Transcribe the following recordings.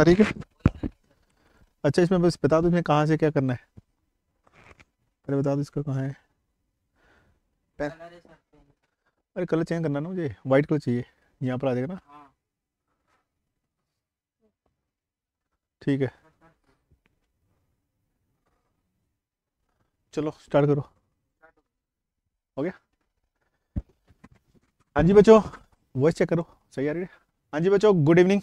अरे अच्छा इसमें बस बता दो इसमें कहाँ से क्या करना है अरे बता दो इसका कहाँ है अरे कलर चेंज करना ना मुझे वाइट कलर चाहिए यहाँ पर आ जाएगा ना हाँ। ठीक है चलो स्टार्ट करो हो गया हाँ जी बच्चों वॉइस चेक करो सही आ रही है हाँ जी बच्चों गुड इवनिंग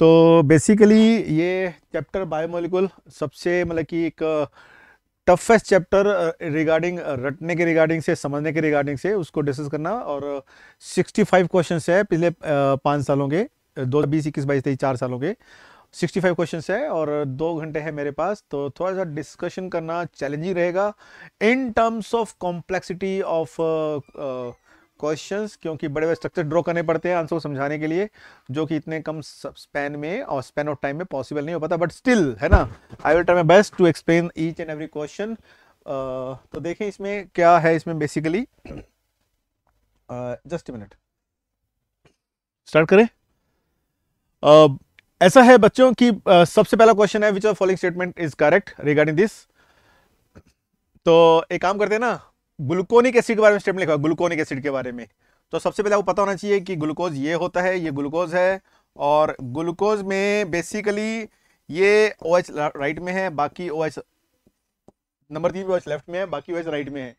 तो बेसिकली ये चैप्टर बायोमोलिकुल सबसे मतलब कि एक टफेस्ट चैप्टर रिगार्डिंग रटने के रिगार्डिंग से समझने के रिगार्डिंग से उसको डिस्कस करना और 65 uh, क्वेश्चंस है पिछले uh, पाँच सालों के uh, दो बीस इक्कीस बाईस तेईस चार सालों के 65 क्वेश्चंस है और दो घंटे हैं मेरे पास तो थोड़ा सा डिस्कशन करना चैलेंजिंग रहेगा in terms of complexity of questions क्योंकि बड़े बड़े स्ट्रक्चर ड्रॉ करने पड़ते हैं आंसर को समझाने के लिए जो कि इतने कम स्पैन में और स्पैन ऑफ टाइम में पॉसिबल नहीं हो पाता बट स्टिल है ना I will try my best to explain each and every question तो देखें इसमें क्या है इसमें बेसिकली जस्ट मिनट स्टार्ट करें uh, ऐसा है बच्चों की uh, सबसे पहला क्वेश्चन है which of following statement is correct regarding this तो एक काम करते हैं ना ग्लूकोनिक एसिड के बारे में स्टेटमेंट लिखा ग्लूकोनिक एसिड के बारे में तो सबसे पहले आपको पता होना चाहिए कि ग्लूकोज ये होता है ये ग्लूकोज है और ग्लूकोज में बेसिकली ये ओ OH राइट में है बाकी ओ OH नंबर तीन ओ OH लेफ्ट में है बाकी ओ राइट में है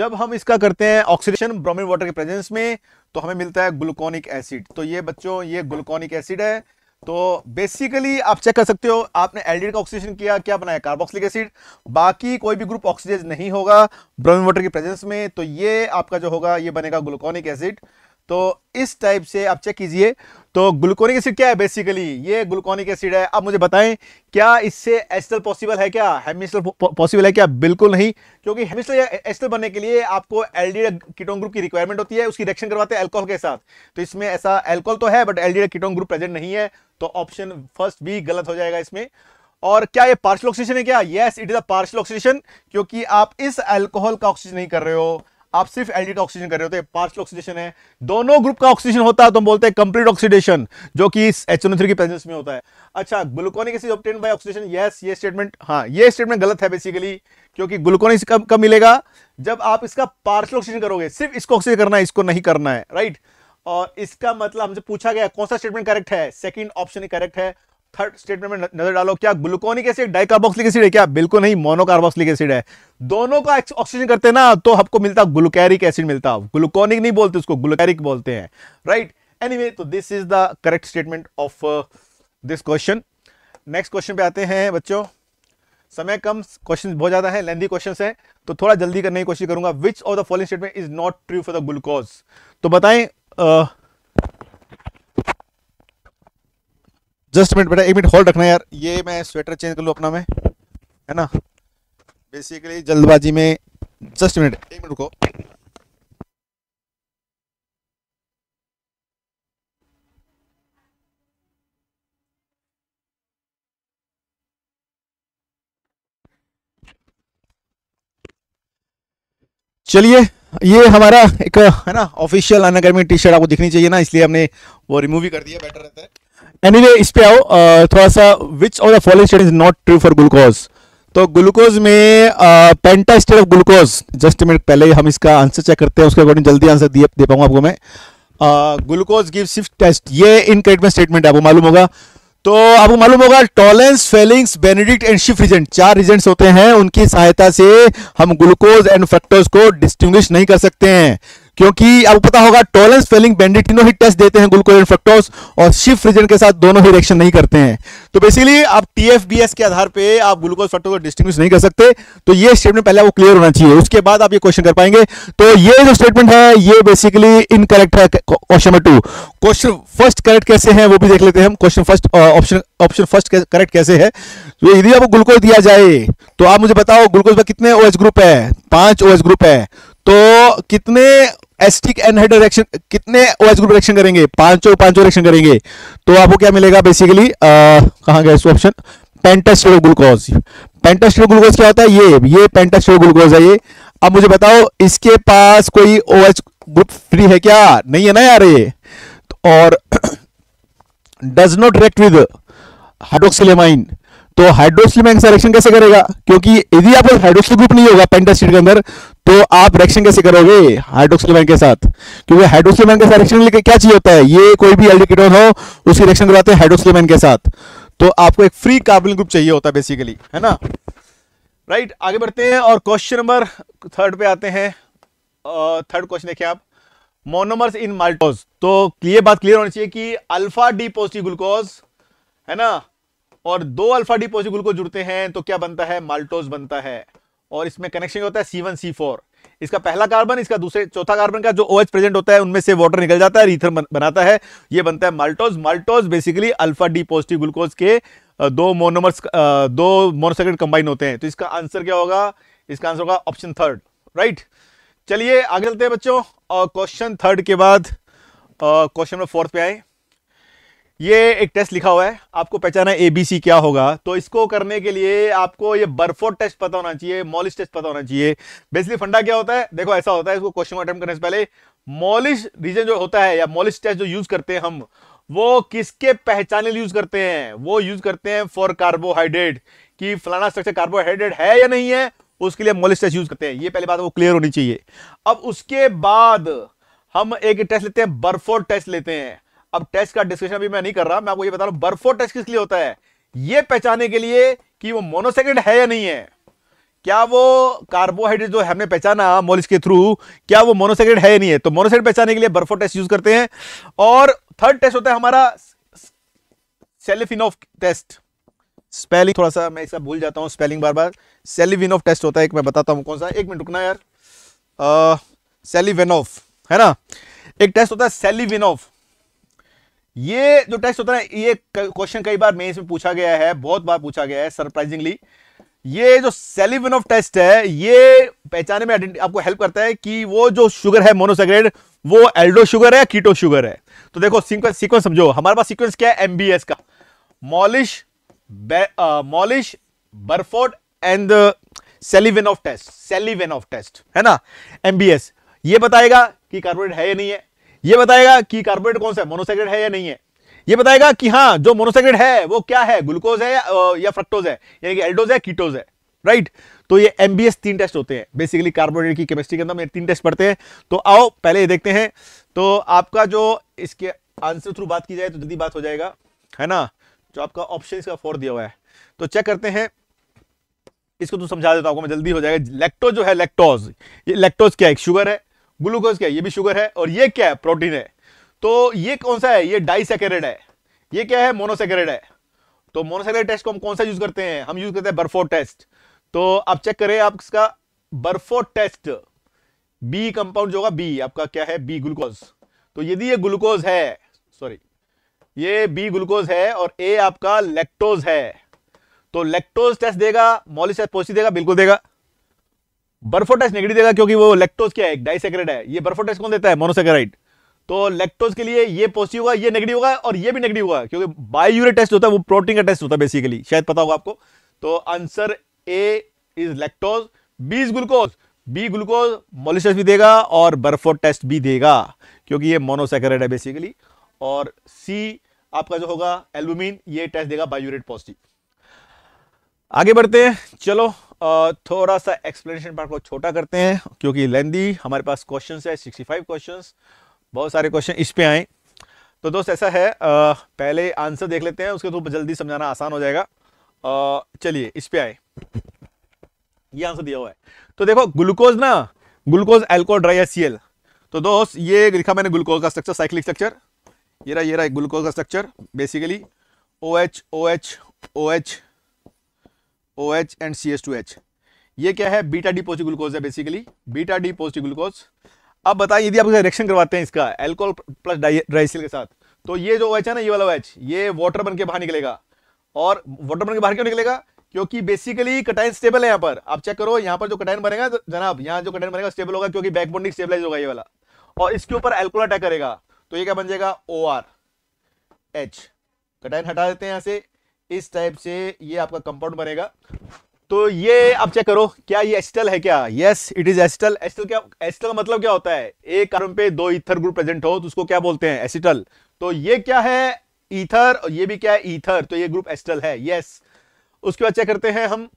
जब हम इसका करते हैं ऑक्सीडेशन ब्रोमिन वाटर के प्रेजेंस में तो हमें मिलता है ग्लूकोनिक एसिड तो ये बच्चों ये ग्लूकोनिक एसिड है तो बेसिकली आप चेक कर सकते हो आपने एल्डिड का ऑक्सीजन किया क्या बनाया कार्बोक्सिलिक एसिड बाकी कोई भी ग्रुप ऑक्सीजन नहीं होगा ब्रोमिन वाटर की प्रेजेंस में तो ये आपका जो होगा ये बनेगा ग्लूकोनिक एसिड तो इस टाइप से आप चेक कीजिए तो ग्लूकोनिक एसिड क्या है बेसिकली ये ग्लूकोनिक एसिड है अब मुझे बताएं क्या इससे एस्टल पॉसिबल है क्या हेमिस्टल पॉसिबल है क्या बिल्कुल नहीं क्योंकि हेमिस्टल या एस्टल बनने के लिए आपको एलडी कीटोन ग्रुप की रिक्वायरमेंट होती है उसकी रिएक्शन करवाते हैं एल्कोहल के साथ तो इसमें ऐसा एल्कोहल तो है but aldehyde ketone group present नहीं है तो ऑप्शन फर्स्ट भी गलत हो जाएगा इसमें और क्या ये पार्शल ऑक्सीजन है क्या ये it is a partial oxygen क्योंकि आप इस एल्कोहल का ऑक्सीजन नहीं कर रहे हो आप सिर्फ एल्डिट ऑक्सीजन कर रहे होते पार्शियल ऑक्सीडेशन है दोनों ग्रुप का ऑक्सीजन होता है तो हम बोलते हैं कंप्लीट ऑक्सीडेशन जो कि एच एन थ्री की प्रेजेंस में होता है अच्छा gluconic acid obtained by oxidation yes ये स्टेटमेंट हाँ ये स्टेटमेंट गलत है बेसिकली क्योंकि ग्लूकोनिक कब कब मिलेगा जब आप इसका पार्शियल ऑक्सीजन करोगे सिर्फ इसको ऑक्सीजन करना है इसको नहीं करना है राइट और इसका मतलब हमसे पूछा गया कौन सा स्टेटमेंट करेक्ट है सेकंड ऑप्शन करेक्ट है थर्ड स्टेटमेंट में नजर डालो क्या ग्लूकोनिक एसिड डाइकार्बोक्सिलिक एसिड है क्या बिल्कुल नहीं मोनोकार्बोक्सिलिक एसिड है दोनों का ऑक्सीजन करते ना तो आपको मिलता ग्लूकैरिक एसिड मिलता ग्लूकोनिक नहीं बोलते उसको ग्लूकैरिक बोलते हैं राइट एनीवे तो this is the correct statement of this question next question पे आते हैं बच्चों समय कम क्वेश्चन बहुत ज्यादा है लेंदी क्वेश्चन है तो थोड़ा जल्दी करने की कोशिश करूंगा which of the following statement is not true for the glucose तो बताएं uh, जस्ट मिनट बेटा एक मिनट होल्ड रखना यार ये मैं स्वेटर चेंज कर लूँ अपना मैं है ना बेसिकली जल्दबाजी में जस्ट मिनट एक मिनट रुको चलिए ये हमारा एक है ना ऑफिशियल अनकेडमी टी शर्ट आपको दिखनी चाहिए ना इसलिए हमने वो रिमूव ही कर दिया बेटर रहता है एनी anyway, इस पे आओ थोड़ा सा which of the following state is not true for glucose तो ग्लूकोज में penta state of glucose just minute पहले हम इसका आंसर चेक करते हैं उसके अकॉर्डिंग जल्दी आंसर दे, पाऊंगा आपको मैं ग्लूकोज गिव सिर्फ टेस्ट ये इनकरेक्ट में स्टेटमेंट आपको मालूम होगा तो आपको मालूम होगा टॉलेंस फेलिंग्स बेनिडिक्ट एंड शिफ्ट रिजेंट चार रिजेंट्स होते हैं उनकी सहायता से हम ग्लूकोज एंड फैक्टोज को डिस्टिंग्विश नहीं कर सकते हैं क्योंकि आपको पता होगा टोलेंस फेलिंग बेंडिट तीनों ही टेस्ट देते हैं ग्लूकोज एंड फ्रक्टोज और शिफ्ट रिजन के साथ दोनों ही रिएक्शन नहीं करते हैं तो बेसिकली आप टीएफबीएस के आधार पे आप ग्लूकोज फ्रक्टोज को डिस्टिंग्विश नहीं कर सकते तो ये स्टेटमेंट पहले आपको क्लियर होना चाहिए उसके बाद आप ये क्वेश्चन कर पाएंगे तो ये जो स्टेटमेंट है ये बेसिकली इनकरेक्ट है question number two question first correct कैसे है वो भी देख लेते हैं हम question first option option first correct कैसे है तो यदि आपको ग्लूकोज दिया जाए तो आप मुझे बताओ ग्लूकोज में कितने ओएच ग्रुप है पांच ओएच ग्रुप है तो कितने एसिटिक एनहाइड्रो रिएक्शन कितने ओएच ग्रुप रिएक्शन करेंगे पांचों पांचों रिएक्शन करेंगे तो आपको क्या मिलेगा बेसिकली कहाँ गया इसको option pentaester glucose pentaester glucose क्या होता है ये ये पेंटास्टेरो ग्लूकोज है ये अब मुझे बताओ इसके पास कोई ओएच ग्रुप फ्री है क्या नहीं है ना यार ये तो और does not react with hydroxylamine तो हाइड्रोक्सिलेमाइन का रिएक्शन कैसे करेगा क्योंकि यदि आपको हाइड्रोक्सिल ग्रुप नहीं होगा पेंटास्टेट के अंदर तो आप रिएक्शन कैसे करोगे हाइड्रोक्सिल के साथ क्योंकि हाइड्रोक्सिल के साथ रिएक्शन क्या चाहिए होता है ये कोई भी एल्डिकेटोन हो उसकी रिएक्शन करवाते हैं हाइड्रोक्सिल के साथ तो आपको एक फ्री कार्बन ग्रुप चाहिए होता है बेसिकली है ना राइट right, आगे बढ़ते हैं और क्वेश्चन नंबर थर्ड पे आते हैं थर्ड क्वेश्चन देखिए आप मोनोमर्स इन माल्टोज तो ये बात क्लियर होनी चाहिए कि अल्फा डी पॉजिटिव ग्लूकोज है ना और दो अल्फा डी पॉजिटिव ग्लूकोज जुड़ते हैं तो क्या बनता है माल्टोज बनता है और इसमें कनेक्शन होता है सी वन सी फोर इसका पहला कार्बन इसका दूसरे चौथा कार्बन का जो ओ OH प्रेजेंट होता है उनमें से वाटर निकल जाता है रीथर बनाता है ये बनता है maltose maltose basically alpha D positive glucose के दो मोनोमर्स दो मोनोसेकेट कंबाइन होते हैं तो इसका आंसर क्या होगा इसका आंसर होगा ऑप्शन थर्ड राइट चलिए आगे चलते हैं बच्चों और क्वेश्चन थर्ड के बाद क्वेश्चन नंबर फोर्थ पे आए ये एक टेस्ट लिखा हुआ है आपको पहचाना ए बी सी क्या होगा तो इसको करने के लिए आपको ये बर्फोट टेस्ट पता होना चाहिए मॉलिश टेस्ट पता होना चाहिए बेसिकली फंडा क्या होता है देखो ऐसा होता है इसको क्वेश्चन अटेम्प करने से पहले मॉलिश रीजन जो होता है या मॉलिश टेस्ट जो यूज करते हैं हम वो किसके पहचाने यूज करते हैं वो यूज करते हैं फॉर कार्बोहाइड्रेट कि फलाना स्ट्रक्चर कार्बोहाइड्रेट है या नहीं है उसके लिए मॉलिश टेस्ट यूज करते हैं ये पहली बात वो क्लियर होनी चाहिए अब उसके बाद हम एक टेस्ट लेते हैं बर्फोर्ड टेस्ट लेते हैं अब टेस्ट का डिस्कशन अभी मैं नहीं कर रहा मैं आपको ये बता रहा हूं बर्फोर टेस्ट किस लिए होता है ये पहचाने के लिए कि वो मोनोसेकेंड है या नहीं है क्या वो कार्बोहाइड्रेट जो हमने पहचाना मोलिस के थ्रू क्या वो मोनोसेकेंड है या नहीं है तो मोनोसेकेंड पहचाने के लिए बर्फो टेस्ट यूज करते हैं और थर्ड टेस्ट होता है हमारा सेलिफिनोफ टेस्ट स्पेलिंग थोड़ा सा मैं इसका भूल जाता हूँ स्पेलिंग बार बार सेलिविनोफ टेस्ट होता है एक मैं बताता हूँ कौन सा एक मिनट रुकना यार सेलिवेनोफ है ना एक टेस्ट होता है सेलिविनोफ ये जो टेस्ट होता है ये क्वेश्चन कई बार मेन्स में पूछा गया है बहुत बार पूछा गया है सरप्राइजिंगली ये जो सेलिवन ऑफ टेस्ट है ये पहचाने में आपको हेल्प करता है कि वो जो शुगर है मोनोसेग्रेड वो एल्डो शुगर है या कीटो शुगर है तो देखो सीक्वेंस समझो हमारे पास सीक्वेंस क्या है एमबीएस का Molisch Molisch Barfoed and Seliwanoff test Seliwanoff test है ना एमबीएस ये बताएगा कि कार्बोरेट है या नहीं है यह बताएगा कि कार्बोहाइड्रेट कौन सा मोनोसेक्रेट है या नहीं है ये बताएगा कि हाँ जो मोनोसेक्रेट है वो क्या है ग्लूकोज है या या फ्रक्टोज है यानी कि एल्डोज है कीटोज है राइट तो ये एमबीएस तीन टेस्ट होते हैं बेसिकली कार्बोहाइड्रेट की केमिस्ट्री के अंदर में तीन टेस्ट पढ़ते हैं तो आओ पहले ये देखते हैं तो आपका जो इसके आंसर थ्रू बात की जाए तो जल्दी बात हो जाएगा है ना जो आपका ऑप्शन इसका फोर दिया हुआ है तो चेक करते हैं इसको तुम तो समझा देता हूँ मैं जल्दी हो जाएगा लेक्टोज जो है लेक्टोज ये लेक्टोज क्या है शुगर है ग्लूकोज क्या है ये भी शुगर है और ये क्या है प्रोटीन है तो ये कौन सा है ये डाइसेकेरेड है ये क्या है मोनोसेकेरेड है तो मोनोसेकेरेड टेस्ट को हम कौन सा यूज करते हैं हम यूज करते हैं बर्फो टेस्ट तो आप चेक करें आप इसका बर्फो टेस्ट बी कंपाउंड जो होगा बी आपका क्या है बी ग्लूकोज तो यदि ये ग्लूकोज है सॉरी ये बी ग्लूकोज है और ए आपका लेक्टोज है तो लेक्टोज टेस्ट देगा मॉलिस पॉजिटिव देगा बिल्कुल देगा बर्फोटेस नेगेटिव देगा क्योंकि वो लेक्टोज क्या है डाइसेक्रेट है ये बर्फोटेस कौन देता है मोनोसेक्राइड तो लेक्टोज के लिए ये पॉजिटिव होगा ये नेगेटिव होगा और ये भी नेगेटिव होगा क्योंकि बायोयूरे टेस्ट होता है वो प्रोटीन का टेस्ट होता है बेसिकली शायद पता होगा आपको तो answer A is lactose B is glucose B glucose Molisch's भी देगा और बर्फो टेस्ट भी देगा क्योंकि ये मोनोसेक्रेट है बेसिकली और सी आपका जो होगा एल्बुमिन ये टेस्ट देगा बायोरेट पॉजिटिव आगे बढ़ते हैं चलो थोड़ा सा एक्सप्लेनेशन पार्ट को छोटा करते हैं क्योंकि लेंदी हमारे पास क्वेश्चन है सिक्सटी फाइव क्वेश्चन बहुत सारे क्वेश्चन इस पर आए तो दोस्त ऐसा है पहले आंसर देख लेते हैं उसके थ्रू जल्दी समझाना आसान हो जाएगा चलिए इस पर आए ये आंसर दिया हुआ है तो देखो ग्लूकोज ना ग्लूकोज एल्कोहल ड्राई या सीएल तो दोस्त ये लिखा मैंने ग्लूकोज का स्ट्रक्चर साइक्लिक स्ट्रक्चर ये रहा ये रहा ग्लूकोज का structure basically O H O H O H O H and C S two H ये क्या है बीटा डी पॉजिटिव ग्लूकोज है basically beta D positive glucose अब बताइए यदि आप रिएक्शन करवाते हैं इसका एल्कोहल प्लस ड्राइसिल के साथ तो ये जो एच है ना ये वाला एच ये वाटर बन के बाहर निकलेगा और वाटर बन के बाहर क्यों निकलेगा क्योंकि बेसिकली कटाइन स्टेबल है यहाँ पर आप चेक करो यहाँ पर जो कटाइन बनेगा जनाब यहाँ जो कटाइन बनेगा स्टेबल होगा क्योंकि बैकबोनिक स्टेबलाइज होगा ये वाला और इसके ऊपर एल्कोहल अटैक करेगा तो ये क्या बन जाएगा ओ आर एच कटाइन हटा देते हैं यहाँ से इस टाइप से ये आपका कंपाउंड बनेगा तो ये आप चेक करो क्या ये एस्टल है क्या yes it is acetal acetal क्या एस्टल का मतलब क्या होता है एक कार्बन पे दो इथर ग्रुप प्रेजेंट हो तो उसको क्या बोलते हैं एसिटल तो ये क्या है ईथर और ये भी क्या है ईथर तो ये ग्रुप एस्टल है यस उसके बाद चेक करते हैं हम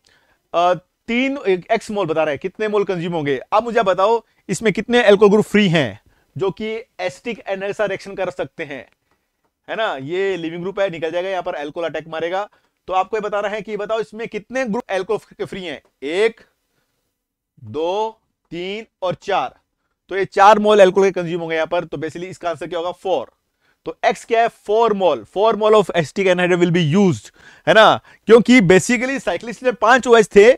तीन एक्स मोल बता रहे हैं कितने मोल कंज्यूम होंगे अब मुझे बताओ इसमें कितने एल्कोहल ग्रुप फ्री हैं जो कि एस्टिक एनर्सा रिएक्शन कर सकते हैं है ना ये लिविंग ग्रुप है निकल जाएगा यहाँ पर एल्कोल अटैक मारेगा तो आपको ये बताना है कि बताओ इसमें कितने ग्रुप एल्को फ्री हैं एक दो तीन और चार तो ये चार मोल एल्कोल के कंज्यूम होंगे यहाँ पर तो बेसिकली इसका आंसर क्या होगा फोर तो एक्स क्या है four mole four mole of acetic anhydride will be use है ना क्योंकि बेसिकली साइक्लिस्ट में पांच एच थे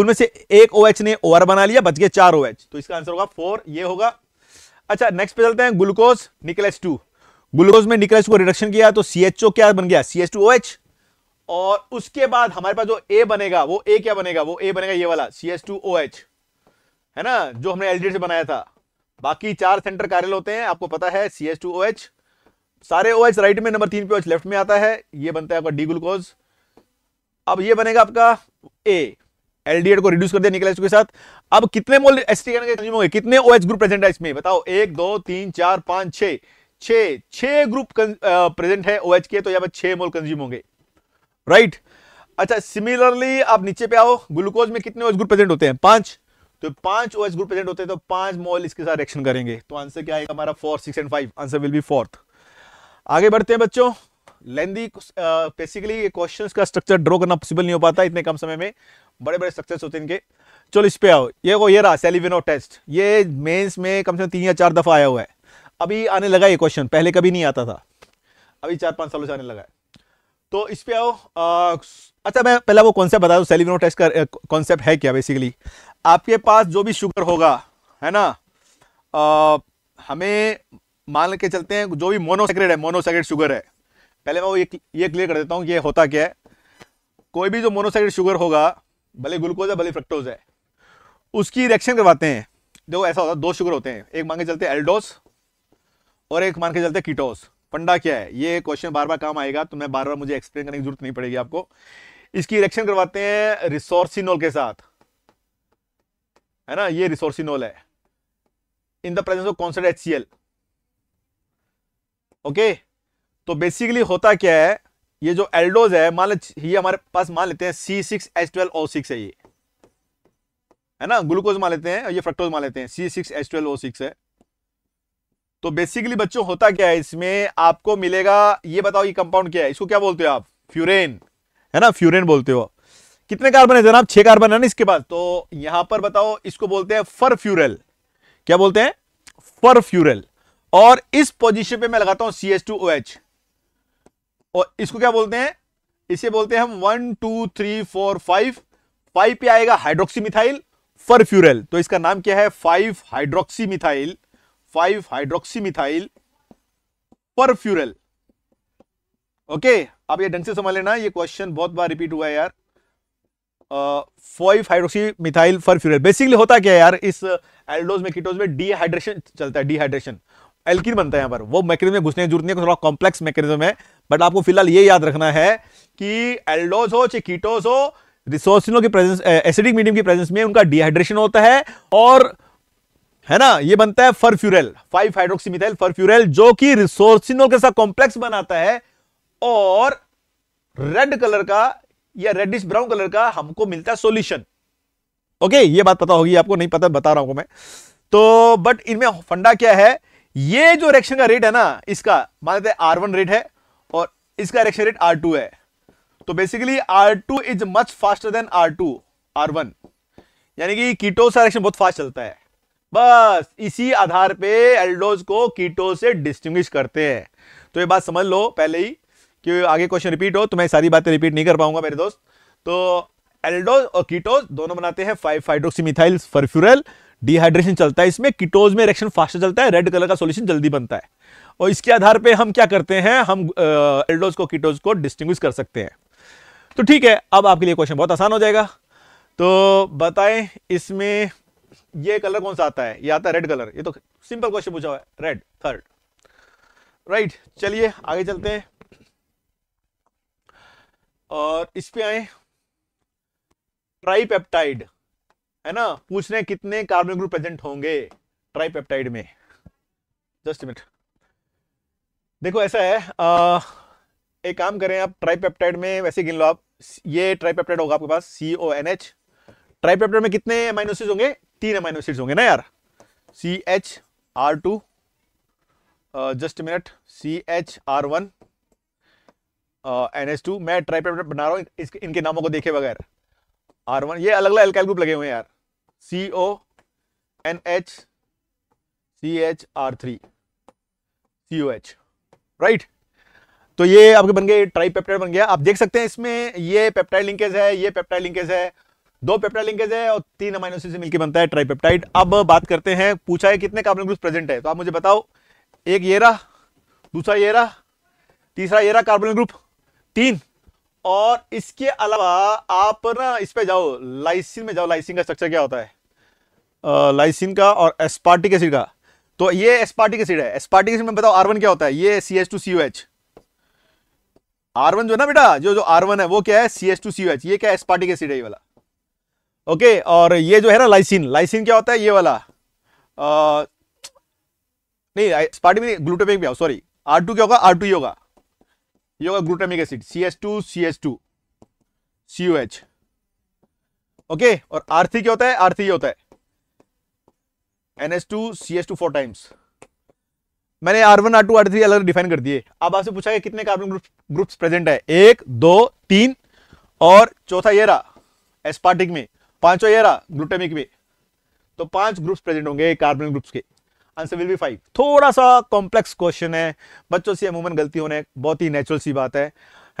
उनमें से एक एच ने ओवर बना लिया बच गए चार एच तो इसका आंसर होगा फोर ये होगा अच्छा नेक्स्ट पे चलते हैं ग्लूकोज निकल एच टू ग्लूकोज में निकल इसको रिडक्शन किया तो सी क्या बन गया सी और उसके बाद हमारे पास जो ए बनेगा वो ए क्या बनेगा वो ए बनेगा ये वाला सी है ना जो हमने एलडीएड से बनाया था बाकी चार सेंटर कार्यल होते हैं आपको पता है C H two O H सारे ओ एच राइट में नंबर तीन पे ओ एच लेफ्ट में आता है ये बनता है आपका डी ग्लूकोज अब ये बनेगा आपका ए एलडीएड को रिड्यूस कर दिया निकल के साथ अब कितने मोल एस टी कितने ओ ग्रुप प्रेजेंट है इसमें बताओ एक दो तीन चार पांच छह छः छः ग्रुप प्रेजेंट है ओएच के तो यहां पर छह मोल कंज्यूम होंगे राइट अच्छा सिमिलरली आप नीचे पे आओ ग्लूकोज में कितने ओएच ग्रुप प्रेजेंट होते हैं पांच तो पांच ओएच ग्रुप प्रेजेंट होते हैं तो पांच मोल इसके साथ रिएक्शन करेंगे तो आंसर क्या आएगा हमारा four six and five answer will be fourth आगे बढ़ते हैं बच्चों लेंदी बेसिकली ये क्वेश्चंस का स्ट्रक्चर ड्रॉ करना पॉसिबल नहीं हो पाता इतने कम समय में बड़े बड़े स्ट्रक्चर्स होते हैं इनके चलो इस पे आओ ये वो ये रहा सेलिविनो टेस्ट ये मेंस में कम से कम तीन या चार दफा आया हुआ है अभी आने लगा ये क्वेश्चन पहले कभी नहीं आता था अभी चार पाँच सालों से आने लगा है तो इस पे आओ आ, अच्छा मैं पहला वो कॉन्सेप्ट बता दूँ सेलिविनो टेस्ट का कॉन्सेप्ट है क्या बेसिकली आपके पास जो भी शुगर होगा है ना आ, हमें मान के चलते हैं जो भी मोनोसेक्रेट है मोनोसेक्रेट शुगर है पहले मैं वो ये ये क्लियर कर देता हूँ कि ये होता क्या है कोई भी जो मोनोसेक्रेट शुगर होगा भले ग्लूकोज है भले फ्रक्टोज है उसकी रिएक्शन करवाते हैं देखो ऐसा होता है दो शुगर होते हैं एक मांगे चलते हैं एल्डोस और एक मान के चलते कीटोस पंडा क्या है ये क्वेश्चन बार बार काम आएगा तो मैं बार बार मुझे एक्सप्लेन करने की जरूरत नहीं पड़ेगी आपको इसकी इरेक्शन करवाते हैं रिसोर्सिनोल के साथ है ना ये रिसोर्सिनोल है in the presence of concentrated H okay तो बेसिकली होता क्या है ये जो एल्डोज है मान ये हमारे पास मान लेते हैं C six H twelve O six है ये है ना ग्लूकोज मान लेते हैं ये फ्रक्टोज मान लेते हैं C six H twelve O six है तो बेसिकली बच्चों होता क्या है इसमें आपको मिलेगा ये बताओ ये कंपाउंड क्या है इसको क्या बोलते हो आप फ्यूरेन है ना फ्यूरेन बोलते हो कितने कार्बन है जनाब छह कार्बन है ना इसके पास तो यहां पर बताओ इसको बोलते हैं फर फ्यूरल क्या बोलते हैं फर फ्यूरल और इस पोजिशन पे मैं लगाता हूं C S two O H और इसको क्या बोलते हैं इसे बोलते हैं हम one two three four five five पे आएगा हाइड्रोक्सी मिथाइल फर फ्यूरल तो इसका नाम क्या है five hydroxy methyl 5 hydroxymethyl furfural okay आप ये ढंग से समझ लेना ये क्वेश्चन बहुत बार रिपीट हुआ है यार five hydroxy methyl furfural basically होता क्या है यार इस एल्डोज में कीटोज में डिहाइड्रेशन चलता है डिहाइड्रेशन एल्किन बनता है यहां पर वो मैकेनिज्म घुसने की जरूरत नहीं है थोड़ा कॉम्प्लेक्स मैकेनिज्म है बट आपको फिलहाल ये याद रखना है कि एल्डोज हो चाहे कीटोज हो रिसोर्सिनो की प्रेजेंस एसिडिक मीडियम की प्रेजेंस में उनका डिहाइड्रेशन होता है और है ना ये बनता है फरफ्यूरल फाइव हाइड्रोक्सीमिथाइल फरफ्यूरल जो कि रिसोर्सिनोल के साथ कॉम्प्लेक्स बनाता है और रेड कलर का या रेडिश ब्राउन कलर का हमको मिलता है सोल्यूशन ओके ये बात पता होगी आपको नहीं पता बता रहा हूं मैं तो बट इनमें फंडा क्या है ये जो रिएक्शन का रेट है ना इसका मान लेते आर वन रेट है और इसका रिएक्शन रेट आर टू है तो basically R two is much faster than R two R one यानी कि कीटोस का रिएक्शन बहुत फास्ट चलता है बस इसी आधार पे एल्डोज को कीटो से डिस्टिंग्विश करते हैं तो ये बात समझ लो पहले ही कि आगे क्वेश्चन रिपीट हो तो मैं सारी बातें रिपीट नहीं कर पाऊंगा मेरे दोस्त तो एल्डोज और कीटोज दोनों बनाते हैं फाइव हाइड्रोक्सीमिथाइल फरफ्यूरल डिहाइड्रेशन चलता है इसमें कीटोज में रिएक्शन फास्टर चलता है रेड कलर का सोल्यूशन जल्दी बनता है और इसके आधार पर हम क्या करते हैं हम एल्डोज को कीटोज को डिस्टिंग्विश कर सकते हैं तो ठीक है अब आपके लिए क्वेश्चन बहुत आसान हो जाएगा तो बताएं इसमें ये कलर कौन सा आता है ये आता है रेड कलर ये तो सिंपल क्वेश्चन पूछा हुआ है रेड थर्ड राइट चलिए आगे चलते हैं और इस पे आए ट्राइपेप्टाइड है ना पूछ रहे कितने कार्बन ग्रुप प्रेजेंट होंगे ट्राइपेप्टाइड में जस्ट मिनट देखो ऐसा है आ, एक काम करें आप ट्राइपेप्टाइड में वैसे गिन लो आप ये ट्राइपेप्टाइड होगा आपके पास C O N H tripeptide में कितने माइनोसिस होंगे तीन अमाइनो एसिड्स होंगे ना यार C H R two just minute C H R one N S two मैं ट्राइपेट बना रहा हूँ इनके नामों को देखे बगैर आर वन ये अलग अलग एल्काइल ग्रुप लगे हुए हैं यार C O N H C H R three C O H right तो ये आपके बन गए ट्राई पेप्टाइड बन गया आप देख सकते हैं इसमें ये पेप्टाइड लिंकेज है ये पेप्टाइड लिंकेज है दो पेप्टाइड लिंकेज है और तीन अमाइनो से मिलकर बनता है ट्राइपेप्टाइड अब बात करते हैं पूछा है कितने कार्बन ग्रुप प्रेजेंट है तो आप मुझे बताओ एक ये रहा दूसरा ये रहा तीसरा ये रहा कार्बन ग्रुप तीन और इसके अलावा आप ना इस पे जाओ लाइसिन में जाओ लाइसिन का स्ट्रक्चर क्या होता है आ, लाइसिन का और एस्पार्टिक एसिड का तो ये एस्पार्टिक एसिड है एस्पार्टिक एसिड में बताओ आर क्या होता है ये C H two C H R जो है ना बेटा जो जो आर है वो क्या है C H two C H ये क्या एस्पार्टिक एसिड है ये वाला ओके और ये जो है ना लाइसिन लाइसिन क्या होता है ये वाला आ, नहीं स्पार्टी में ग्लूटामिक भी आओ सॉरी आर टू क्या होगा आर टू होगा ये होगा glutamic acid C S two C S two C U H okay और आर थ्री क्या होता है आर थ्री होता है N S two C S two four times मैंने R one R two R three अलग डिफाइन कर दिए अब आपसे पूछा कितने कार्बन ग्रुप ग्रुप्स प्रेजेंट है एक दो तीन और चौथा ये रहा एस्पार्टिक में पांचों ये रहा ग्लूटामिक में तो पांच ग्रुप्स प्रेजेंट होंगे कार्बन ग्रुप्स के आंसर विल बी फाइव थोड़ा सा कॉम्प्लेक्स क्वेश्चन है बच्चों से अमूमन गलती होने बहुत ही नेचुरल सी बात है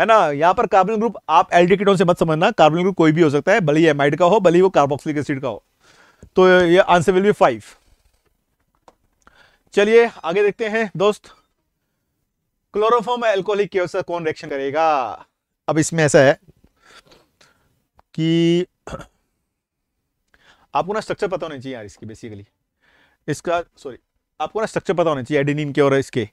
है ना यहाँ पर कार्बन ग्रुप आप एल्डिकेटोन से मत समझना कार्बन ग्रुप कोई भी हो सकता है भले ही एमाइड का हो भले ही वो कार्बोक्सिलिक एसिड का हो तो ये आंसर विल बी फाइव चलिए आगे देखते हैं दोस्त क्लोरोफॉर्म एल्कोहलिक के कौन रिएक्शन करेगा अब इसमें ऐसा है कि आपको ना स्ट्रक्चर पता होना चाहिए यार इसकी बेसिकली इसका सॉरी आपको ना स्ट्रक्चर पता होना चाहिए एडिनिन के और इसके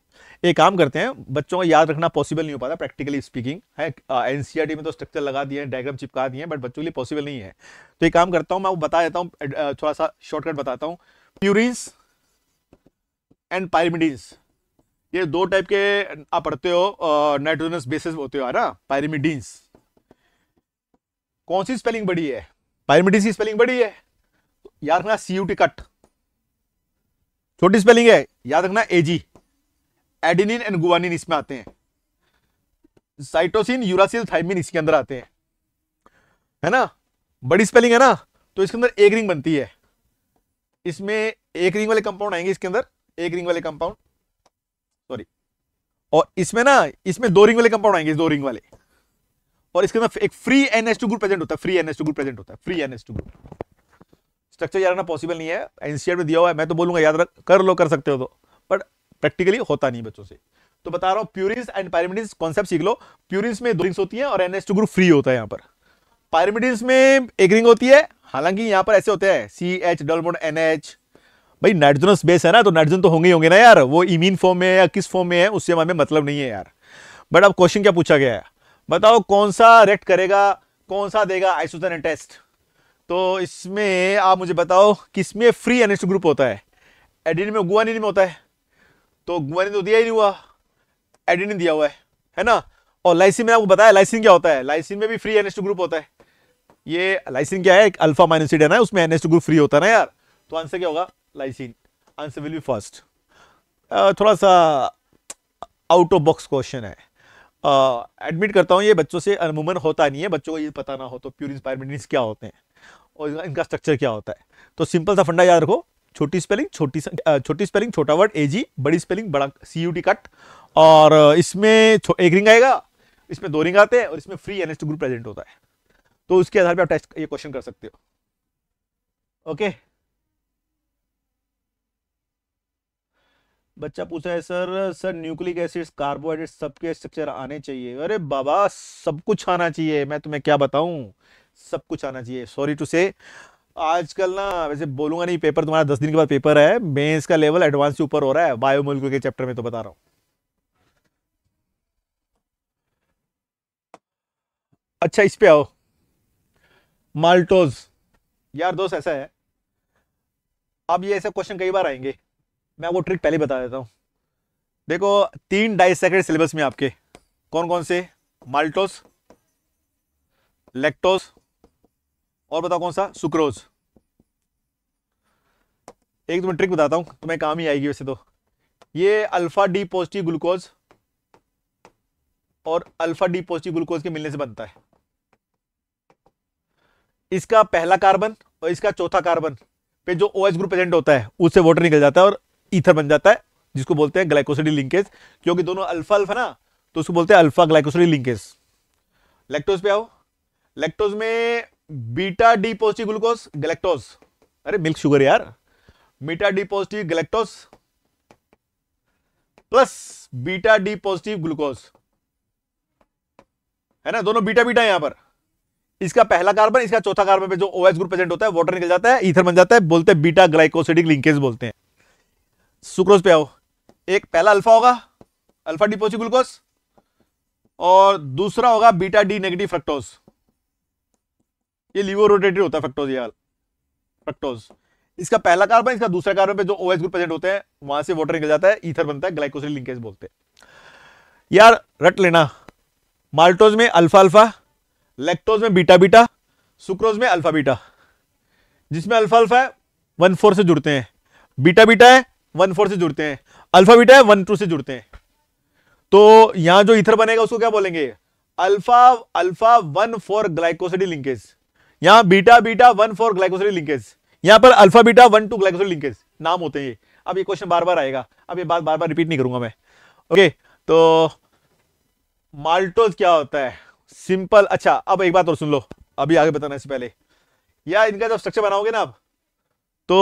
एक काम करते हैं बच्चों का याद रखना पॉसिबल नहीं हो पाता प्रैक्टिकली स्पीकिंग है एनसीईआरटी e में तो स्ट्रक्चर लगा दिए हैं डायग्राम चिपका दिए हैं बट बच्चों के लिए पॉसिबल नहीं है तो एक काम करता हूँ मैं वो बता देता हूँ थोड़ा सा शॉर्टकट बताता हूँ प्यूरिन्स एंड पायरमिडीन्स ये दो टाइप के आप पढ़ते हो नाइट्रोजनस बेसिस होते हो ना पायरमिडीन्स कौन सी स्पेलिंग बड़ी है पायरमिडीन्स की स्पेलिंग बड़ी है याद रखना सीयूटी कट छोटी स्पेलिंग है याद रखना एजी एडिनिन एंड गुवानिन इसमें आते हैं साइटोसिन यूरासिल थाइमिन इसके अंदर आते हैं है ना बड़ी स्पेलिंग है ना तो इसके अंदर एक रिंग बनती है इसमें एक रिंग वाले कंपाउंड आएंगे इसके अंदर एक रिंग वाले कंपाउंड सॉरी और इसमें ना इसमें दो रिंग वाले कंपाउंड आएंगे दो रिंग वाले और इसके अंदर एक free NS two group present होता है free NS two group present होता है free NS two group structure याद रखना पॉसिबल नहीं है एनसीआर में दिया हुआ है मैं तो बोलूंगा याद रख कर लो कर सकते हो तो बट प्रैक्टिकली होता नहीं बच्चों से तो बता रहा हूँ प्यूरिंस एंड पायरमिडिन्स कॉन्सेप्ट सीख लो प्यूरिंस में दो रिंग्स होती है और एन ग्रुप फ्री होता है यहाँ पर पायरमिडिन्स में एक रिंग होती है हालांकि यहाँ पर ऐसे होते हैं C H double bond N H भाई नाइट्रोजनस बेस है ना तो नाइट्रोजन तो होंगे ही होंगे ना यार वो इमीन फॉर्म में है या किस फॉर्म में है उससे हमें मतलब नहीं है यार बट अब क्वेश्चन क्या पूछा गया है बताओ कौन सा रेक्ट करेगा कौन सा देगा आइसोजन एंड टेस्ट तो इसमें आप मुझे बताओ किस में फ्री एनिस्ट ग्रुप होता है एडिन में गुआनिन में होता है तो गुआनिन तो दिया ही नहीं हुआ एडिन दिया हुआ है है ना और लाइसिन में आपको बताया लाइसिन क्या होता है लाइसिन में भी फ्री एनिस्ट ग्रुप होता है ये लाइसिन क्या है एक अल्फा माइनोसिडन है उसमें एनिस्ट ग्रुप फ्री होता है ना यार तो आंसर क्या होगा lysine answer will be first थोड़ा सा आउट ऑफ बॉक्स क्वेश्चन है एडमिट करता हूँ ये बच्चों से अमूमन होता नहीं है बच्चों को ये पता ना हो तो प्योर इंस्पायरमेंट क्या होते हैं और इनका स्ट्रक्चर क्या होता है तो सिंपल सा फंडा याद रखो छोटी स्पेलिंग छोटी छोटी स्पेलिंग छोटा वर्ड ए जी बड़ी स्पेलिंग बड़ा सी यू टी कट और इसमें एक रिंग आएगा इसमें दो रिंग आते हैं और इसमें free N S two group present होता है तो उसके आधार पर आप टेस्ट ये क्वेश्चन कर सकते हो ओके बच्चा पूछा है sir sir nucleic acid carbohydrate सबके स्ट्रक्चर आने चाहिए अरे बाबा सब कुछ आना चाहिए मैं तुम्हें क्या बताऊं सब कुछ आना चाहिए सॉरी टू से आजकल ना वैसे बोलूंगा नहीं पेपर तुम्हारा दस दिन के बाद पेपर है मेंस का लेवल एडवांस से ऊपर हो रहा है बायोमोलिकुल के चैप्टर में तो बता रहा हूं अच्छा इस पे आओ माल्टोज यार दोस्त ऐसा है अब ये ऐसे क्वेश्चन कई बार आएंगे मैं वो ट्रिक पहले बता देता हूं देखो तीन डाई सेकेंड सिलेबस में आपके कौन कौन से माल्टोस लेक्टोस और बताओ कौन सा सुक्रोज एक तुम्हें ट्रिक बताता हूं तुम्हें काम ही आएगी वैसे तो ये अल्फा डी पॉजिटिव ग्लूकोज और अल्फा डी पॉजिटिव ग्लूकोज के मिलने से बनता है इसका पहला कार्बन और इसका चौथा कार्बन पे जो ओ ग्रुप प्रेजेंट होता है उससे वाटर निकल जाता है और ईथर बन जाता है जिसको बोलते हैं ग्लाइकोसिडी लिंकेज क्योंकि दोनों अल्फा अल्फा ना तो उसको बोलते हैं अल्फा ग्लाइकोसिडी लिंकेज लेक्टोज पे आओ लेक्टोज में beta D positive glucose galactose अरे मिल्क शुगर यार beta D positive galactose plus beta D positive glucose है ना दोनों बीटा बीटा यहां पर इसका पहला कार्बन इसका चौथा कार्बन पे जो ओएस ग्रुप प्रेजेंट होता है वाटर निकल जाता है ईथर बन जाता है बोलते हैं बीटा ग्लाइकोसिडिक लिंकेज बोलते हैं सुक्रोज पे आओ एक पहला अल्फा होगा अल्फा डी पॉजिटिव ग्लूकोज और दूसरा होगा बीटा डी नेगेटिव फ्रक्टोज ये लिवो रोटेटेड होता है फ्रक्टोज यार फ्रक्टोज इसका पहला कार्बन इसका दूसरा कार्बन पे जो ओ एस ग्रुप प्रेजेंट होते हैं वहां से वाटर निकल जाता है ईथर बनता है ग्लाइकोसिल लिंकेज बोलते हैं यार रट लेना माल्टोज में अल्फा अल्फा लेक्टोज में बीटा बीटा सुक्रोज में अल्फा बीटा जिसमें अल्फा अल्फा है वन फोर से जुड़ते हैं बीटा बीटा है वन फोर से जुड़ते हैं अल्फा बीटा है वन टू से जुड़ते हैं तो यहां जो इथर बनेगा उसको क्या बोलेंगे alpha alpha one four glycosidic linkage यहां beta beta one four glycosidic linkage यहां पर alpha beta one two glycosidic linkage नाम होते हैं ये अब ये क्वेश्चन बार बार आएगा अब ये बात बार बार रिपीट नहीं करूंगा मैं ओके तो माल्टोज क्या होता है सिंपल अच्छा अब एक बात और सुन लो अभी आगे बताना इससे पहले या इनका जब स्ट्रक्चर बनाओगे ना आप तो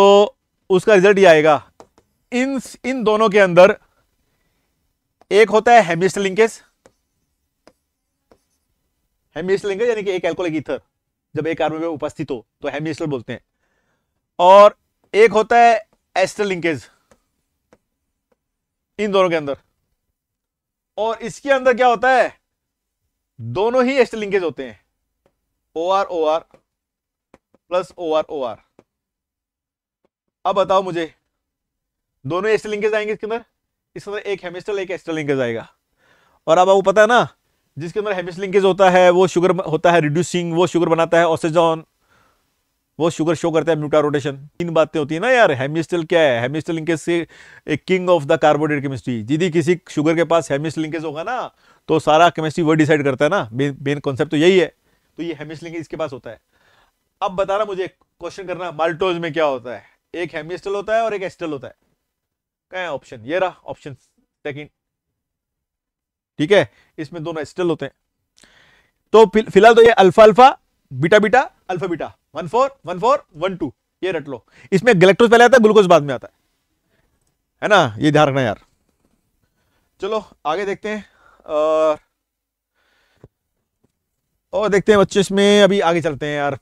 उसका रिजल्ट ये आएगा इन इन दोनों के अंदर एक होता है हेमिस्ट लिंकेज हेमिस्ट लिंकेज यानी कि एक एल्कोलिक ईथर जब एक आर्मी में उपस्थित हो तो हेमी बोलते हैं और एक होता है एस्टर लिंकेज इन दोनों के अंदर और इसके अंदर क्या होता है दोनों ही एस्टर लिंकेज होते हैं O R O R plus O R O R अब बताओ मुझे दोनों एस्टर लिंकेज आएंगे इसके अंदर इसके अंदर एक हेमिस्टल एक एस्टर लिंकेज आएगा और अब आपको पता है ना जिसके अंदर हेमिस लिंकेज होता है वो शुगर होता है रिड्यूसिंग वो शुगर बनाता है ऑसेजॉन वो शुगर शो करता है म्यूटा रोटेशन तीन बातें होती है ना यार हेमिस्टल क्या है हेमिस्टल लिंकेज से एक king of the carbohydrate chemistry यदि किसी शुगर के पास हेमिस्टल लिंकेज होगा ना तो सारा केमिस्ट्री वो डिसाइड करता है ना मेन कॉन्सेप्ट तो यही है तो ये हेमिस्टल लिंकेज इसके पास होता है अब बताना मुझे क्वेश्चन करना माल्टोज में क्या होता है एक हेमिस्टल होता है और एक एस्टल होता है क्या है ऑप्शन ये रहा ऑप्शन सेकेंड ठीक है इसमें दोनों स्टिल होते हैं तो फिलहाल तो ये alpha alpha beta beta alpha beta one four one four one two ये रट लो इसमें गलेक्ट्रोज पहले आता है ग्लूकोज बाद में आता है है ना ये ध्यान रखना यार चलो आगे देखते हैं और और देखते हैं बच्चे इसमें अभी आगे चलते हैं यार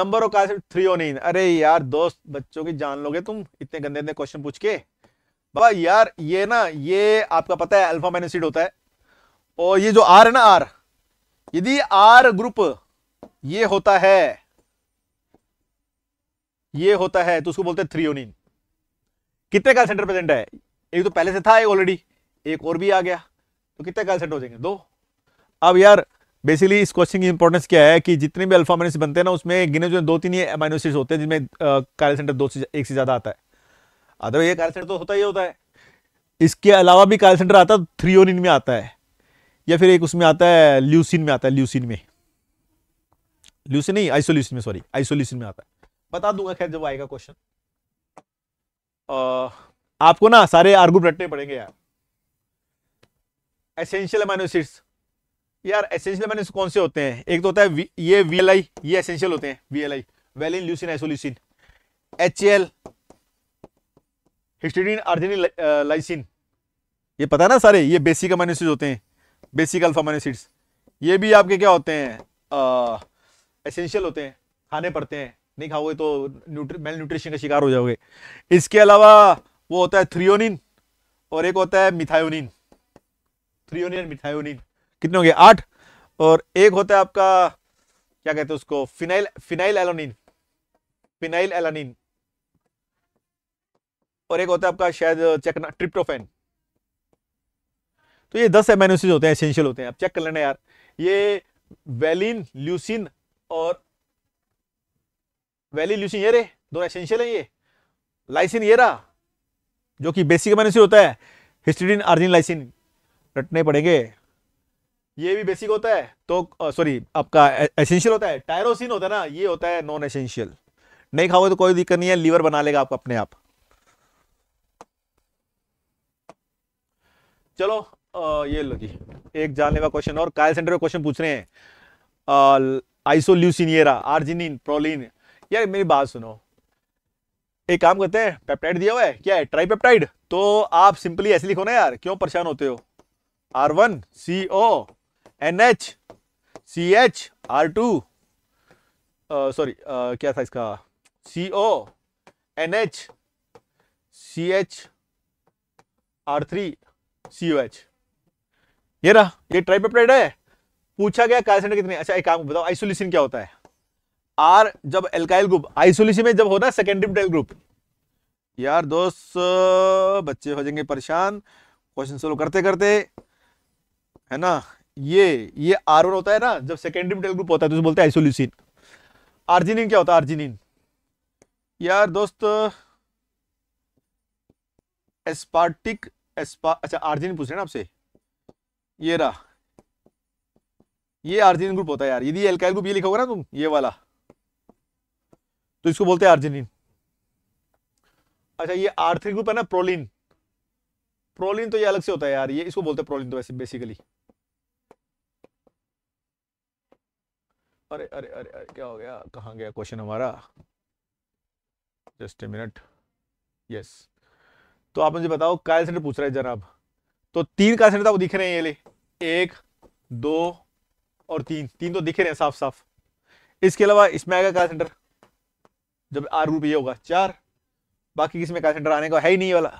नंबर और कहा थ्री ओ नहीं अरे यार दोस्त बच्चों की जान लोगे तुम इतने गंदे गंदे क्वेश्चन पूछ के बाबा यार ये ना ये आपका पता है अल्फा माइनोसिड होता है और ये जो आर है ना आर यदि आर ग्रुप ये होता है ये होता है तो उसको बोलते हैं थ्रियोनिन कितने सेंटर प्रेजेंट है एक तो पहले से था एक ऑलरेडी एक और भी आ गया तो कितने सेंटर हो जाएंगे दो अब यार बेसिकली इस क्वेश्चन की इंपॉर्टेंस क्या है कि जितने भी अल्फा माइनोसिस बनते हैं ना उसमें गिने जो दो तीन ही माइनोसिस होते हैं जिसमें सेंटर दो से एक से ज़्यादा आता है अदरवाइज ये कॉल सेंटर तो होता ही होता है इसके अलावा भी कॉल सेंटर आता है थ्री थ्रियोनिन में आता है या फिर एक उसमें आता है ल्यूसिन में आता है ल्यूसिन में ल्यूसिन नहीं आइसोल्यूसिन में सॉरी आइसोल्यूसिन में आता है बता दूंगा खैर जब आएगा क्वेश्चन आपको ना सारे आर्गूम रटने पड़ेंगे यार एसेंशियल अमाइनो एसिड्स यार एसेंशियल अमाइनो कौन से होते हैं एक तो होता है ये वीएलआई ये एसेंशियल होते हैं VLI valine leucine isoleucine HL histidine arginine lysine ये पता ना सारे ये बेसिक अमाइनोसिड होते हैं बेसिक अल्फा अमाइनोसिड्स ये भी आपके क्या होते हैं एसेंशियल होते हैं खाने पड़ते हैं नहीं खाओगे तो न्यूट्र मेल न्यूट्रिशन का शिकार हो जाओगे इसके अलावा वो होता है थ्रियोनिन और एक होता है मिथायोनिन थ्रियोनिन एंड मिथायोनिन कितने हो गए आठ और एक होता है आपका क्या कहते हैं उसको phenyl phenyl alanine phenyl alanine और एक होता है आपका शायद चेकना ट्रिप्टोफेन तो ये दस एमेनोसिस होते हैं एसेंशियल होते हैं आप चेक कर लेना यार ये वेलिन ल्यूसिन और वेलिन ल्यूसिन ये रे दो एसेंशियल हैं ये लाइसिन ये रहा जो कि बेसिक एमेनोसिस होता है हिस्टिडिन आर्जिन लाइसिन रटने पड़ेंगे ये भी बेसिक होता है तो सॉरी आपका एसेंशियल होता है टायरोसिन होता है ना ये होता है नॉन एसेंशियल नहीं खाओगे तो कोई दिक्कत नहीं है लीवर बना लेगा आप अपने आप चलो आ, ये लो जी एक जानने का क्वेश्चन और कायल सेंटर में क्वेश्चन पूछ रहे हैं आइसोल्यूसिनियरा आर्जिनिन प्रोलिन यार मेरी बात सुनो एक काम करते हैं पेप्टाइड दिया हुआ है क्या है ट्राईपेप्टाइड तो आप सिंपली ऐसे लिखो ना यार क्यों परेशान होते हो R one C O N H C H R two sorry क्या था इसका C O N H C H R three C H ये रहा ये ट्राइपेप्टाइड है पूछा गया कार्सेंटर कितने अच्छा एक काम बताओ आइसोलेशन क्या होता है आर जब एल्काइल ग्रुप आइसोलेशन में जब होता है सेकेंडरी पेप्टाइल ग्रुप यार दोस्त बच्चे हो जाएंगे परेशान क्वेश्चन सोल्व करते करते है ना ये ये आर वन होता है ना जब सेकेंडरी मेटल ग्रुप होता है तो उसे बोलते हैं आइसोलेशन आर्जिनिन क्या होता है आर्जिनिन यार दोस्त एस्पार्टिक एस्पा अच्छा आर्जिन पूछ रहे ना आपसे ये रहा ये आर्जिन ग्रुप होता है यार यदि एल्काइल ग्रुप ये लिखा होगा ना तुम ये वाला तो इसको बोलते हैं आर्जिन अच्छा ये आर थ्री ग्रुप है ना प्रोलिन प्रोलिन तो ये अलग से होता है यार ये इसको बोलते हैं प्रोलिन तो वैसे बेसिकली अरे अरे अरे अरे क्या हो गया कहा गया क्वेश्चन हमारा जस्ट ए मिनट यस तो आप मुझे बताओ कायल सेंटर पूछ रहा है जनाब तो तीन कायल सेंटर तो दिख रहे हैं ये ले एक दो और तीन तीन तो दिख रहे हैं साफ साफ इसके अलावा इसमें आएगा कायल सेंटर जब आर रूप ये होगा चार बाकी किसमें कायल सेंटर आने का है ही नहीं वाला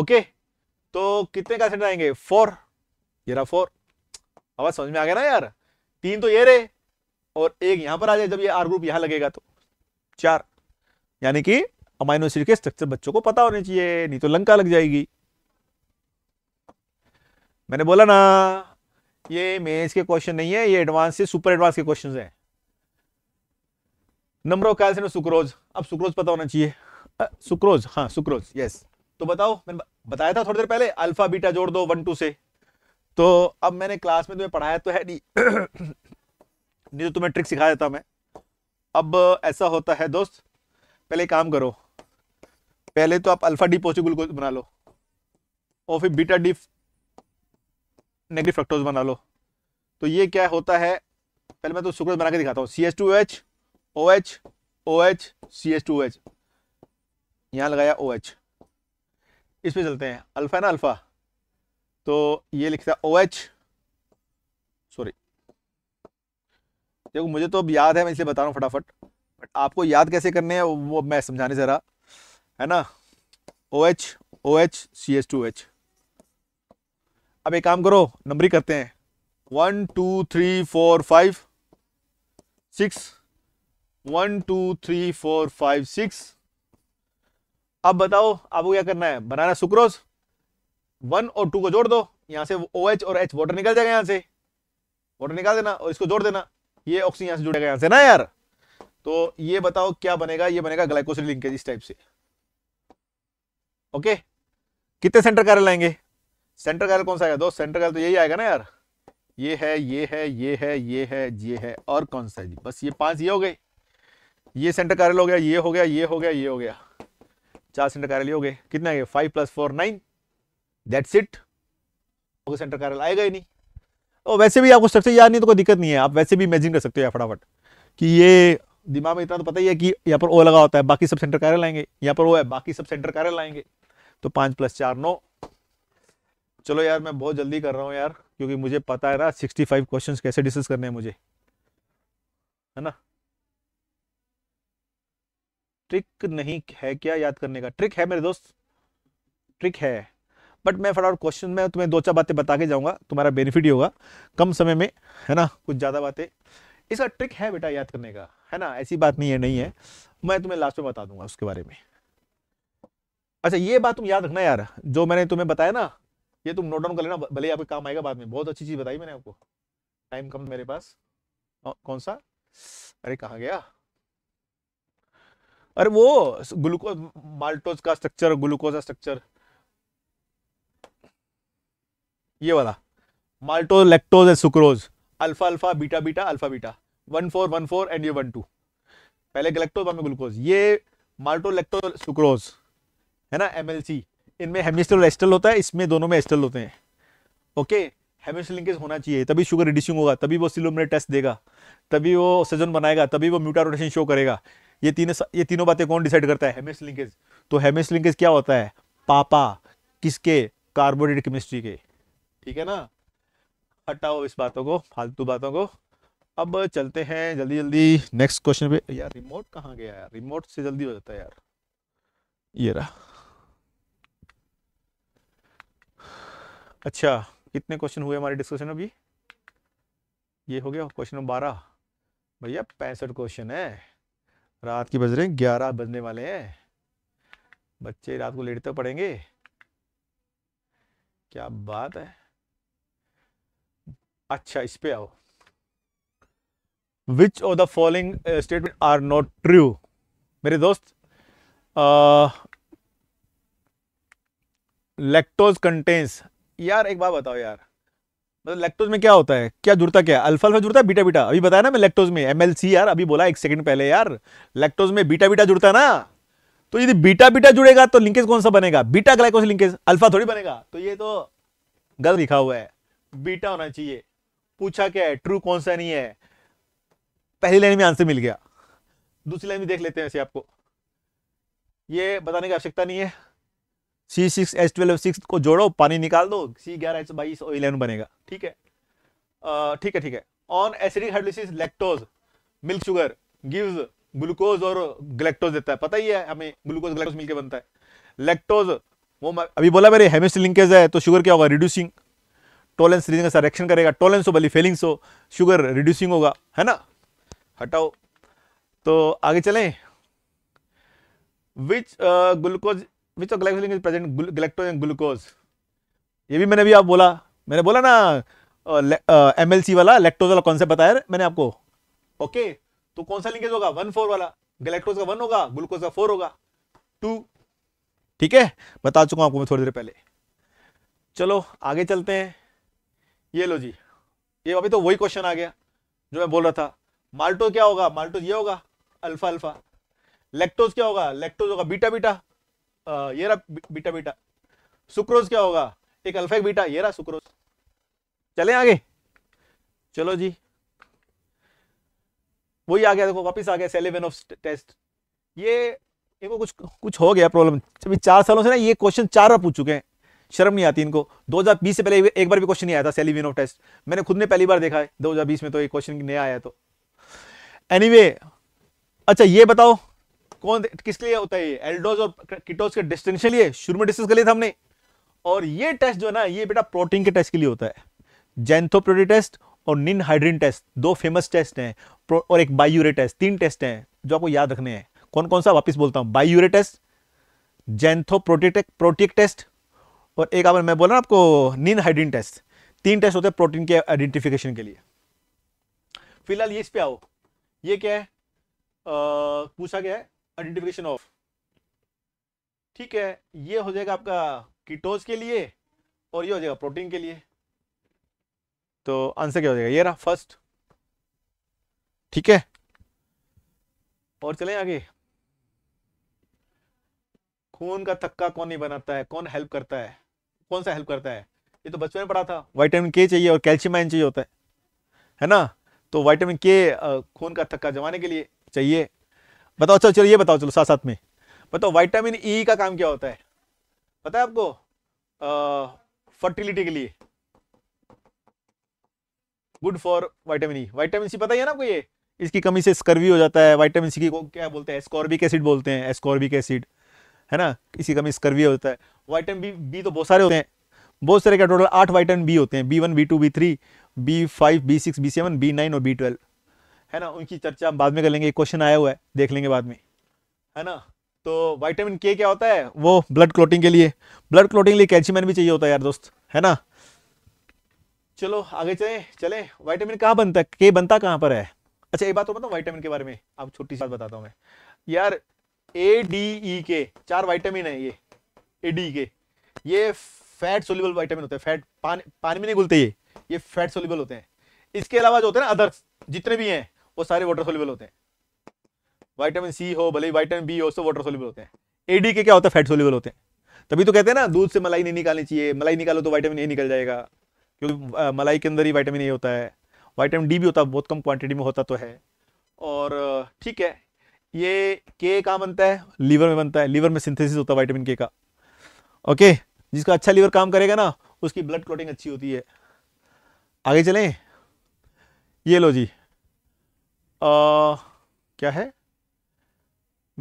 ओके तो कितने कायल सेंटर आएंगे फोर ये रहा फोर आवाज समझ में आ गया ना यार तीन तो ये रहे और एक यहां पर आ जाए जब ये आर ग्रुप यहां लगेगा तो चार यानी कि अमाइनो एसिड के स्ट्रक्चर बच्चों को पता होने चाहिए नहीं तो लंका लग जाएगी मैंने बोला ना ये मेंस के क्वेश्चन नहीं है ये एडवांस से सुपर एडवांस के क्वेश्चंस हैं नंबर ऑफ कैल्सियम सुक्रोज अब सुक्रोज पता होना चाहिए सुक्रोज हाँ सुक्रोज यस तो बताओ मैंने बताया था थोड़ी देर पहले अल्फा बीटा जोड़ दो वन टू से तो अब मैंने क्लास में तुम्हें पढ़ाया तो है नहीं नहीं तो तुम्हें ट्रिक सिखा देता मैं अब ऐसा होता है दोस्त पहले काम करो पहले तो आप अल्फा डी पॉजिटिव ग्लूकोज बना लो और फिर बीटा डी नेगेटिव फ्रक्टोज बना लो तो ये क्या होता है पहले मैं तो सुक्रोज बना के दिखाता हूँ C S two H O H O H C S two H यहाँ लगाया ओ एच इस पर चलते हैं अल्फा है ना अल्फा तो ये लिखता है ओ एच सॉरी देखो मुझे तो अब याद है मैं इसलिए बता रहा हूँ फटाफट बट आपको याद कैसे करने हैं वो मैं समझाने ज़रा है ना O H O H C H two H अब एक काम करो नंबरी करते हैं one two three four five six one two three four five six अब बताओ आपको क्या करना है बनाना सुक्रोज वन और टू को जोड़ दो यहां से ओ एच और एच वाटर निकल जाएगा यहां से वाटर निकाल देना और इसको जोड़ देना ये ऑक्सीजन यहां से जुड़ेगा यहां से ना यार तो ये बताओ क्या बनेगा ये बनेगा ग्लाइकोसिड लिंकेज इस टाइप से ओके कितने सेंटर कैरल आएंगे सेंटर कैरल कौन सा आएगा दो सेंटर कैरल तो यही आएगा ना यार ये है ये है ये है ये है ये है और कौन सा है जी बस ये पांच ये हो गए ये सेंटर कैरल हो गया ये हो गया ये हो गया ये हो गया चार सेंटर कैरल हो गए कितने आएंगे five plus four nine that's it okay centre chiral आएगा ही नहीं तो वैसे भी आपको स्ट्रक्चर याद नहीं तो कोई दिक्कत नहीं है आप वैसे भी इमेजिन कर सकते हो फटाफट कि ये दिमाग में इतना तो पता ही है कि यहाँ पर ओ लगा होता है बाकी सब सेंटर कैरल आएंगे यहाँ पर वो है बाकी सब सेंटर कैरल आएंगे तो पाँच प्लस चार नौ चलो यार मैं बहुत जल्दी कर रहा हूँ यार क्योंकि मुझे पता है ना सिक्सटी फाइव क्वेश्चन कैसे डिस्कस करने हैं मुझे है ना ट्रिक नहीं है क्या याद करने का ट्रिक है मेरे दोस्त ट्रिक है बट मैं फटाफट क्वेश्चन में तुम्हें दो चार बातें बता के जाऊंगा तुम्हारा बेनिफिट ही होगा कम समय में है ना कुछ ज़्यादा बातें इसका ट्रिक है बेटा याद करने का है ना ऐसी बात नहीं है नहीं है मैं तुम्हें लास्ट में बता दूंगा उसके बारे में अच्छा ये बात तुम याद रखना यार जो मैंने तुम्हें बताया ना ये तुम नोट डाउन कर लेना भले आपके काम आएगा बाद में बहुत अच्छी चीज़ बताई मैंने आपको टाइम कम मेरे पास कौन सा अरे कहाँ गया अरे वो ग्लूकोज माल्टोज का स्ट्रक्चर ग्लूकोज का स्ट्रक्चर ये वाला maltose lactose and sucrose alpha alpha beta beta alpha beta one four one four and ये वन टू पहले गलेक्टोज ग्लूकोज ये माल्टो लेक्टोज सुक्रोज है ना एम इनमें हेमिस्टल एस्टल होता है इसमें दोनों में एस्टल होते हैं ओके हेमिस्टल लिंकेज होना चाहिए तभी शुगर रिड्यूसिंग होगा तभी वो सिलोमरे टेस्ट देगा तभी वो सजन बनाएगा तभी वो म्यूटा रोटेशन शो करेगा ये तीनों ये तीनों बातें कौन डिसाइड करता है हेमिस्ट लिंकेज तो हेमिस्ट लिंकेज क्या होता है पापा किसके कार्बोडेट केमिस्ट्री के ठीक है ना हटाओ इस बातों को फालतू बातों को अब चलते हैं जल्दी जल्दी नेक्स्ट क्वेश्चन पे यार रिमोट कहाँ गया यार रिमोट से जल्दी हो जाता है यार ये रहा अच्छा कितने क्वेश्चन हुए हमारे डिस्कशन अभी ये हो गया क्वेश्चन नंबर बारह भैया पैंसठ क्वेश्चन है रात की बज रहे ग्यारह बजने वाले हैं बच्चे रात को लेटते पढ़ेंगे क्या बात है अच्छा इस पे आओ which of the following statement are not true मेरे दोस्त लेक्टोज uh, कंटेंस यार एक बात बताओ यार मतलब लेक्टोज में क्या होता है क्या जुड़ता क्या अल्फा अल्फा जुड़ता है बीटा बीटा अभी बताया ना मैं लेक्टोज में एमएलसी यार अभी बोला एक सेकंड पहले यार लेक्टोज में बीटा बीटा जुड़ता है ना तो यदि बीटा बीटा जुड़ेगा तो लिंकेज कौन सा बनेगा बीटा ग्लाइकोज लिंकेज अल्फा थोड़ी बनेगा तो ये तो गलत लिखा हुआ है बीटा होना चाहिए पूछा क्या है ट्रू कौन सा नहीं है पहली लाइन में आंसर मिल गया दूसरी लाइन में देख लेते हैं ऐसे आपको ये बताने की आवश्यकता नहीं है C six H twelve six को जोड़ो पानी निकाल दो सी ग्यारह एच बाईस ओ इलेवन बनेगा ठीक है ठीक है ठीक है on acidic hydrolysis lactose milk sugar gives glucose और ग्लैक्टोज देता है पता ही है हमें ग्लूकोज ग्लैक्टोज मिलकर बनता है लैक्टोज वो अभी बोला मेरे हेमिस्ट लिंकेज है तो शुगर क्या होगा रिड्यूसिंग टोलेंस रीजन का रिएक्शन करेगा टोलेंस हो भली फेलिंग्स हो शुगर रिड्यूसिंग होगा है ना हटाओ तो आगे चलें which glucose which of glycolic is present galactose and glucose ये भी मैंने भी आप बोला मैंने बोला ना एम एल सी वाला लेक्टोज वाला कॉन्सेप्ट बताया मैंने आपको ओके तो कौन सा लिंकेज होगा वन फोर वाला गलेक्टोज का वन होगा ग्लूकोज का फोर होगा टू ठीक है बता चुका हूं आपको मैं थोड़ी देर पहले चलो आगे चलते हैं ये लो जी ये अभी तो वही क्वेश्चन आ गया जो मैं बोल रहा था माल्टो क्या होगा माल्टो ये होगा अल्फा अल्फा लेक्टोज क्या होगा लेक्टोज होगा बीटा बीटा ये रहा बीटा बीटा सुक्रोज क्या होगा एक अल्फा बीटा ये रहा सुक्रोज चले आगे चलो जी वही आ गया देखो वापस आ गया सेलेवन ऑफ टेस्ट ये इनको कुछ कुछ हो गया प्रॉब्लम अभी चार सालों से ना ये क्वेश्चन चार बार पूछ चुके हैं शर्म नहीं आती इनको 2020 से पहले एक बार भी क्वेश्चन नहीं आया था सेलिविन ऑफ टेस्ट मैंने खुद ने पहली बार देखा है 2020 में तो ये क्वेश्चन नया आया तो एनीवे anyway, अच्छा ये बताओ कौन किसके लिए होता है एल्डोज और किटोज के डिस्टिंक्शन लिए शुरू में डिस्कस कर लिया था हमने और ये टेस्ट जो है ना ये बेटा प्रोटीन के टेस्ट के लिए होता है जेंथोप्रोटी टेस्ट और निन हाइड्रीन टेस्ट दो फेमस टेस्ट हैं और एक बायूरे टेस्ट तीन टेस्ट हैं जो आपको याद रखने हैं कौन कौन सा वापस बोलता हूँ biuret test xanthoproteic proteic test और एक आपने मैं बोला ना आपको निन हाइड्रीन टेस्ट तीन टेस्ट होते हैं प्रोटीन के आइडेंटिफिकेशन के लिए फिलहाल ये इस पे आओ ये क्या है पूछा गया है आइडेंटिफिकेशन ऑफ ठीक है ये हो जाएगा आपका कीटोज के लिए और ये हो जाएगा प्रोटीन के लिए तो आंसर क्या हो जाएगा ये रहा फर्स्ट ठीक है और चले आगे खून का थक्का कौन नहीं बनाता है कौन हेल्प करता है कौन सा हेल्प करता है ये तो बचपन में पढ़ा था वाइटामिन के चाहिए और कैल्शियम आयन चाहिए होता है है ना तो वाइटामिन के खून का थक्का जमाने के लिए चाहिए बताओ चलो चलो ये बताओ चलो साथ साथ में बताओ वाइटामिन ई e का काम क्या होता है पता है आपको फर्टिलिटी के लिए good for vitamin E vitamin C पता ही है ना आपको ये इसकी कमी से स्कर्वी हो जाता है वाइटामिन सी को क्या बोलते हैं स्कॉर्बिक एसिड बोलते हैं स्कॉर्बिक एसिड है ना इसी कमी स्कर्वी होता है वाइटामिन बी बी तो बहुत सारे होते हैं बहुत सारे क्या टोटल आठ वाइटामिन बी होते हैं B one B two B three B five B six B seven B nine और बी ट्वेल्व है ना उनकी चर्चा हम बाद में कर लेंगे क्वेश्चन आया हुआ है देख लेंगे बाद में है ना तो वाइटामिन के क्या होता है वो ब्लड क्लोटिंग के लिए ब्लड क्लोटिंग के लिए कैल्शियम भी चाहिए होता है यार दोस्त है ना चलो आगे चले चले वाइटामिन कहाँ बनता है के बनता कहाँ पर है अच्छा एक बात तो बताऊँ वाइटामिन के बारे में आप छोटी सी बात बताता हूँ मैं यार ए डी ई के चार वाइटामिन है ये ए डी के ये फैट सोल्यूबल वाइटामिन होते हैं फैट पानी पानी में नहीं घुलते ये ये फैट सोल्यूबल होते हैं इसके अलावा जो होते हैं ना अदर्स जितने भी हैं वो सारे वाटर सोल्यूबल होते हैं वाइटामिन सी हो भले वाइटामिन बी हो सब वाटर सोल्यूबल होते हैं एडी के क्या होता है फैट सोल्यूबल होते हैं तभी तो कहते हैं ना दूध से मलाई नहीं निकालनी चाहिए मलाई निकालो तो वाइटामिन ए निकल जाएगा क्योंकि मलाई के अंदर ही वाइटामिन ए होता है वाइटामिन डी भी होता है बहुत कम क्वांटिटी में होता तो है और ठीक है ये के कहाँ बनता है लीवर में बनता है लीवर में सिंथेसिस होता है वाइटामिन के का ओके जिसका अच्छा लीवर काम करेगा ना उसकी ब्लड क्लोटिंग अच्छी होती है आगे चलें ये लो जी Uh, क्या है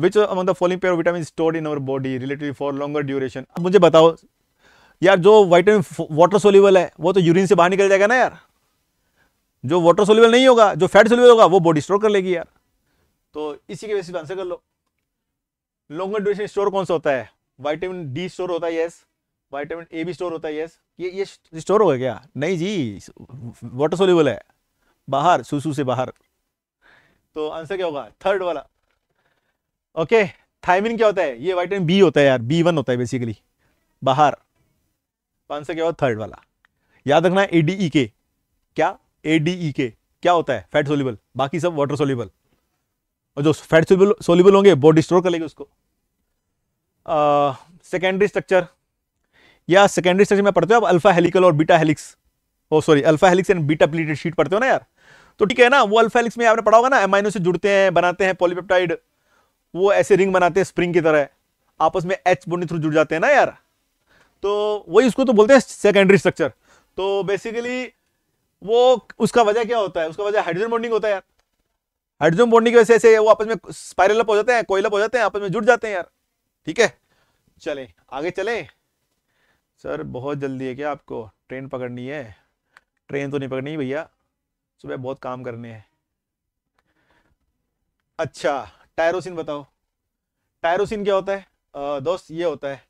which among the pair vitamin stored in our body relative for longer duration अब मुझे बताओ यार जो वाइटामिन वाटर सोल्यूबल है वो तो यूरिन से बाहर निकल जाएगा ना यार जो वाटर सोल्यूबल नहीं होगा जो फैट सोल्यूबल होगा वो बॉडी स्टोर कर लेगी यार तो इसी के वजह से आंसर कर लो लॉन्गर ड्यूरेशन स्टोर कौन सा होता है वाइटामिन डी स्टोर होता है येस वाइटामिन ए भी स्टोर होता है येस ये ये स्टोर होगा क्या नहीं जी वाटर सोल्यूबल है बाहर सुसू से बाहर तो आंसर क्या होगा थर्ड वाला ओके थायमिन क्या होता है ये वाइटमिन बी होता है यार बी वन होता है बेसिकली बाहर तो आंसर क्या होगा थर्ड वाला याद रखना है एडीई के क्या एडीई के e क्या होता है फैट सोल्यूबल बाकी सब वाटर सोल्यूबल और जो फैट सोल्यूबल सोल्यूबल होंगे बॉडी स्टोर कर लेगी उसको सेकेंडरी स्ट्रक्चर या सेकेंडरी स्ट्रक्चर में पढ़ते हो आप अल्फा हेलिकल और beta helix oh sorry alpha helix and beta pleated sheet पढ़ते हो ना यार तो ठीक है ना वो अल्फा हेलिक्स में आपने पढ़ा होगा ना एमाइनो से जुड़ते हैं बनाते हैं पॉलीपेप्टाइड वो ऐसे रिंग बनाते हैं स्प्रिंग की तरह आपस में एच बोन थ्रू जुड़ जाते हैं ना यार तो वही उसको तो बोलते हैं सेकेंडरी स्ट्रक्चर तो बेसिकली वो उसका वजह क्या होता है उसका वजह हाइड्रोजन बॉन्डिंग होता है यार हाइड्रोजन बॉन्डिंग की वजह से वो आपस में स्पायरल अप हो जाते हैं कोयल अप हो जाते हैं आपस में जुड़ जाते हैं यार ठीक है चलें आगे चलें सर बहुत जल्दी है क्या आपको ट्रेन पकड़नी है ट्रेन तो नहीं पकड़नी भैया सुबह बहुत काम करने हैं अच्छा टायरोसिन बताओ टायरोसिन क्या होता है आ, दोस्त ये होता है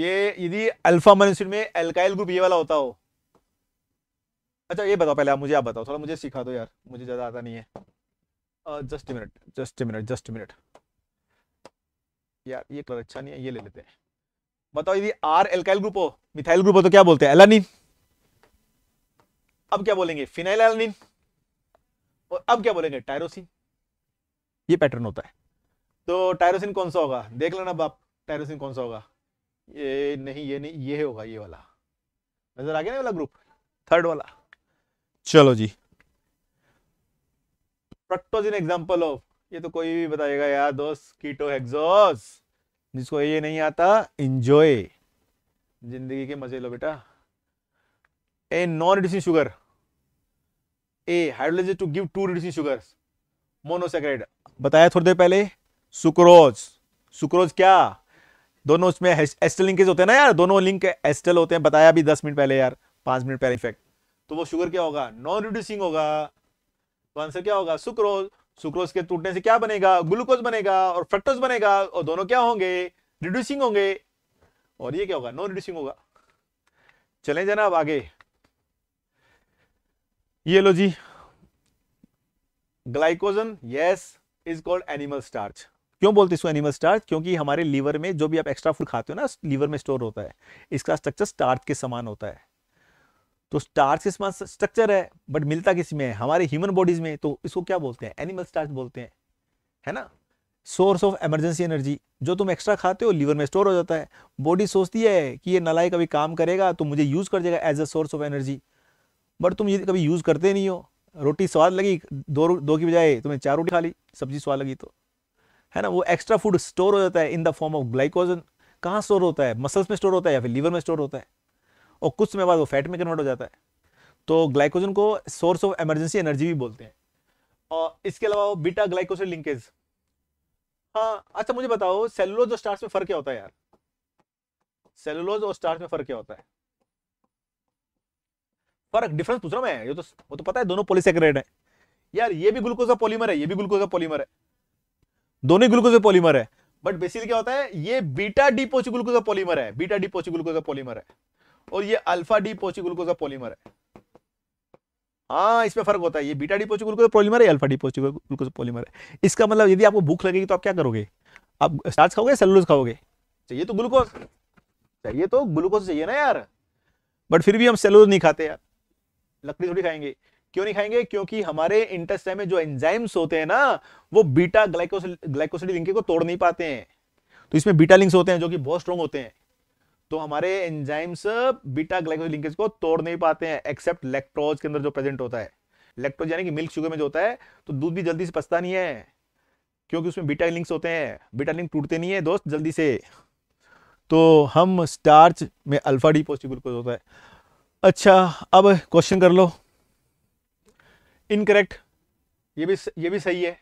ये यदि अल्फा मनसिन में एल्काइल ग्रुप ये वाला होता हो अच्छा ये बताओ पहले आप मुझे आप बताओ थोड़ा मुझे सिखा दो यार मुझे ज़्यादा आता नहीं है just minute just minute just minute यार ये कलर अच्छा नहीं है ये ले लेते हैं बताओ यदि आर एल्काइल ग्रुप हो मिथाइल ग्रुप हो तो क्या बोलते हैं एलानिन अब क्या बोलेंगे फिनाइल और अब क्या बोलेंगे टायरोसिन ये पैटर्न होता है तो टायरोसिन कौन सा होगा देख लेना बाप टायरोसिन कौन सा होगा ये नहीं ये नहीं ये होगा ये वाला नजर आ गया ना वाला ग्रुप थर्ड वाला चलो जी प्रोटोजिन एग्जांपल ऑफ ये तो कोई भी बताएगा यार दोस्त कीटो हेक्सोस जिसको ये नहीं आता इंजॉय जिंदगी के मजे लो बेटा a non-reducing sugar a hydrolysis to give two reducing sugars monosaccharide bataya थोड़ी देर पहले सुक्रोज सुक्रोज क्या दोनों उसमें एस्टल लिंकेज होते हैं ना यार दोनों लिंक एस्टल होते हैं बताया अभी दस मिनट पहले यार पांच मिनट पहले इफेक्ट तो वो शुगर क्या होगा नॉन रिड्यूसिंग होगा तो आंसर क्या होगा सुक्रोज सुक्रोज के टूटने से क्या बनेगा ग्लूकोज बनेगा और फ्रक्टोज बनेगा और दोनों क्या होंगे रिड्यूसिंग होंगे और ये क्या होगा नॉन रिड्यूसिंग होगा चले जनाब आगे ये लो जी glycogen yes is called animal starch क्यों बोलते इसको एनिमल स्टार्च क्योंकि हमारे लीवर में जो भी आप एक्स्ट्रा फूड खाते हो ना लीवर में स्टोर होता है इसका स्ट्रक्चर स्टार्च के समान होता है तो स्टार्च के समान स्ट्रक्चर है बट मिलता किसी में है हमारे ह्यूमन बॉडीज में तो इसको क्या बोलते हैं एनिमल स्टार्च बोलते हैं है ना सोर्स ऑफ एमरजेंसी एनर्जी जो तुम एक्स्ट्रा खाते हो लीवर में स्टोर हो जाता है बॉडी सोचती है कि ये नलाई कभी काम करेगा तो मुझे यूज़ कर देगा as a source of energy but तुम ये कभी यूज़ करते नहीं हो रोटी स्वाद लगी दो दो की बजाय तुम्हें चार रोटी खा ली सब्जी स्वाद लगी तो है ना वो एक्स्ट्रा फूड स्टोर हो जाता है in the form of glycogen कहाँ स्टोर होता है मसल्स में स्टोर होता है या फिर लीवर में स्टोर होता है और कुछ समय बाद वो फैट में कन्वर्ट हो जाता है तो ग्लाइकोजन को सोर्स ऑफ एमरजेंसी एनर्जी भी बोलते हैं और इसके अलावा वो बीटा ग्लाइकोजन लिंकेज हाँ अच्छा मुझे बताओ सेलुलोज और स्टार्च में फर्क क्या होता है यार सेलुलोज और स्टार्च में फर्क क्या होता है फर्क डिफरेंस पूछ रहा हूँ मैं ये तो वो तो पता है दोनों पोलिसेक्रेट है यार ये भी ग्लूकोज का पॉलीमर है ये भी ग्लूकोज का पॉलीमर है दोनों ही ग्लूकोज का पॉलीमर है बट बेसिकली क्या होता है ये बीटा डी पोची ग्लूकोज का पॉलीमर है बीटा डी पोची ग्लूकोज का पॉलीमर है और ये अल्फा डी पोची ग्लूकोज का पॉलीमर है हाँ इसमें फर्क होता है ये बीटा डी पोची ग्लूकोज पॉलीमर है अल्फा डी पोची ग्लूकोज पॉलीमर है इसका मतलब यदि आपको भूख लगेगी तो आप क्या करोगे आप स्टार्च खाओगे सेलुलोज खाओगे चाहिए तो ग्लूकोज चाहिए तो ग्लूकोज चाहिए ना यार बट फिर भी हम सेलुलोज नहीं खाते यार लकड़ी थोड़ी खाएंगे क्यों नहीं खाएंगे क्योंकि हमारे इंटेस्टाइन में जो एंजाइम्स होते हैं ना वो बीटा ग्लाइकोस ग्लाइकोसिडी लिंके को तोड़ नहीं पाते हैं तो इसमें बीटा लिंक्स होते हैं जो कि बहुत स्ट्रॉन्ग होते हैं तो हमारे एंजाइम्स बीटा ग्लाइकोसिड लिंकेज को तोड़ नहीं पाते हैं एक्सेप्ट लेक्ट्रोज के अंदर जो प्रेजेंट होता है लेक्ट्रोज यानी कि मिल्क शुगर में जो होता है तो दूध भी जल्दी से पचता नहीं है क्योंकि उसमें बीटा लिंक्स होते हैं बीटा लिंक टूटते नहीं है दोस्त जल्दी से तो हम स्टार्च में अल्फा डी पॉजिटिव ग्लूकोज होता है अच्छा अब क्वेश्चन कर लो इनकरेक्ट ये भी ये भी सही है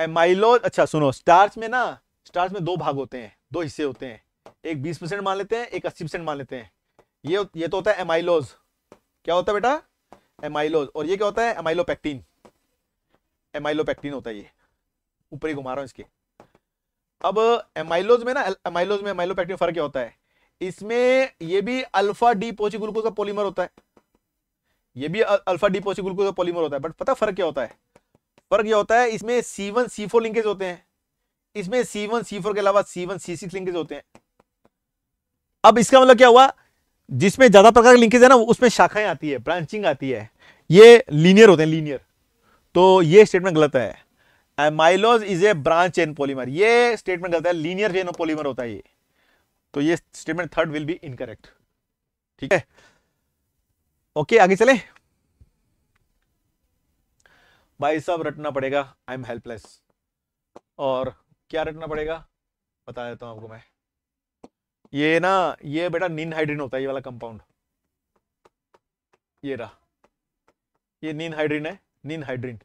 एमाइलोज अच्छा सुनो स्टार्च में ना स्टार्च में दो भाग होते हैं दो हिस्से होते हैं एक 20 परसेंट मान लेते हैं एक 80 परसेंट मान लेते हैं ये ये तो होता है एमाइलोज क्या होता है बेटा एमाइलोज और ये क्या होता है एमाइलोपेक्टिन एमाइलोपेक्टिन होता है ये ऊपर ही घुमा रहा हूँ इसके अब एमाइलोज में ना एमाइलोज में एमाइलोपेक्टिन फर्क क्या होता है इसमें ये भी अल्फा डी पोची ग्लूकोज का पॉलीमर होता है ये भी अल्फा डी पोची ग्लूकोज का पॉलीमर होता है बट पता फर्क क्या होता है फर्क ये होता है इसमें C one C four linkage होते हैं इसमें सी वन सी फोर के अलावा C one C six linkage होते हैं अब इसका मतलब क्या हुआ जिसमें ज्यादा प्रकार के लिंकेज है ना उसमें शाखाएं आती है ब्रांचिंग आती है ये लीनियर होते हैं लीनियर तो ये स्टेटमेंट गलत है amylose is a branch chain polymer ये स्टेटमेंट गलत है लीनियर चेन पॉलीमर होता है ये तो ये statement third will be incorrect ठीक है ओके आगे चले भाई साहब रटना पड़ेगा आई एम हेल्पलेस और क्या रटना पड़ेगा बता देता हूं आपको मैं ये ना ये बेटा नीन हाइड्रीन होता है ये वाला कंपाउंड ये रहा ये नीन हाइड्रीन है नीन हाइड्रीन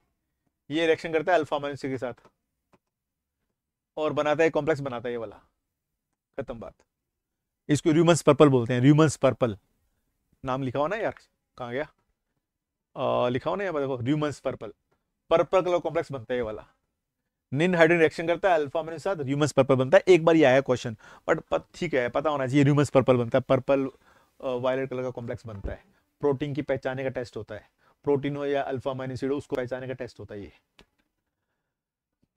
ये रिएक्शन करता है अल्फा माइनस के साथ और बनाता है कॉम्प्लेक्स बनाता है ये वाला खत्म बात इसको र्यूमन्स पर्पल बोलते हैं र्यूमन्स पर्पल नाम लिखा हो ना यार कहाँ गया आ, लिखा हो ना यार देखो Ruhemann's purple purple colour complex बनता है ये वाला निन हाइड्रोजन रिएक्शन करता है अल्फा अमीन के साथ र्यूमन्स पर्पल बनता है एक बार ये आया क्वेश्चन बट ठीक है पता होना चाहिए र्यूमन्स पर्पल बनता है पर्पल वायलेट कलर का कॉम्प्लेक्स बनता है प्रोटीन की पहचाने का टेस्ट होता है प्रोटीन हो या अल्फा माइनसिड हो उसको पहचाने का टेस्ट होता है ये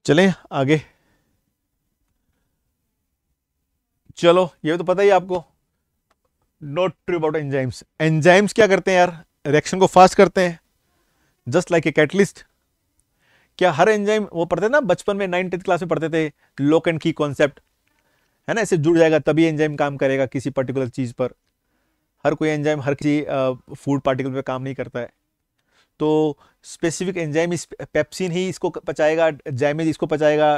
चलें आगे चलो ये तो पता ही आपको not true about enzymes enzymes क्या करते हैं यार रिएक्शन को फास्ट करते हैं जस्ट लाइक ए कैटलिस्ट क्या हर एंजाइम वो पढ़ते ना बचपन में नाइन क्लास में पढ़ते थे लॉक एंड की कॉन्सेप्ट है ना इसे जुड़ जाएगा तभी एंजाइम काम करेगा किसी पर्टिकुलर चीज़ पर हर कोई एंजाइम हर किसी फूड पार्टिकल पे काम नहीं करता है तो स्पेसिफिक एंजाइम इस पेप्सिन ही इसको पचाएगा जैमेज इसको पचाएगा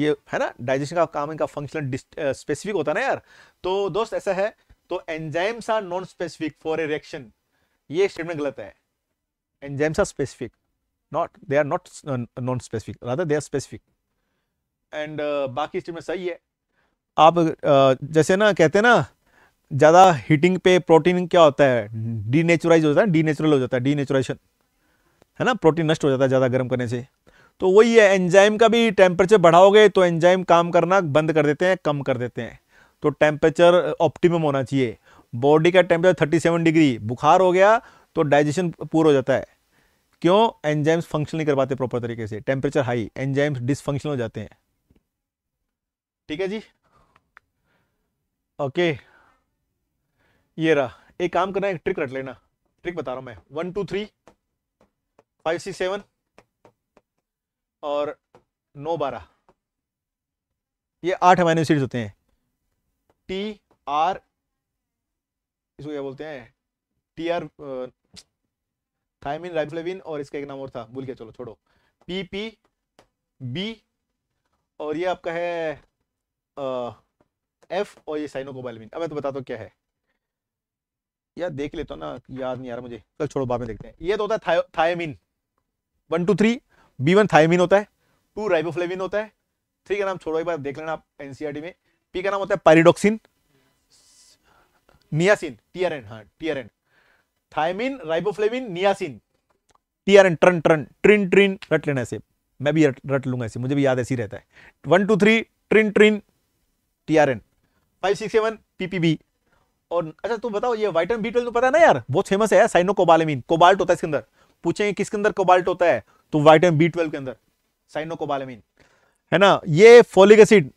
ये है ना डाइजेशन का काम इनका फंक्शनल स्पेसिफिक होता है ना यार तो दोस्त ऐसा है तो enzymes are non specific for a reaction ये स्टेटमेंट गलत है enzymes are specific not they are not non specific rather they are specific and बाकी स्टेटमेंट सही है आप uh, जैसे ना कहते हैं ना ज़्यादा हीटिंग पे प्रोटीन क्या होता है डीनेचुराइज होता है डीनेचुरल हो जाता है डीनेचुरेशन है ना प्रोटीन नष्ट हो जाता है ज़्यादा गर्म करने से तो वही है एंजाइम का भी टेम्परेचर बढ़ाओगे तो एंजाइम काम करना बंद कर देते हैं कम कर देते हैं तो टेम्परेचर ऑप्टिमम uh, होना चाहिए बॉडी का टेम्परेचर 37 डिग्री बुखार हो गया तो डाइजेशन पूरा हो जाता है क्यों एंजाइम्स फंक्शन नहीं कर पाते प्रॉपर तरीके से टेम्परेचर हाई एंजाइम्स डिसफंक्शन हो जाते हैं ठीक है जी ओके ये रहा एक काम करना एक ट्रिक रख लेना ट्रिक बता रहा हूं मैं one two three five six seven और नौ बारह ये आठ अमाइनो एसिड्स होते हैं टी आर इसको क्या बोलते हैं टी आर थायमिन राइफ्लेविन और इसका एक नाम और था भूल के चलो छोड़ो पी पी बी और ये आपका है एफ और ये साइनोकोबालमिन अब मैं तो बताता हूँ क्या है यार देख लेता हूँ ना याद नहीं आ रहा मुझे कल छोड़ो बाद में देखते हैं ये तो होता है thiamine one two three B one thiamine होता है टू राइबोफ्लेविन होता है थ्री का नाम छोड़ो एक बार देख लेना आप एनसीआरटी e में पी का नाम होता है पैरिडोक्सिन नियासिन टीआरएन हाँ TRN thiamine riboflavin niacin TRN ट्रन ट्रन ट्रिन ट्रिन रट लेना ऐसे मैं भी रट, लूंगा ऐसे मुझे भी याद ऐसी रहता है वन टू थ्री ट्रिन ट्रिन TRN five six seven PPB और अच्छा तू बताओ ये वाइटन बी ट्वेल्व तो पता है ना यार बहुत फेमस है साइनो कोबालमिन कोबाल्ट होता है इसके अंदर पूछेंगे किसके अंदर कोबाल्ट होता है तो वाइटामिन बी ट्वेल्व के अंदर साइनोकोबालामीन है ना ये फॉलिक एसिड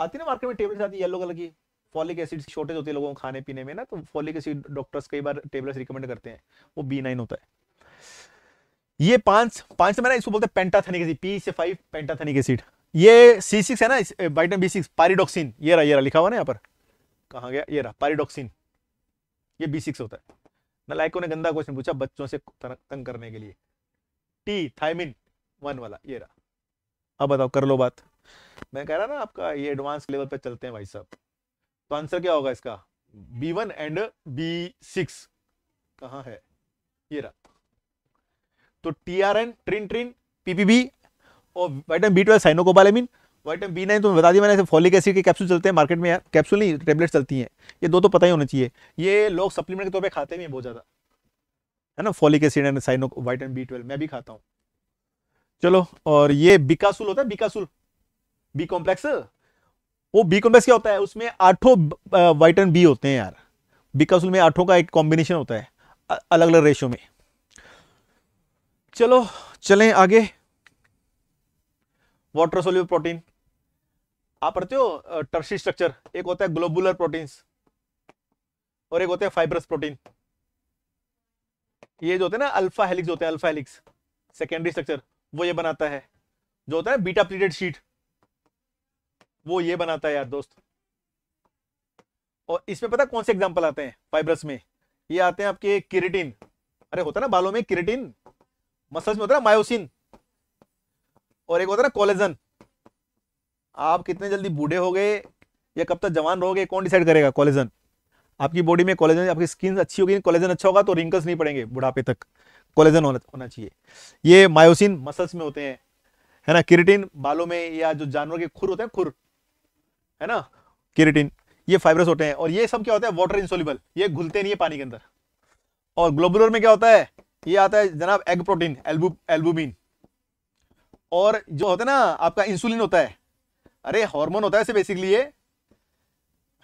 आती ना मार्केट में टेबलेट आती है येलो कलर की फॉलिक एसिड की शॉर्टेज होती है लोगों को खाने पीने में ना तो फॉलिक एसिड डॉक्टर्स कई बार टेबलेट्स रिकमेंड करते हैं वो बी नाइन होता है ये पांच पांच से मैंने इसको बोलते हैं पेंटाथनिक एसिड पी से फाइव पेंटाथनिक एसिड ये सी सिक्स है ना वाइटामिन बी सिक्स पारिडोक्सिन ये रहा ये रहा लिखा हुआ ना यहाँ पर कहा गया ये रहा पारिडोक्सिन ये बी सिक्स होता है ना लाइकों ने गंदा क्वेश्चन पूछा बच्चों से तंग करने के लिए टी थाइमिन वन वाला ये रहा अब बताओ कर लो बात मैं कह रहा ना आपका ये एडवांस लेवल पे चलते हैं भाई साहब तो आंसर क्या होगा इसका B one and B six कहा है ये रहा तो टी आर एन ट्रिन ट्रिन पीपीबी और vitamin B twelve cyanocobalamin vitamin B nine तो बता दी मैंने फॉलिक एसिड के कैप्सूल चलते हैं मार्केट में यार कैप्सूल नहीं टेबलेट चलती हैं ये दो तो पता ही होना चाहिए ये लोग सप्लीमेंट के तौर पर खाते भी हैं बहुत ज़्यादा है ना folic acid and cyano vitamin B twelve मैं भी खाता हूँ चलो और ये बिकासुल होता है बिकासुल बी कॉम्प्लेक्स वो बी कॉम्प्लेक्स क्या होता है उसमें आठों वाइटन बी होते हैं यार बिकासुल में आठों का एक कॉम्बिनेशन होता है अलग अलग रेशो में चलो चलें आगे वाटर सोल्यूबल प्रोटीन आप पढ़ते हो टर्शी स्ट्रक्चर एक होता है ग्लोबुलर प्रोटीन्स और एक होता है फाइबरस प्रोटीन ये जो होते हैं ना अल्फा हेलिक्स होते हैं अल्फा हेलिक्स सेकेंडरी स्ट्रक्चर वो ये बनाता है जो होता है बीटा प्लीटेड शीट वो ये बनाता है यार दोस्त और इसमें पता कौन से एग्जाम्पल आते हैं फाइब्रस में ये आते हैं आपके किरेटिन अरे होता है ना बालों में किरेटिन मसल्स में होता है मायोसिन और एक होता है ना कोलेजन आप कितने जल्दी बूढ़े हो गए या कब तक जवान रहोगे कौन डिसाइड करेगा कोलेजन आपकी बॉडी में कॉलेजन आपकी स्किन अच्छी होगी कॉलेजन अच्छा होगा तो रिंकल्स नहीं पड़ेंगे बुढ़ापे तक कॉलेजन होना होना चाहिए ये मायोसिन मसल्स में होते हैं है ना किरेटिन बालों में या जो जानवर के खुर होते हैं खुर है ना किरेटिन ये फाइबरस होते हैं और ये सब क्या होता है वाटर इंसोलिबल ये घुलते नहीं है पानी के अंदर और ग्लोबुलर में क्या होता है ये आता है जनाब एग प्रोटीन एल्बू एल्बुमिन और जो होता है ना आपका इंसुलिन होता है अरे हार्मोन होता है बेसिकली ये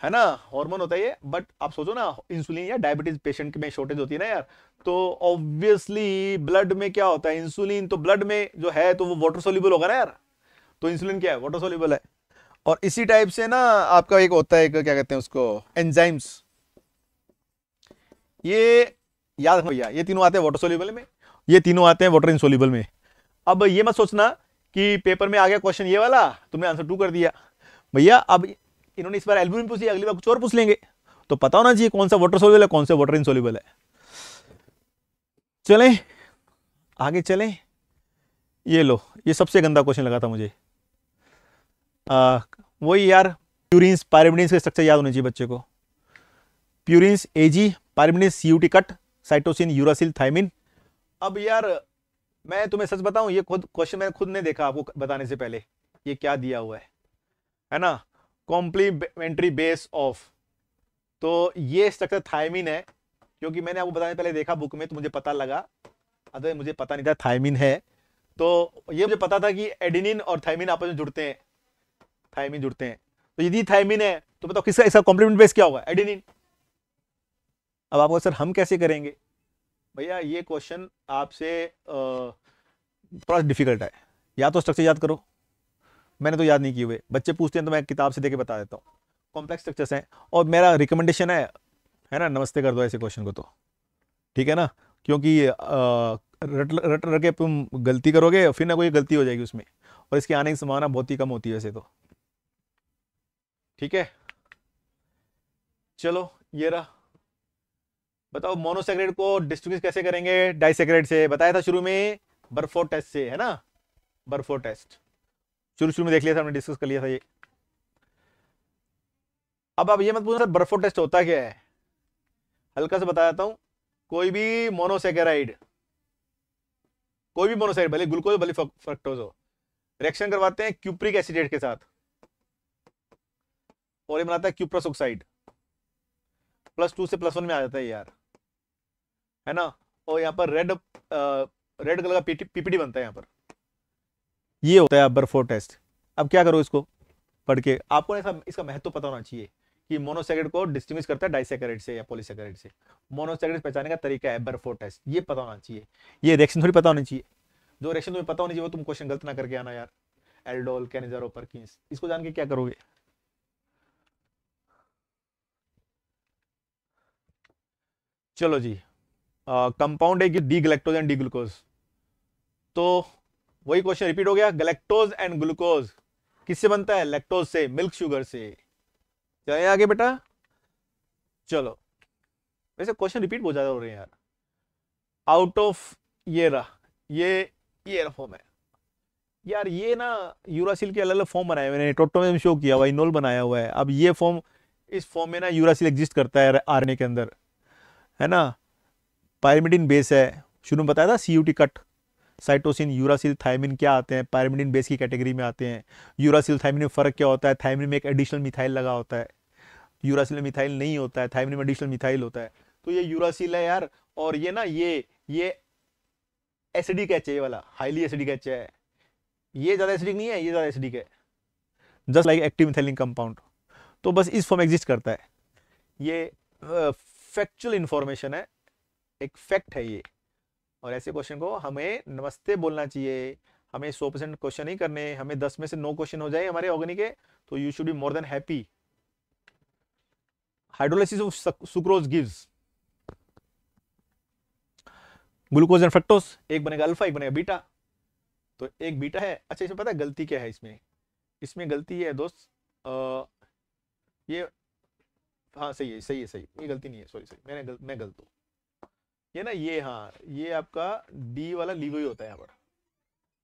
है ना हार्मोन होता है ये बट आप सोचो ना इंसुलिन या डायबिटीज पेशेंट में शॉर्टेज होती है ना यार तो ऑब्वियसली ब्लड में क्या होता है इंसुलिन तो ब्लड में जो है तो वो वाटर सोल्यूबल होगा ना यार तो इंसुलिन क्या है वाटर सोल्यूबल है और इसी टाइप से ना आपका एक होता है क्या कहते हैं उसको एंजाइम्स ये याद रखो भैया ये तीनों आते हैं वाटर सोल्यूबल में ये तीनों आते हैं वाटर इंसोल्यूबल में अब ये मत सोचना कि पेपर में आ गया क्वेश्चन ये वाला तुमने आंसर टू कर दिया भैया अब इन्होंने इस बार एल्बुमिन पूछी अगली बार कुछ और पूछ लेंगे तो पता होना चाहिए कौन सा वाटर सोल्यूबल है कौन सा वाटर इनसोल्यूबल है चलें आगे चलें ये लो ये सबसे गंदा क्वेश्चन लगा था मुझे वही यार प्यूरिंस पायरेबिडिन्स का स्ट्रक्चर याद होना चाहिए बच्चे को purines purines AG pyrimidines CUT cut cytosine uracil thymine अब यार मैं तुम्हें सच बताऊं ये खुद क्वेश्चन मैंने खुद ने देखा आपको बताने से पहले ये क्या दिया हुआ है है ना कॉम्प्लीमेंट्री बेस ऑफ तो ये स्ट्रक्चर थायमिन है क्योंकि मैंने आपको बताने पहले देखा बुक में तो मुझे पता लगा अदर मुझे पता नहीं था थायमिन है तो ये मुझे पता था कि एडिनिन और थायमिन आपस में जुड़ते हैं थायमिन जुड़ते हैं तो यदि थायमिन है तो बताओ किसका इसका कॉम्प्लीमेंट बेस क्या होगा एडिनिन अब आपको सर हम कैसे करेंगे भैया ये क्वेश्चन आपसे थोड़ा डिफिकल्ट है या तो स्ट्रक्चर याद करो मैंने तो याद नहीं किए हुए बच्चे पूछते हैं तो मैं किताब से देखे बता देता हूँ कॉम्प्लेक्स स्ट्रक्चर्स हैं और मेरा रिकमेंडेशन है है ना नमस्ते कर दो ऐसे क्वेश्चन को तो ठीक है ना क्योंकि रट रट रट के तुम गलती करोगे फिर ना कोई गलती हो जाएगी उसमें और इसके आने की संभावना बहुत ही कम होती है वैसे तो ठीक है चलो ये रहा बताओ मोनोसेक्रेट को डिस्टिंग कैसे करेंगे डाइसेक्रेट से बताया था शुरू में बर्फो टेस्ट से है ना बर्फो टेस्ट शुरू शुरू में देख लिया था हमने डिस्कस कर लिया था ये अब आप ये मत पूछना सर बर्फो टेस्ट होता क्या है हल्का से बता देता हूँ कोई भी मोनोसेकेराइड कोई भी मोनोसाइड भले ग्लूकोज भले फ्रक्टोज हो रिएक्शन करवाते हैं क्यूप्रिक एसिडेट के साथ और ये बनाता है क्यूप्रस ऑक्साइड प्लस टू से प्लस वन में आ जाता है यार है ना और यहाँ पर रेड रेड कलर का पीपीडी बनता है यहाँ पर ये होता है बर्फोर टेस्ट अब क्या करो इसको पढ़ के आपको ऐसा इसका महत्व तो पता होना चाहिए कि मोनोसेकेट को डिस्टिंग करता है डाइसेकेट से या पोलिसकेट से मोनोसेकेट पहचाने का तरीका है बर्फोर टेस्ट ये पता होना चाहिए ये रिएक्शन थोड़ी पता होनी चाहिए जो रिएक्शन तुम्हें पता होनी चाहिए वो तुम क्वेश्चन गलत ना करके आना यार एल्डोल कैनेजर ओपर इसको जान के क्या करोगे चलो जी कंपाउंड है कि D galactose and D glucose तो वही क्वेश्चन रिपीट हो गया गलेक्टोज एंड ग्लूकोज किससे बनता है लेक्टोज से मिल्क शुगर से चले आगे बेटा चलो वैसे क्वेश्चन रिपीट बहुत ज्यादा हो रहे हैं यार आउट ऑफ ये रहा ये ये फॉर्म है यार ये ना यूरासिल के अलग अलग फॉर्म बनाए मैंने टोटो में शो किया हुआ इनोल बनाया हुआ है अब ये फॉर्म इस फॉर्म में ना यूरासिल एग्जिस्ट करता है आरएनए के अंदर है ना पायरमिडिन बेस है शुरू में बताया था C cut cytosine uracil thymine क्या आते हैं पायरमिडिन बेस की कैटेगरी में आते हैं यूरासिल थायमिन में फ़र्क क्या होता है थायमिन में एक एडिशनल मिथाइल लगा होता है यूरासिल में मिथाइल नहीं होता है थायमिन में एडिशनल मिथाइल होता है तो ये यूरासिल है यार और ये ना ये ये एसिडिक कैच है ये वाला हाईली एसिडिक कैच है ये ज़्यादा एसिडिक नहीं है ये ज़्यादा एसिडिक है just like active methylene compound तो बस इस फॉर्म एग्जिस्ट करता है ये फैक्चुअल uh, इंफॉर्मेशन है एक फैक्ट है ये और ऐसे क्वेश्चन को हमें नमस्ते बोलना चाहिए हमें सौ परसेंट क्वेश्चन ही करने हमें दस में से नौ क्वेश्चन हो जाए हमारे ऑर्गेनिक के तो you should be more than happy hydrolysis of sucrose gives glucose and fructose एक बनेगा अल्फा एक बनेगा बीटा तो एक बीटा है अच्छा इसमें पता है गलती क्या है इसमें इसमें गलती है दोस्त आ, ये हाँ सही है सही है सही ये गलती नहीं है सॉरी सॉरी मैंने गल, मैं गलत हूँ ये ना ये हाँ ये आपका डी वाला लीवो ही होता है यहाँ पर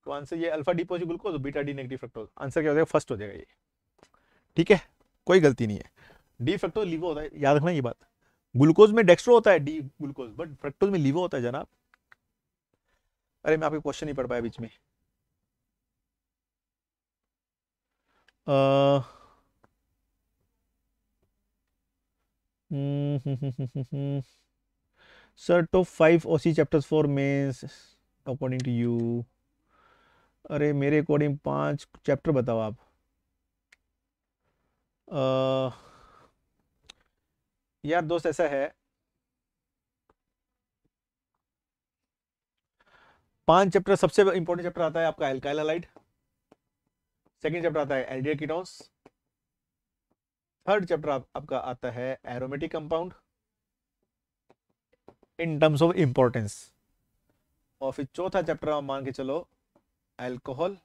तो आंसर ये alpha D positive glucose beta D negative fructose answer क्या हो जाएगा फर्स्ट हो जाएगा ये ठीक है कोई गलती नहीं है डी फ्रक्टोज लीवो होता है याद रखना ये बात ग्लूकोज में डेक्स्ट्रो होता है डी ग्लूकोज बट फ्रक्टोज में लीवो होता है जनाब अरे मैं आपके क्वेश्चन नहीं पढ़ पाया बीच में हम्म हम्म हम्म हम्म हम्म, हम्म। Sir top five OC chapter for mains according to you अरे मेरे अकॉर्डिंग पांच चैप्टर बताओ आप आ, यार दोस्त ऐसा है पांच चैप्टर सबसे इंपॉर्टेंट चैप्टर आता है आपका एल्काइलाइट सेकंड सेकेंड चैप्टर आता है एल्डियर थर्ड चैप्टर आपका आता है aromatic compound in terms of importance और फिर चौथा चैप्टर हम मान के चलो एल्कोहल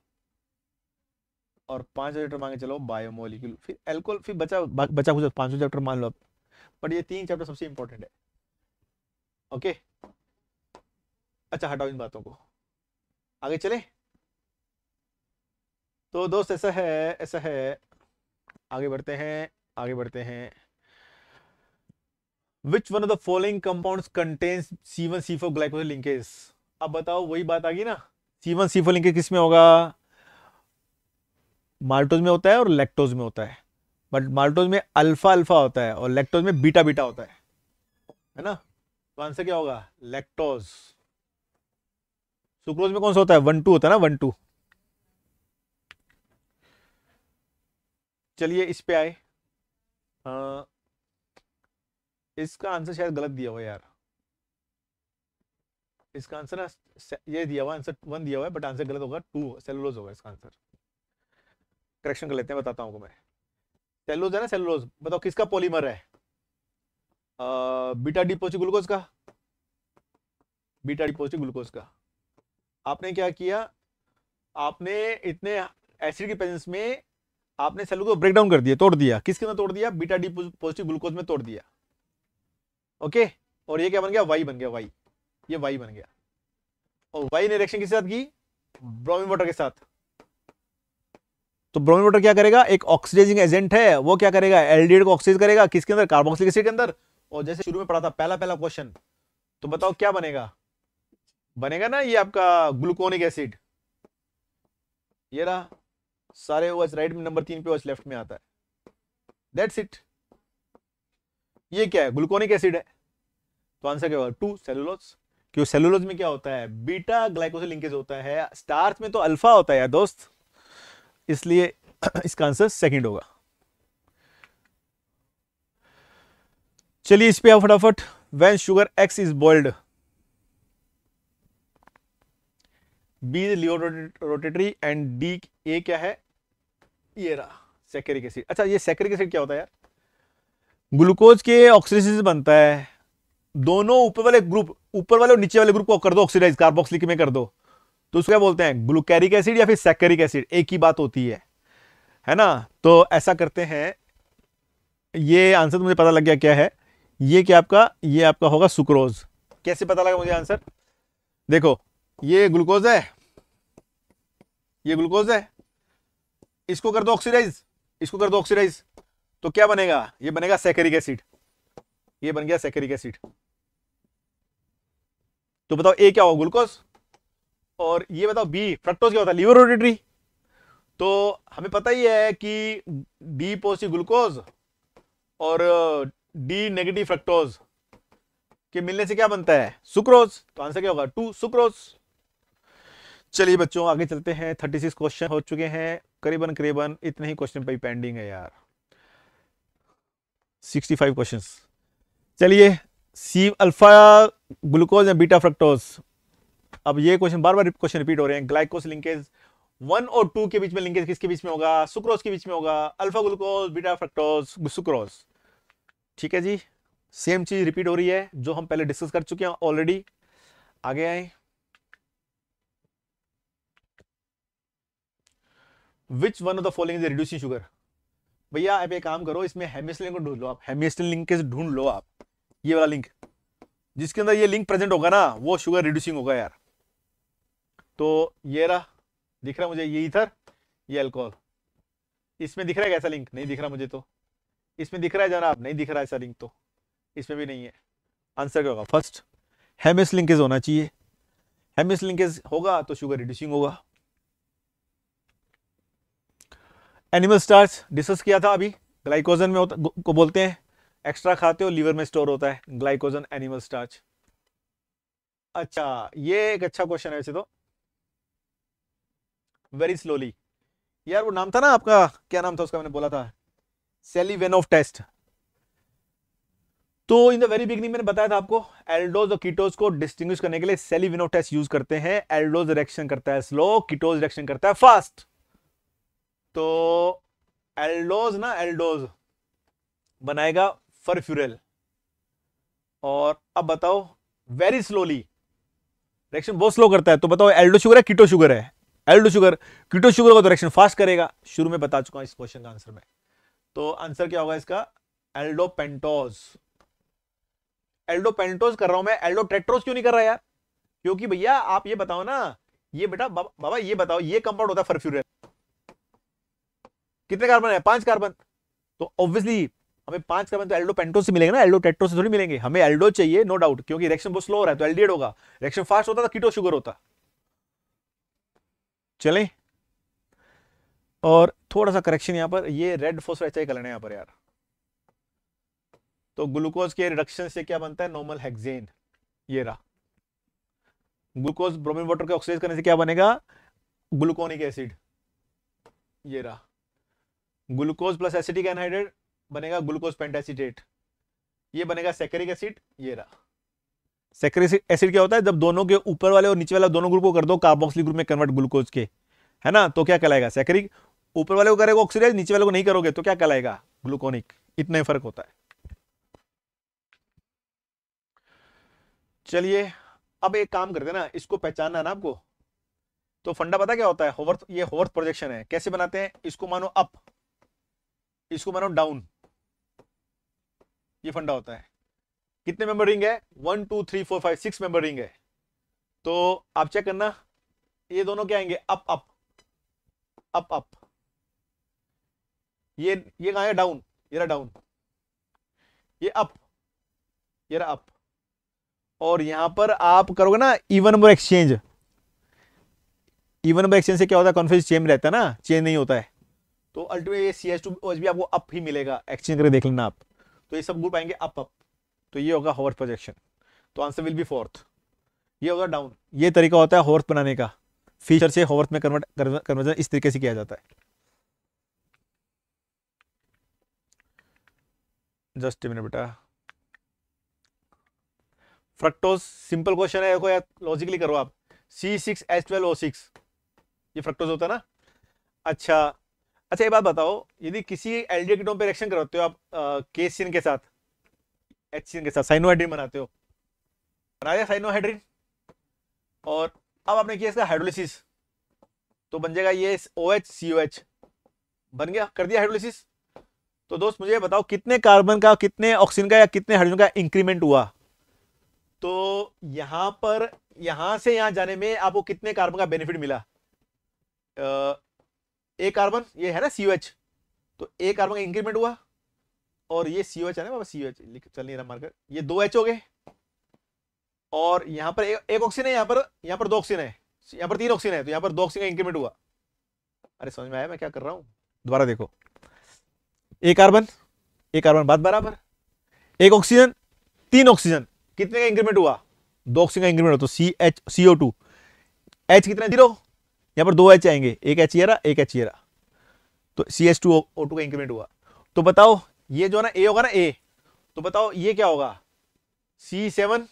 और पांचवा चैप्टर मान के चलो बायोमोलिक्यूल फिर एल्कोहल फिर बचा बचा कुछ पांचवा चैप्टर मान लो आप बट ये तीन चैप्टर सबसे इंपॉर्टेंट है ओके अच्छा हटाओ इन बातों को आगे चले तो दोस्त ऐसा है ऐसा है आगे बढ़ते हैं आगे बढ़ते हैं which one of the following compound contains C one C four glycogen linkage आप बताओ वही बात आ गई ना C one C four linkage किस में होगा माल्टोज में होता है और लेक्टोज में होता है बट माल्टोज में अल्फा अल्फा होता है और लेक्टोज में बीटा बीटा होता है है ना तो आंसर क्या होगा लेक्टोज सुक्रोज में कौन सा होता है वन टू होता है ना वन टू चलिए इस पे आए आ, इसका आंसर शायद गलत दिया हुआ यार इसका आंसर ना ये दिया हुआ आंसर वन दिया हुआ है बट आंसर गलत होगा टू सेलोज होगा इसका आंसर करेक्शन कर लेते हैं बताता हूँ मैं सेलोज है ना सेलोज बताओ किसका पॉलीमर है बीटा डी पॉजिटिव ग्लूकोज का बीटा डी पॉजिटिव ग्लूकोज का आपने क्या किया आपने इतने एसिड की प्रेजेंस में आपने सेलोज को ब्रेक डाउन कर दिया तोड़ दिया किसके अंदर तोड़ दिया बीटा डी पॉजिटिव ग्लूकोज में तोड़ दिया ओके और ये क्या बन गया वाई बन गया वाई ये वाई बन गया और वाई ने रिएक्शन किसके साथ की ब्रोमीन वाटर के साथ तो ब्रोमीन वाटर क्या करेगा एक ऑक्सीडाइजिंग एजेंट है वो क्या करेगा एल्डिहाइड को ऑक्सीडाइज करेगा किसके अंदर कार्बोक्सिलिक एसिड के अंदर और जैसे शुरू में पढ़ा था पहला पहला क्वेश्चन तो बताओ क्या बनेगा बनेगा ना ये आपका ग्लूकोनिक एसिड ये रहा सारे ओएच राइट में नंबर तीन पे ओएच लेफ्ट में आता है दैट्स इट ये क्या है ग्लूकोनिक एसिड है तो आंसर क्या होगा टू सेलुलोज क्यों सेलुलोज में क्या होता है बीटा ग्लाइकोसिल लिंकेज होता है स्टार्च में तो अल्फा होता है यार दोस्त इसलिए इसका आंसर सेकंड होगा चलिए इस पे आप फटाफट when sugar X is boiled be laevorotatory and D A क्या है ये e रहा सेक्रिक एसिड अच्छा ये सेक्रिक एसिड क्या होता है यार ग्लूकोज के ऑक्सीजन बनता है दोनों ऊपर वाले ग्रुप ऊपर वाले और नीचे वाले ग्रुप को कर दो ऑक्सीडाइज कार्बोक्सिलिक में कर दो तो उसको क्या बोलते हैं ग्लूकैरिक एसिड या फिर सैक्रिक एसिड एक ही बात होती है है ना तो ऐसा करते हैं ये आंसर तो मुझे पता लग गया क्या है ये क्या आपका ये आपका होगा सुक्रोज कैसे पता लगा मुझे आंसर देखो ये ग्लूकोज है ये ग्लूकोज है इसको कर दो ऑक्सीडाइज इसको कर दो ऑक्सीडाइज तो क्या बनेगा ये बनेगा सैकरिक एसिड ये बन गया सेकेरिक एसिड तो बताओ ए क्या होगा ग्लूकोज और ये बताओ बी फ्रक्टोज क्या होता है लिवर रोडेटरी तो हमें पता ही है कि डी पॉजिटिव ग्लूकोज और डी नेगेटिव फ्रक्टोज के मिलने से क्या बनता है सुक्रोज तो आंसर क्या होगा टू सुक्रोज चलिए बच्चों आगे चलते हैं थर्टी सिक्स क्वेश्चन हो चुके हैं करीबन करीबन इतने ही क्वेश्चन पे पेंडिंग है यार सिक्सटी फाइव क्वेश्चन चलिए सी अल्फा ग्लूकोज या बीटा फ्रक्टोज अब ये क्वेश्चन बार बार क्वेश्चन रिपीट हो रहे हैं ग्लाइकोस लिंकेज वन और टू के बीच में लिंकेज किसके बीच में होगा सुक्रोज के बीच में होगा alpha glucose beta fructose sucrose ठीक है जी सेम चीज रिपीट हो रही है जो हम पहले डिस्कस कर चुके हैं ऑलरेडी आगे आए which one of the following is reducing sugar भैया आप एक काम करो इसमें हेमिस्लिन को ढूंढ लो आप हेमिस्लिन लिंकेज ढूंढ लो आप ये वाला लिंक जिसके अंदर ये लिंक प्रेजेंट होगा ना वो शुगर रिड्यूसिंग होगा यार तो ये रहा दिख रहा मुझे ये इथर ये अल्कोहल इसमें दिख रहा है कैसा लिंक नहीं दिख रहा मुझे तो इसमें दिख रहा है जनाब नहीं दिख रहा है ऐसा लिंक तो इसमें भी नहीं है आंसर क्या होगा फर्स्ट हेमिस लिंकेज होना चाहिए हेमिस लिंकेज होगा तो शुगर रिड्यूसिंग होगा एनिमल स्टार्च डिस्कस किया था अभी ग्लाइकोजन में होता को बोलते हैं एक्स्ट्रा खाते हो लीवर में स्टोर होता है ग्लाइकोजन एनिमल स्टार्च अच्छा ये एक अच्छा क्वेश्चन है वैसे तो वेरी स्लोली यार वो नाम था ना आपका क्या नाम था उसका मैंने बोला था वेन ऑफ टेस्ट तो इन द वेरी बिगनिंग मैंने बताया था आपको एल्डोज और कीटोज को डिस्टिंग करने के लिए सेलिविनो टेस्ट यूज करते हैं एल्डोज रिएक्शन करता है स्लो कीटोज रिएक्शन करता है फास्ट तो एल्डोज ना एल्डोज बनाएगा फॉर फ्यूरल और अब बताओ वेरी स्लोली रिएक्शन बहुत स्लो करता है तो बताओ एल्डो शुगर है किटो शुगर है एल्डो शुगर किटो शुगर का तो रिएक्शन फास्ट करेगा शुरू में बता चुका हूं इस क्वेश्चन का आंसर में तो आंसर क्या होगा इसका एल्डो पेंटोज एल्डो पेंटोज कर रहा हूं मैं एल्डो ट्रेक्ट्रोज क्यों नहीं कर रहा यार क्योंकि भैया आप ये बताओ ना ये बेटा बाबा ये बताओ ये कंपाउंड होता है फरफ्यूरल कितने कार्बन है पांच कार्बन तो ऑब्वियसली हमें पांच कार्बन तो एल्डो पेंटो से मिलेंगे ना एल्डो टेट्रो से थोड़ी मिलेंगे हमें एल्डो चाहिए नो डाउट क्योंकि रिएक्शन बहुत स्लो हो रहा है तो एल्डिएड होगा रिएक्शन फास्ट होता तो कीटो शुगर होता चलें और थोड़ा सा करेक्शन यहां पर ये रेड फोसराइचाई कलर है यहाँ पर यार तो ग्लूकोज के रिडक्शन से क्या बनता है नॉर्मल हेक्सेन ये रहा ग्लूकोज ब्रोमिन वाटर के ऑक्सीडाइज करने से क्या बनेगा ग्लूकोनिक एसिड ये रहा ग्लूकोज प्लस एसिटिक एनहाइड्रेट बनेगा ग्लूकोज पेंटासिटेट ये बनेगा सेक्रिक एसिड ये रहा सेक्रिक एसिड क्या होता है जब दोनों के ऊपर वाले और नीचे वाला दोनों ग्रुप को कर दो कार्बोक्सिलिक ग्रुप में कन्वर्ट ग्लूकोज के है ना तो क्या कहलाएगा सेक्रिक ऊपर वाले को करेगा ऑक्सीडाइज नीचे वाले को नहीं करोगे तो क्या कहलाएगा ग्लूकोनिक इतना ही फर्क होता है चलिए अब एक काम करते ना इसको पहचानना है ना आपको तो फंडा पता क्या होता है होवर्थ ये होवर्थ प्रोजेक्शन है कैसे बनाते हैं इसको मानो अप इसको मानो डाउन ये फंडा होता है कितने मेंबर रिंग है one two three four five six member ring है तो आप चेक करना ये दोनों क्या आएंगे अप अप अप अप ये ये कहा है डाउन ये रहा डाउन ये अप ये रहा अप और यहां पर आप करोगे ना even number exchange even number exchange से क्या होता है कॉन्फ्रेंस चेंज रहता है ना चेंज नहीं होता है तो अल्टीमेट ये सी एस टू भी आपको अप ही मिलेगा एक्सचेंज करके देख लेना आप तो ये सब ग्रुप आएंगे अप अप तो ये होगा हॉर्स प्रोजेक्शन तो आंसर विल बी फोर्थ ये होगा डाउन ये तरीका होता है हॉर्स बनाने का फीचर से हॉर्स में कन्वर्ट कन्वर्जन इस तरीके से किया जाता है जस्ट मिनट बेटा फ्रक्टोज सिंपल क्वेश्चन है देखो यार लॉजिकली करो आप C six H twelve O six ये फ्रक्टोज होता है ना अच्छा अच्छा ये बात बताओ यदि किसी एल डी कीटोन पर रिएक्शन करवाते हो आप के सी के साथ एच सी के साथ साइनोहाइड्रीन बनाते हो बना दिया साइनोहाइड्रिन और अब आपने किया इसका हाइड्रोलिसिस तो बन जाएगा ये ओ एच सी ओ एच बन गया कर दिया हाइड्रोलिसिस तो दोस्त मुझे बताओ कितने कार्बन का कितने ऑक्सीजन का या कितने हाइड्रोजन का इंक्रीमेंट हुआ तो यहाँ पर यहाँ से यहाँ जाने में आपको कितने कार्बन का बेनिफिट मिला ए कार्बन ये है ना सी एच तो ए कार्बन का इंक्रीमेंट हुआ और ये सी एच है ना सी एच चल नहीं रहा मार्कर ये दो एच हो गए और यहां पर एक ऑक्सीजन है यहां पर यहां पर दो ऑक्सीजन है यहां पर तीन ऑक्सीजन है तो यहां पर दो ऑक्सीजन का इंक्रीमेंट हुआ अरे समझ में आया मैं क्या कर रहा हूं दोबारा देखो ए कार्बन ए कार्बन बाद बराबर एक ऑक्सीजन तीन ऑक्सीजन कितने का इंक्रीमेंट हुआ दो ऑक्सीजन का इंक्रीमेंट हुआ तो C H CO two H कितना जीरो यहाँ पर दो एच आएंगे एक एच ये रहा एक एच ये रहा तो C H two O two का इंक्रीमेंट हुआ तो बताओ ये जो है ना ए होगा ना ए तो बताओ ये क्या होगा सी सेवन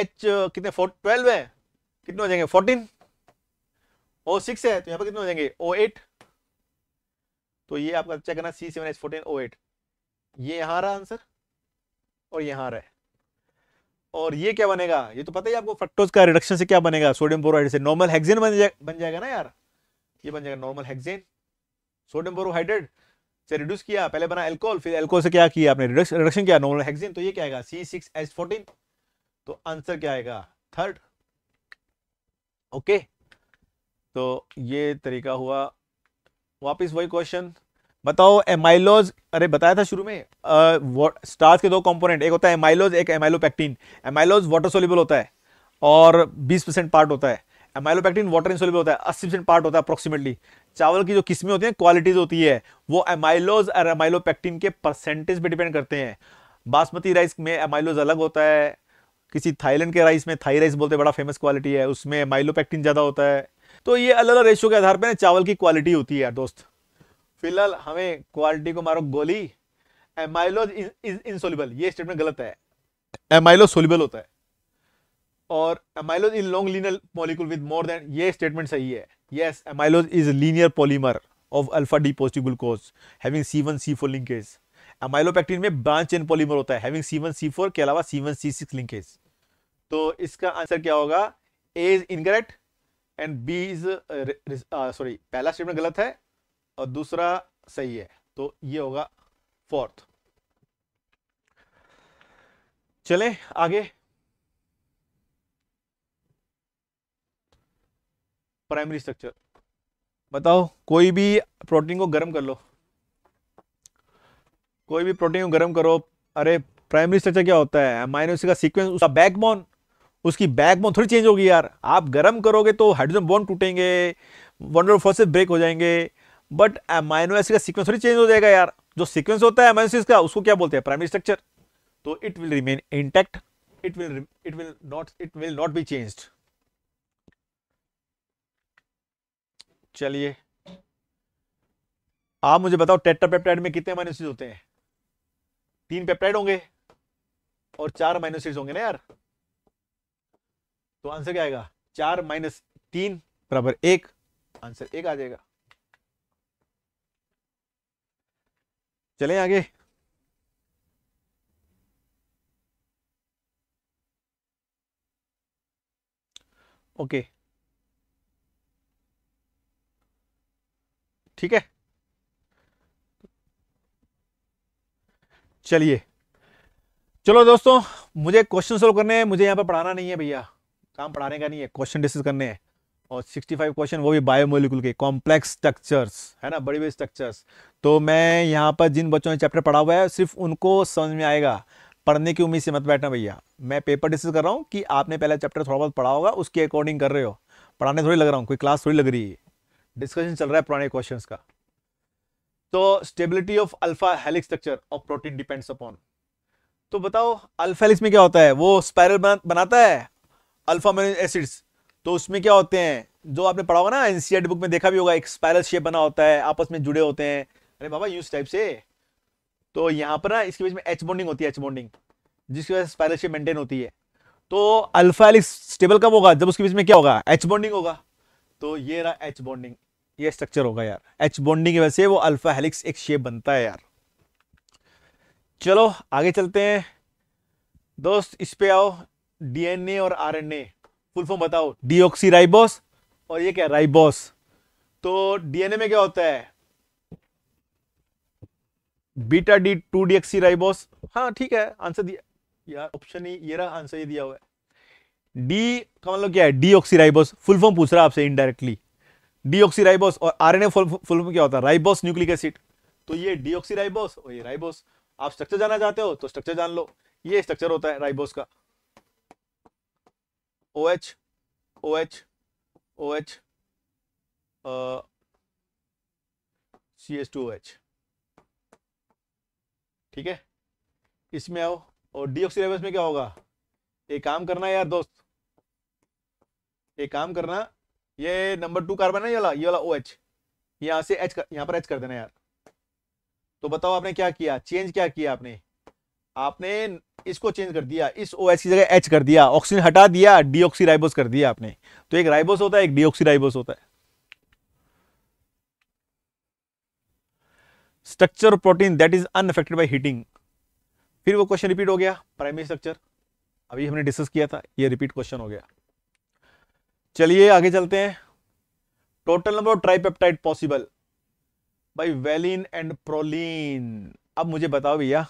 एच कितने ट्वेल्व है कितने हो जाएंगे फोर्टीन ओ सिक्स है तो यहाँ पर कितने हो जाएंगे ओ एट तो ये आपका चेक करना C seven H fourteen O eight ये यहाँ रहा आंसर और यहाँ रहा है और ये क्या बनेगा ये तो पता ही आपको फ्रक्टोज का रिडक्शन से क्या बनेगा सोडियम बोरोहाइड्रेट से नॉर्मल हेक्सेन बन जाएगा बन जाएगा ना यार ये बन जाएगा नॉर्मल हेक्सेन सोडियम बोरोहाइड्रेट से रिड्यूस किया पहले बना एल्कोहल फिर एल्कोहल से क्या किया आपने रिडक्शन किया नॉर्मल हेक्सेन तो ये क्या आएगा सी सिक्स एच फोर्टीन तो आंसर क्या आएगा थर्ड ओके तो ये तरीका हुआ वापिस वही क्वेश्चन बताओ एमाइलोज अरे बताया था शुरू में स्टार्च के दो कंपोनेंट एक होता है एमाइलोज एक एमाइलोपैक्टिन एमाइलोज वाटर सोल्यूबल होता है और 20 परसेंट पार्ट होता है एमाइलोपैक्टिन वाटर इंसोल्यूबल होता है अस्सी परसेंट पार्ट होता है अप्रोक्सीमेटली चावल की जो किस्में होती हैं क्वालिटीज होती है वो एमाइलोज और एमाइलोपैक्टिन के परसेंटेज पर डिपेंड करते हैं बासमती राइस में एमाइलोज अलग होता है किसी थाईलैंड के राइस में थाई राइस बोलते बड़ा फेमस क्वालिटी है उसमें माइलोपैक्टिन ज़्यादा होता है तो ये अलग अलग रेशियो के आधार पर चावल की क्वालिटी होती है यार दोस्त फिलहाल हमें क्वालिटी को मारो गोली एमाइलोज इज इनसोलिबल ये स्टेटमेंट गलत है एमाइलोज सोलिबल होता है और amylose is long linear molecule with more than ये स्टेटमेंट सही है yes amylose is linear polymer of alpha D positive glucose having C one C four linkage amylopectin में ब्रांच चेन पॉलीमर होता है having C one C four के अलावा C one C six linkage तो इसका answer क्या होगा A is incorrect and B is sorry पहला स्टेटमेंट गलत है और दूसरा सही है तो ये होगा फोर्थ चले आगे प्राइमरी स्ट्रक्चर बताओ कोई भी प्रोटीन को गर्म कर लो कोई भी प्रोटीन को गर्म करो अरे प्राइमरी स्ट्रक्चर क्या होता है माइनो का सीक्वेंस उसका बैकबोन उसकी बैकबोन थोड़ी चेंज होगी यार आप गर्म करोगे तो हाइड्रोजन बोन टूटेंगे वंडर फोर्सेस ब्रेक हो जाएंगे बट अमाइनो एसिड का सीक्वेंस थोड़ी चेंज हो जाएगा यार जो सीक्वेंस होता है अमाइनो एसिड का उसको क्या बोलते हैं प्राइमरी स्ट्रक्चर तो it will remain intact it will it will not it will not be changed चलिए आप मुझे बताओ टेट्रापेप्टाइड में कितने एसिड होते हैं तीन पेप्टाइड होंगे और चार एसिड होंगे ना यार तो आंसर क्या आएगा चार माइनस तीन बराबर एक आंसर एक आ जाएगा चले आगे ओके ठीक है चलिए चलो दोस्तों मुझे क्वेश्चन सोल्व करने हैं मुझे यहां पर पढ़ाना नहीं है भैया काम पढ़ाने का नहीं है क्वेश्चन डिस्कस करने हैं और 65 क्वेश्चन वो भी बायोमोलिकुल के कॉम्प्लेक्स स्ट्रक्चर्स है ना बड़ी बड़ी स्ट्रक्चर्स तो मैं यहाँ पर जिन बच्चों ने चैप्टर पढ़ा हुआ है सिर्फ उनको समझ में आएगा पढ़ने की उम्मीद से मत बैठना भैया मैं पेपर डिस्कस कर रहा हूँ कि आपने पहला चैप्टर थोड़ा बहुत पढ़ा होगा उसके अकॉर्डिंग कर रहे हो पढ़ाने थोड़ी लग रहा हूँ कोई क्लास थोड़ी लग रही है डिस्कशन चल रहा है पुराने क्वेश्चन का तो stability of alpha helix structure of protein depends upon तो बताओ अल्फा हेलिक्स में क्या होता है वो स्पायरल बनाता है अल्फा एसिड्स तो उसमें क्या होते हैं जो आपने पढ़ा होगा ना एनसीआर बुक e में देखा भी होगा एक स्पायरल शेप बना होता है आपस में जुड़े होते हैं अरे बाबा यूज टाइप से तो यहाँ पर ना इसके बीच में एच बॉन्डिंग होती है एच बॉन्डिंग जिसकी वजह से स्पायरल शेप मेंटेन होती है तो अल्फा एलिक्स स्टेबल कब होगा जब उसके बीच में क्या होगा एच बॉन्डिंग होगा तो ये रहा एच बॉन्डिंग ये स्ट्रक्चर होगा यार एच बॉन्डिंग की वजह से वो अल्फा हेलिक्स एक शेप बनता है यार चलो आगे चलते हैं दोस्त इस पे आओ डीएनए और आरएनए फुल फॉर्म बताओ डीऑक्सी और ये क्या है राइबोस तो डीएनए में क्या होता है beta D two deoxyribose हाँ ठीक है आंसर दिया यार ऑप्शन ही ये रहा आंसर ये दिया हुआ है डी का मतलब क्या है डीऑक्सी राइबोस फुल फॉर्म पूछ रहा आपसे इनडायरेक्टली डीऑक्सी राइबोस और आरएनए फुल फॉर्म क्या होता है राइबोस न्यूक्लिक एसिड तो ये डीऑक्सी राइबोस और ये राइबोस आप स्ट्रक्चर जाना चाहते हो तो स्ट्रक्चर जान लो ये स्ट्रक्चर होता है राइबोस का O H O H O H C H two O H ठीक है इसमें आओ और डी ऑक्सीडेबस में क्या होगा एक काम करना यार दोस्त एक काम करना ये नंबर टू कार्बन है ये वाला ये वाला ओ एच यहां से एच यहां पर एच कर देना यार तो बताओ आपने क्या किया चेंज क्या किया आपने आपने इसको चेंज कर दिया इस ओ की जगह एच कर दिया ऑक्सीजन हटा दिया डीऑक्सी कर दिया आपने तो एक राइबोस होता है एक डीऑक्सी राइबोस होता है structure protein that is unaffected by heating फिर वो क्वेश्चन रिपीट हो गया प्राइमरी स्ट्रक्चर अभी हमने डिस्कस किया था ये रिपीट क्वेश्चन हो गया चलिए आगे चलते हैं total number of tripeptide possible by valine and proline अब मुझे बताओ भैया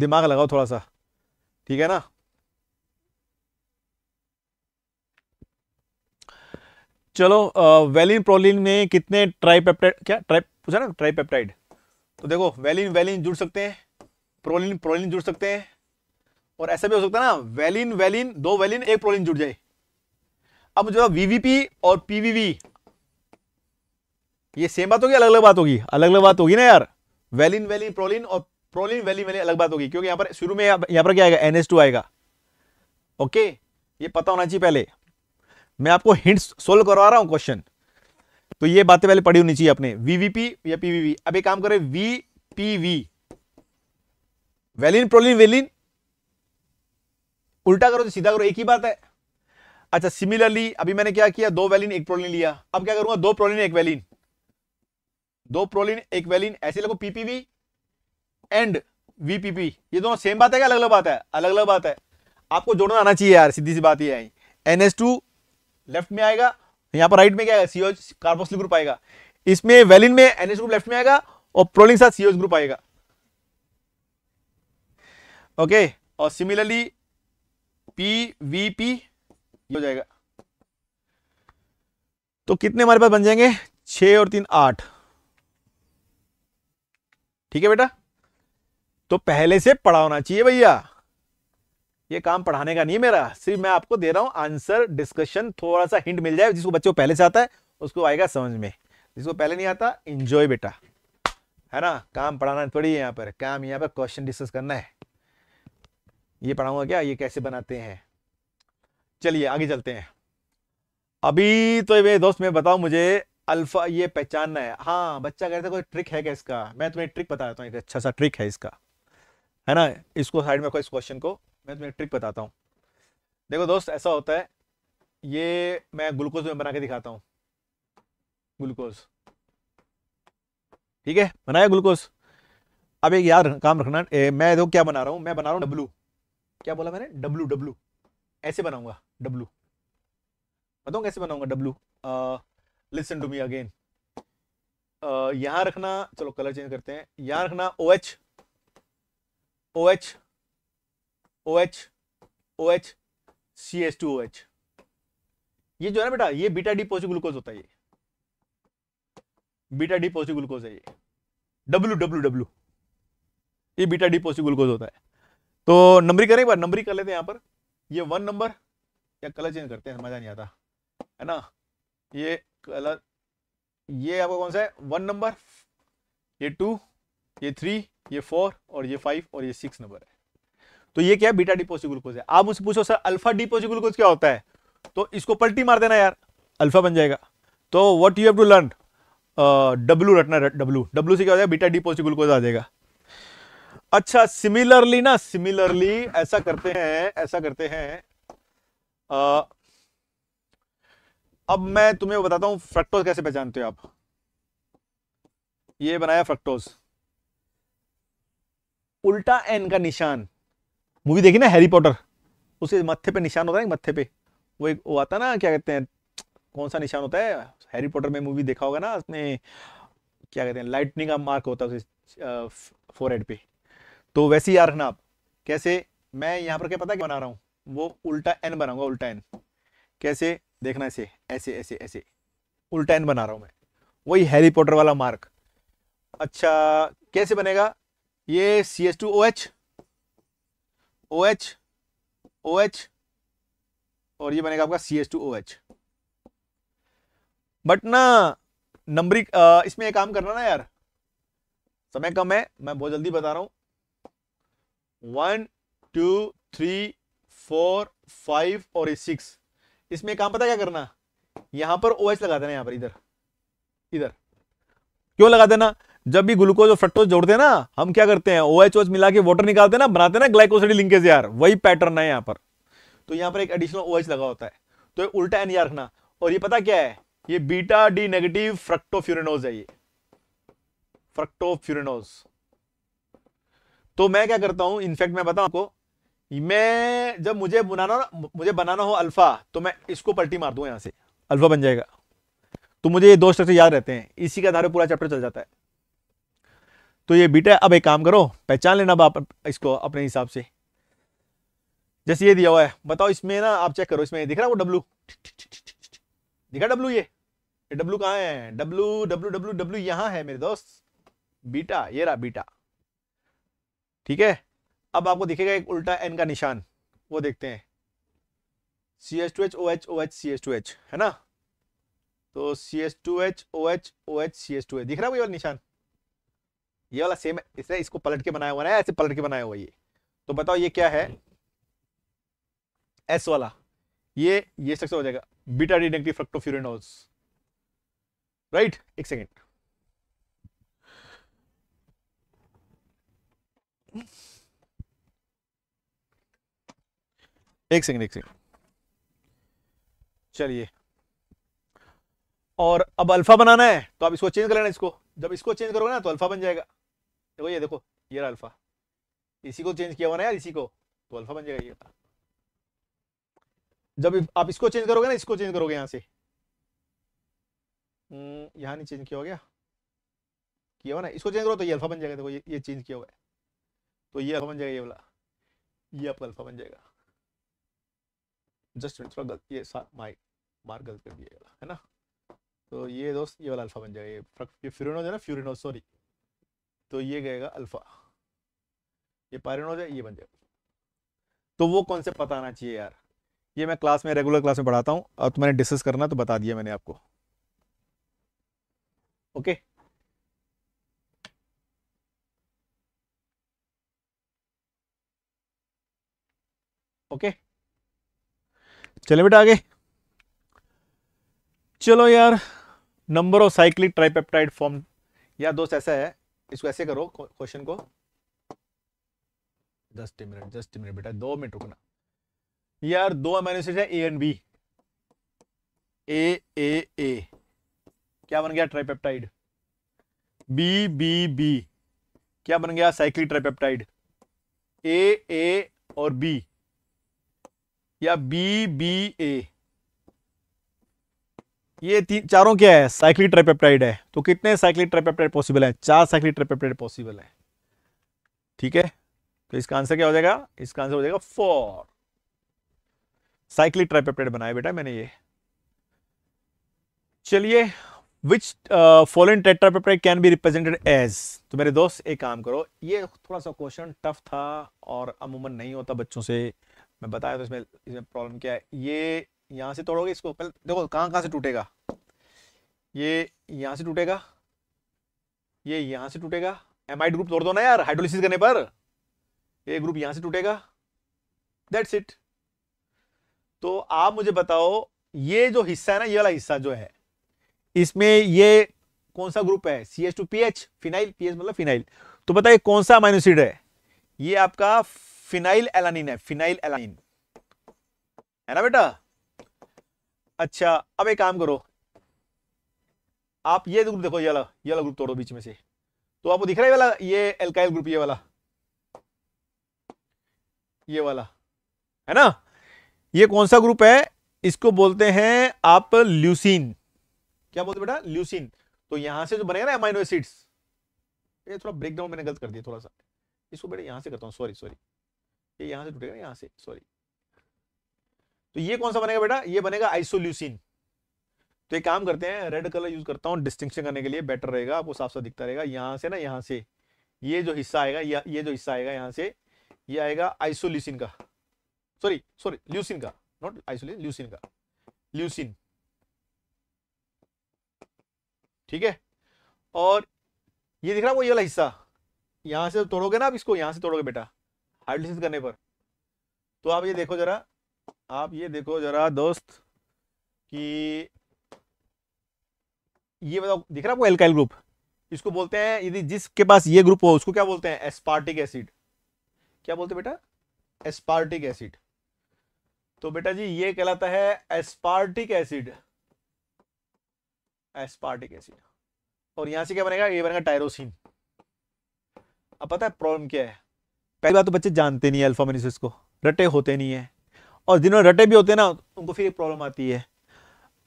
दिमाग लगाओ थोड़ा सा ठीक है ना चलो वेलिन प्रोलिन में कितने ट्राइपेप्टाइड क्या ट्राइप पूछा ना ट्राइपेप्टाइड तो देखो वेलिन वेलिन जुड़ सकते हैं प्रोलिन प्रोलिन जुड़ सकते हैं और ऐसा भी हो सकता है ना वेलिन वेलिन दो वेलिन एक प्रोलिन जुड़ जाए अब जो वीवीपी और पीवीवी ये सेम बात होगी अलग अलग बात होगी अलग अलग बात होगी ना यार वेलिन वेलिन प्रोलिन और प्रोलिन वैली वैली अलग बात होगी क्योंकि यहाँ पर शुरू में यहाँ पर क्या आएगा एन आएगा ओके ये पता होना चाहिए पहले मैं आपको हिंट्स सोल्व करवा रहा हूँ क्वेश्चन तो ये बातें पहले पढ़ी होनी चाहिए अपने वीवीपी या पीवीवी अब एक काम करें V P V valine proline valine उल्टा करो तो सीधा करो एक ही बात है अच्छा सिमिलरली अभी मैंने क्या किया दो वेलिन एक प्रोलिन लिया अब क्या करूंगा दो प्रोलिन एक वेलिन दो प्रोलिन एक वेलिन ऐसे लगो पीपीवी एंड वीपीपी ये दोनों सेम बात है क्या अलग अलग बात है अलग अलग बात है आपको जोड़ना आना चाहिए यार सीधी सी बात ये है एन एस टू लेफ्ट में आएगा यहाँ पर राइट में क्या आएगा सीओज कार्बोक्सिल ग्रुप आएगा इसमें वेलिन में एन ग्रुप लेफ्ट में आएगा और प्रोलिन साथ सीओज ग्रुप आएगा ओके और सिमिलरली पी वी पी हो जाएगा तो कितने हमारे पास बन जाएंगे छ और तीन आठ ठीक है बेटा तो पहले से पढ़ा होना चाहिए भैया ये काम पढ़ाने का नहीं मेरा सिर्फ मैं आपको दे रहा हूं आंसर डिस्कशन थोड़ा सा हिंट मिल जाए जिसको बच्चों पहले से आता है उसको आएगा समझ में जिसको पहले नहीं आता इंजॉय बेटा है ना काम पढ़ाना थोड़ी है यहाँ पर काम यहाँ पर क्वेश्चन डिस्कस करना है ये पढ़ाऊंगा क्या ये कैसे बनाते हैं चलिए आगे चलते हैं अभी तो ये दोस्त मैं बताओ मुझे अल्फा ये पहचानना है हाँ बच्चा कहते कोई ट्रिक है क्या इसका मैं तुम्हें ट्रिक बता देता हूँ एक अच्छा सा ट्रिक है इसका है ना इसको साइड में रखो इस क्वेश्चन को मैं तुम्हें ट्रिक बताता हूँ देखो दोस्त ऐसा होता है ये मैं ग्लूकोज में बना के दिखाता हूँ ग्लूकोज ठीक है बनाया ग्लूकोज अब एक याद काम रखना ए, मैं देखो क्या बना रहा हूँ मैं बना रहा हूँ डब्लू क्या बोला मैंने डब्लू डब्लू ऐसे बनाऊंगा डब्लू बताऊँ कैसे बनाऊंगा W listen to me again यहाँ रखना चलो कलर चेंज करते हैं यहाँ रखना O OH, H OH, OH, OH, CH2OH. ये जो है ना बेटा ये बीटा डी पॉजिटिव ग्लूकोज होता है ये बीटा डी पॉजिटिव ग्लूकोज है ये डब्ल्यू डब्ल्यू डब्ल्यू ये बीटा डी पॉजिटिव ग्लूकोज होता है तो नंबरी करें एक बार नंबरी कर लेते हैं यहां पर ये वन नंबर या कलर चेंज करते हैं मजा नहीं आता है ना ये कलर ये आपका कौन सा है वन नंबर ये टू ये थ्री ये फोर और ये फाइव और ये सिक्स नंबर है तो ये क्या है बीटा डिपोजी ग्लूकोज है आप मुझसे पूछो सर अल्फा डिपोजी ग्लूकोज क्या होता है तो इसको पल्टी मार देना यार अल्फा बन जाएगा तो what you have to learn W रटना डब्लू डब्लू से क्या हो जाएगा बीटा डिपोजी ग्लूकोज आ जाएगा अच्छा सिमिलरली ना सिमिलरली ऐसा करते हैं ऐसा करते हैं आ, अब मैं तुम्हें बताता हूं फ्रक्टोज कैसे पहचानते हो आप ये बनाया फ्रक्टोज उल्टा एन का निशान मूवी देखी ना हैरी पॉटर उसे मत्थे पे निशान होता है मत्थे पे वो एक वो आता ना क्या कहते हैं कौन सा निशान होता है हैरी पॉटर में मूवी देखा होगा ना उसमें क्या कहते हैं लाइटनिंग का मार्क होता है उसे फोरहेड पे तो वैसे ही यार रखना आप कैसे मैं यहाँ पर क्या पता क्या बना रहा हूँ वो उल्टा एन बनाऊंगा उल्टा एन कैसे देखना ऐसे ऐसे ऐसे ऐसे उल्टा एन बना रहा हूँ मैं वही हैरी पॉटर वाला मार्क अच्छा कैसे बनेगा ये C S two O H O H O H और ये बनेगा आपका C S two O H but ना नंबरी इसमें एक काम करना ना यार समय कम है मैं बहुत जल्दी बता रहा हूं one two three four five और ये सिक्स इसमें काम पता क्या करना यहां पर ओ एच लगा देना यहां पर इधर इधर क्यों लगा देना जब भी ग्लूकोज और फ्रक्टोज जोड़ते हैं ना हम क्या करते हैं ओ एच ओच मिला के वाटर निकालते हैं ना बनाते ना ग्लाइकोसिडी लिंकेज यार वही पैटर्न है यहाँ पर तो यहाँ पर एक एडिशनल ओ OH लगा होता है तो ये उल्टा एन रखना और ये पता क्या है ये बीटा डी नेगेटिव फ्रक्टोफ्यूरेनोज है ये फ्रक्टोफ्यूरेनोज तो मैं क्या करता हूं इनफैक्ट मैं बताऊं आपको मैं जब मुझे बनाना मुझे बनाना हो अल्फा तो मैं इसको पलटी मार दूं यहां से अल्फा बन जाएगा तो मुझे ये दो स्ट्रक्चर याद रहते हैं इसी के आधार पर पूरा चैप्टर चल जाता है तो ये बीटा अब एक काम करो पहचान लेना अब आप इसको अपने हिसाब से जैसे ये दिया हुआ है बताओ इसमें ना आप चेक करो इसमें दिख रहा है वो डब्लू दिखा डब्लू ये डब्लू कहाँ है डब्लू डब्लू डब्लू डब्लू यहाँ है मेरे दोस्त बीटा ये रहा बीटा ठीक है अब आपको दिखेगा एक उल्टा एन का निशान वो देखते हैं C S two H O H O H C S two H है ना तो C S two H O H O H C S two H दिख रहा है वो निशान ये वाला सेम है इसने इसको पलट के बनाया हुआ है ऐसे पलट के बनाया हुआ ये तो बताओ ये क्या है एस वाला ये ये सक्सेस हो जाएगा beta D negative fructofuranose right एक सेकेंड एक सेकंड एक सेकंड चलिए और अब अल्फा बनाना है तो आप इसको चेंज कर लेना इसको जब इसको चेंज करोगे ना तो अल्फा बन जाएगा देखो ये देखो ये अल्फा इसी को चेंज किया हुआ ना यार इसी को तो अल्फा बन जाएगा ये जब आप इसको चेंज करोगे ना इसको चेंज करोगे यहां से यहां नहीं चेंज किया हो गया किया हुआ ना इसको चेंज करो तो ये अल्फा बन जाएगा देखो ये ये चेंज किया हुआ है तो ये अल्फा बन जाएगा ये वाला ये आपका अल्फा बन जाएगा जस्ट थोड़ा गलत ये माई मार्क गलत कर दिया है ना तो ये दोस्त ये वाला अल्फा बन जाएगा ये फ्यूरिनोज है ना फ्यूरिनोज सॉरी तो ये गएगा अल्फा ये पायरन हो जाए ये बन जाएगा तो वो कौन से पता आना चाहिए यार ये मैं क्लास में रेगुलर क्लास में पढ़ाता हूँ और तुम्हें डिस्कस करना तो बता दिया मैंने आपको ओके ओके चले बेटा आगे चलो यार number of cyclic tripeptide form या दोस्त ऐसा है इसको ऐसे करो क्वेश्चन को जस्ट मिनट जस्ट मिनट बेटा दो मिनट रुकना यार दो अमीनो एसिड है ए एंड बी ए ए ए क्या बन गया ट्राइपेप्टाइड बी बी बी क्या बन गया साइक्लिक ट्राइपेप्टाइड ए ए और बी या बी बी ए ये तीन चारों क्या है साइक्लिक ट्राइपेप्टाइड है तो कितने साइक्लिक ट्राइपेप्टाइड पॉसिबल है चार साइक्लिक ट्राइपेप्टाइड पॉसिबल है ठीक है तो इसका आंसर क्या हो जाएगा इसका आंसर हो जाएगा फोर साइक्लिक ट्राइपेप्टाइड बनाया बेटा मैंने ये चलिए which following tetrapeptide can be represented as तो मेरे दोस्त एक काम करो ये थोड़ा सा क्वेश्चन टफ था और अमूमन नहीं होता बच्चों से मैं बताया तो इसमें इसमें प्रॉब्लम क्या है ये यहाँ से तोड़ोगे इसको पहले देखो कहाँ कहाँ से टूटेगा ये यहाँ से टूटेगा ये यहाँ से टूटेगा एमाइड ग्रुप तोड़ दो ना यार हाइड्रोलिसिस करने पर ये ग्रुप यहाँ से टूटेगा दैट्स इट तो आप मुझे बताओ ये जो हिस्सा है ना ये वाला हिस्सा जो है इसमें ये कौन सा ग्रुप है C H two P H phenyl P H मतलब फिनाइल तो बताइए कौन सा माइनोसिड है ये आपका फिनाइल एलानिन है फिनाइल एलानिन है ना बेटा अच्छा अब एक काम करो आप ये ग्रुप देखो ये वाला ये वाला ग्रुप तोड़ो बीच में से तो आपको दिख रहा है वाला ये एल्काइल ग्रुप ये वाला ये वाला है ना ये कौन सा ग्रुप है इसको बोलते हैं आप ल्यूसिन क्या बोलते बेटा ल्यूसिन तो यहां से जो बनेगा ना अमाइनो एसिड्स ये थोड़ा ब्रेकडाउन मैंने गलत कर दिया थोड़ा सा इसको बेटा यहां से करता हूँ सॉरी सॉरी ये यहां से टूटेगा ना यहां से सॉरी तो ये कौन सा बनेगा बेटा ये बनेगा आइसोल्यूसिन तो एक काम करते हैं रेड कलर यूज करता हूँ डिस्टिंक्शन करने के लिए बेटर रहेगा आपको साफ साफ दिखता रहेगा यहाँ से ना यहाँ से ये जो हिस्सा आएगा ये जो हिस्सा आएगा यहाँ से ये आएगा आइसोल्यूसिन का सॉरी सॉरी ल्यूसिन का नॉट आइसोलिन ल्यूसिन का ल्यूसिन ठीक है और ये दिख रहा है वो ये वाला हिस्सा यहां से तोड़ोगे ना आप इसको यहां से तोड़ोगे बेटा हाइड्रोलिसिस करने पर तो आप ये देखो जरा आप ये देखो जरा दोस्त कि ये बताओ दिख रहा आपको एल्काइल ग्रुप इसको बोलते हैं यदि जिसके पास ये ग्रुप हो उसको क्या बोलते हैं एस्पार्टिक एसिड क्या बोलते बेटा एस्पार्टिक एसिड तो बेटा जी ये कहलाता है एस्पार्टिक एसिड एस्पार्टिक एसिड और यहां से क्या बनेगा ये बनेगा टायरोसिन अब पता है प्रॉब्लम क्या है पहली बात तो बच्चे जानते नहीं है अल्फामिनिस को रटे होते नहीं है और जिन्होंने रटे भी होते हैं ना उनको फिर एक प्रॉब्लम आती है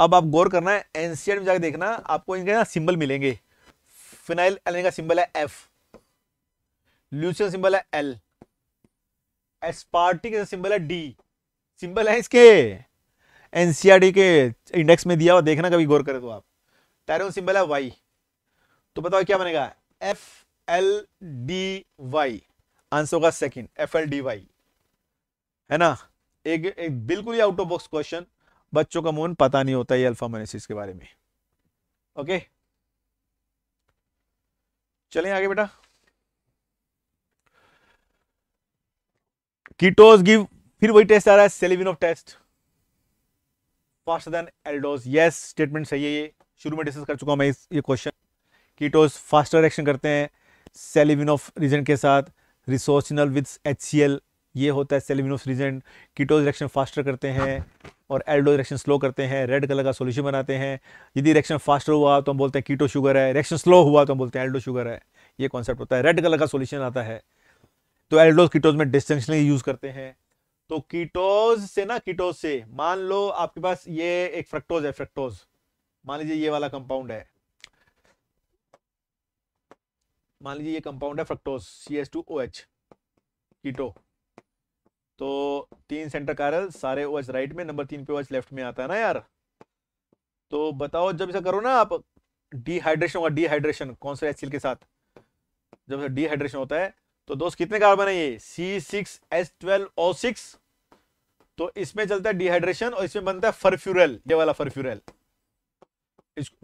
अब आप गौर करना है एनसीएड में जाकर देखना आपको इनके ना सिंबल मिलेंगे फिनाइल एलिन का सिंबल है एफ ल्यूसियन सिंबल है एल एसपार्टी का सिंबल है डी सिंबल है इसके एनसीआरटी के इंडेक्स में दिया हुआ देखना कभी गौर करें तो आप टैरोन सिंबल है वाई तो बताओ क्या बनेगा F L D Y answer होगा second F L D Y है ना एक, एक बिल्कुल ही आउट ऑफ बॉक्स क्वेश्चन बच्चों का मोहन पता नहीं होता है अल्फा के बारे में ओके चले आगे बेटा कीटोज गिव फिर वही टेस्ट आ रहा है Seliwanoff test faster than aldose yes statement सही है ये शुरू में डिस्कस कर चुका हूं मैं इस ये क्वेश्चन कीटोस फास्टर एक्शन करते हैं सेलिविन ऑफ रीजन के साथ resorcinol with H C L ये होता है सेलिमिनोस रीजन कीटोज रिएक्शन फास्टर करते हैं और एल्डो रिएक्शन स्लो करते हैं रेड कलर का सोल्यूशन बनाते हैं यदि रिएक्शन फास्टर हुआ तो हम बोलते हैं कीटो शुगर है रिएक्शन स्लो हुआ तो हम बोलते हैं एल्डो शुगर है ये कॉन्सेप्ट होता है रेड कलर का सोल्यूशन आता है तो एल्डोज कीटोज में डिस्टेंशन यूज करते हैं तो कीटोज से ना कीटोज से मान लो आपके पास ये एक फ्रक्टोज है फ्रक्टोज मान लीजिए ये वाला कंपाउंड है मान लीजिए ये कंपाउंड है fructose C S two O H keto तो तीन सेंटर कायरल सारे ओएच राइट में नंबर तीन पे ओएच लेफ्ट में आता है ना यार तो बताओ जब ऐसा करो ना आप डिहाइड्रेशन होगा डिहाइड्रेशन कौन सा एच के साथ जब डिहाइड्रेशन होता है तो दोस्त कितने कार्बन है ये C six S twelve O six तो इसमें चलता है डिहाइड्रेशन और इसमें बनता है फरफ्यूरल ये वाला फरफ्यूरल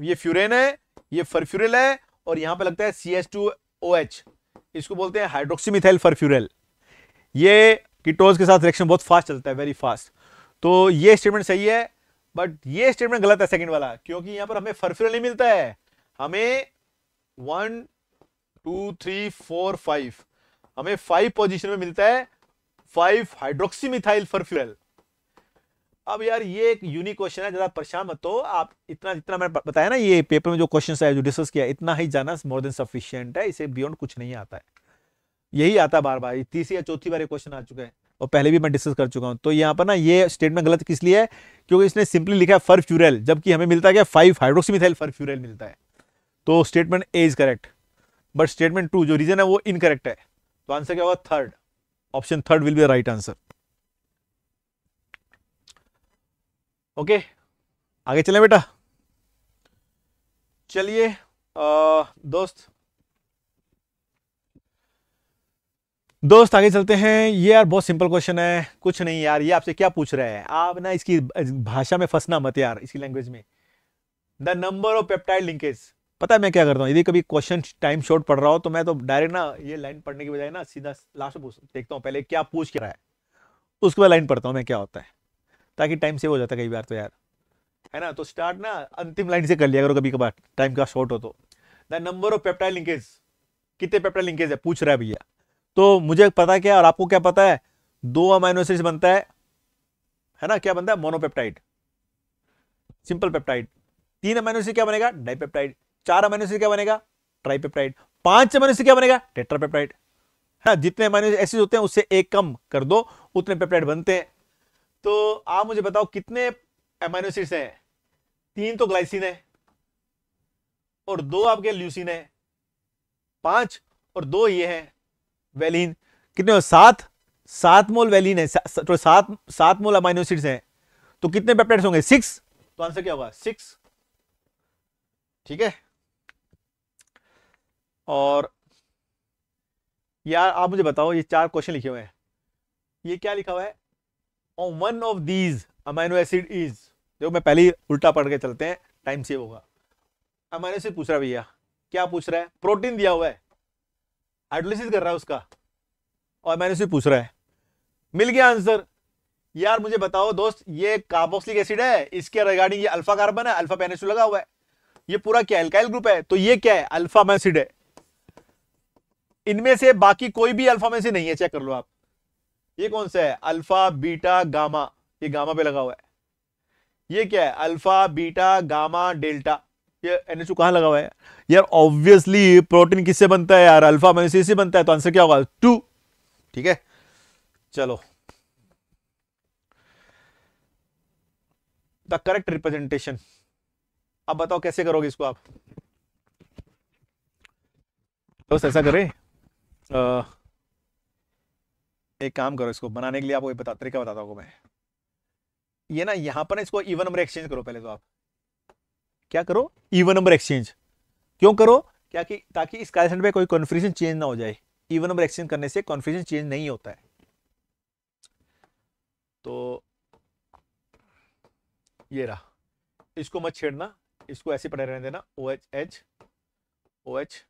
ये फ्यूरेन है ये फरफ्यूरल है और यहां पर लगता है C S two O H इसको बोलते हैं हाइड्रोक्सीमिथाइल फरफ्यूरल ये कीटोज के साथ रिएक्शन बहुत फास्ट चलता है वेरी फास्ट तो ये स्टेटमेंट सही है बट ये स्टेटमेंट गलत है सेकंड वाला क्योंकि यहाँ पर हमें फरफिर नहीं मिलता है हमें one two three four five हमें फाइव पोजिशन में मिलता है फाइव हाइड्रोक्सीमिथाइल फरफ्यूरल अब यार ये एक यूनिक क्वेश्चन है ज़्यादा परेशान मत हो आप इतना जितना मैंने बताया ना ये पेपर में जो क्वेश्चन है जो डिस्कस किया इतना ही जाना मोर देन सफिशियंट है इसे बियॉन्ड कुछ नहीं आता है यही आता बार बार तीसरी या चौथी बार ये क्वेश्चन आ चुका है और पहले भी मैं डिस्कस कर चुका हूं तो यहां पर ना ये स्टेटमेंट गलत किस लिए है क्योंकि इसने सिंपली लिखा है फर फ्यूरल जबकि हमें मिलता है क्या फाइव हाइड्रोक्सीमिथाइल फर फ्यूरल मिलता है तो statement A is correct but statement two जो रीजन है वो इनकरेक्ट है तो आंसर क्या होगा third option third will be right answer okay आगे चले बेटा चलिए दोस्त दोस्त आगे चलते हैं ये यार बहुत सिंपल क्वेश्चन है कुछ नहीं यार ये आपसे क्या पूछ रहा है आप ना इसकी भाषा में फंसना मत यार इसकी लैंग्वेज में the number of peptide linkage पता है मैं क्या करता हूँ यदि कभी क्वेश्चन टाइम शॉर्ट पड़ रहा हो तो मैं तो डायरेक्ट ना ये लाइन पढ़ने की बजाय ना सीधा लास्ट पूछ देखता हूँ पहले क्या पूछ के रहा है उसके बाद लाइन पढ़ता हूँ मैं क्या होता है ताकि टाइम सेव हो जाता है कई बार तो यार है ना तो स्टार्ट ना अंतिम लाइन से कर लिया करो कभी कभार टाइम का शॉर्ट हो तो the number of peptide linkage कितने पेप्टाइड लिंकेज है पूछ रहा है भैया तो मुझे पता क्या और आपको क्या पता है दो अमाइनो एसिड बनता है है ना क्या बनता है मोनोपेप्टाइड सिंपल पेप्टाइड तीन अमाइनो एसिड क्या बनेगा डाइपेप्टाइड चार अमाइनो एसिड क्या बनेगा ट्राइपेप्टाइड पांच अमाइनो एसिड क्या बनेगा टेट्रापेप्टाइड है ना जितने अमाइनो एसिड होते हैं उससे एक कम कर दो उतने पेप्टाइड बनते हैं तो आप मुझे बताओ कितने अमाइनो एसिड हैं तीन तो ग्लाइसिन है और दो आपके ल्यूसिन है पांच और दो ये हैं वेलिन कितने हो सात सात मोल वेलिन है सा, तो सात सात मोल अमाइनो एसिड्स हैं तो कितने पेप्टाइड्स होंगे सिक्स तो आंसर क्या होगा सिक्स ठीक है और यार आप मुझे बताओ ये चार क्वेश्चन लिखे हुए हैं ये क्या लिखा हुआ है on one of these amino acid is देखो मैं पहले उल्टा पढ़ के चलते हैं टाइम सेव होगा अमाइनो एसिड पूछ रहा भैया क्या पूछ रहा है प्रोटीन दिया हुआ है हाइड्रोलिसिस कर रहा है उसका और मैंने उसे पूछ रहा है मिल गया आंसर यार मुझे बताओ दोस्त ये कार्बोक्सिलिक एसिड है इसके रिगार्डिंग ये अल्फा कार्बन है अल्फा पेनेसू लगा हुआ है ये पूरा क्या एल्काइल ग्रुप है तो ये क्या है अल्फा मैसिड है इनमें से बाकी कोई भी अल्फा मैसिड नहीं है चेक कर लो आप ये कौन सा है अल्फा बीटा गामा ये गामा पे लगा हुआ है ये क्या है अल्फा बीटा गामा डेल्टा ये एन एच कहाँ लगा हुआ है यार ऑब्वियसली प्रोटीन किससे बनता है यार अल्फा मैनसी से बनता है तो आंसर क्या होगा टू ठीक है चलो द करेक्ट रिप्रेजेंटेशन अब बताओ कैसे करोगे इसको आप तो ऐसा करें आ, एक काम करो इसको बनाने के लिए आपको बता तरीका बताता हूँ मैं ये ना यहां पर इसको इवन नंबर एक्सचेंज करो पहले तो आप क्या करो इवन नंबर एक्सचेंज क्यों करो क्या कि ताकि इस कालेक्शन पे कोई कन्फ्यूजन चेंज ना हो जाए इवन नंबर एक्सचेंज करने से कन्फ्यूजन चेंज नहीं होता है तो ये रहा इसको मत छेड़ना इसको ऐसे पढ़े रहने देना O H H O H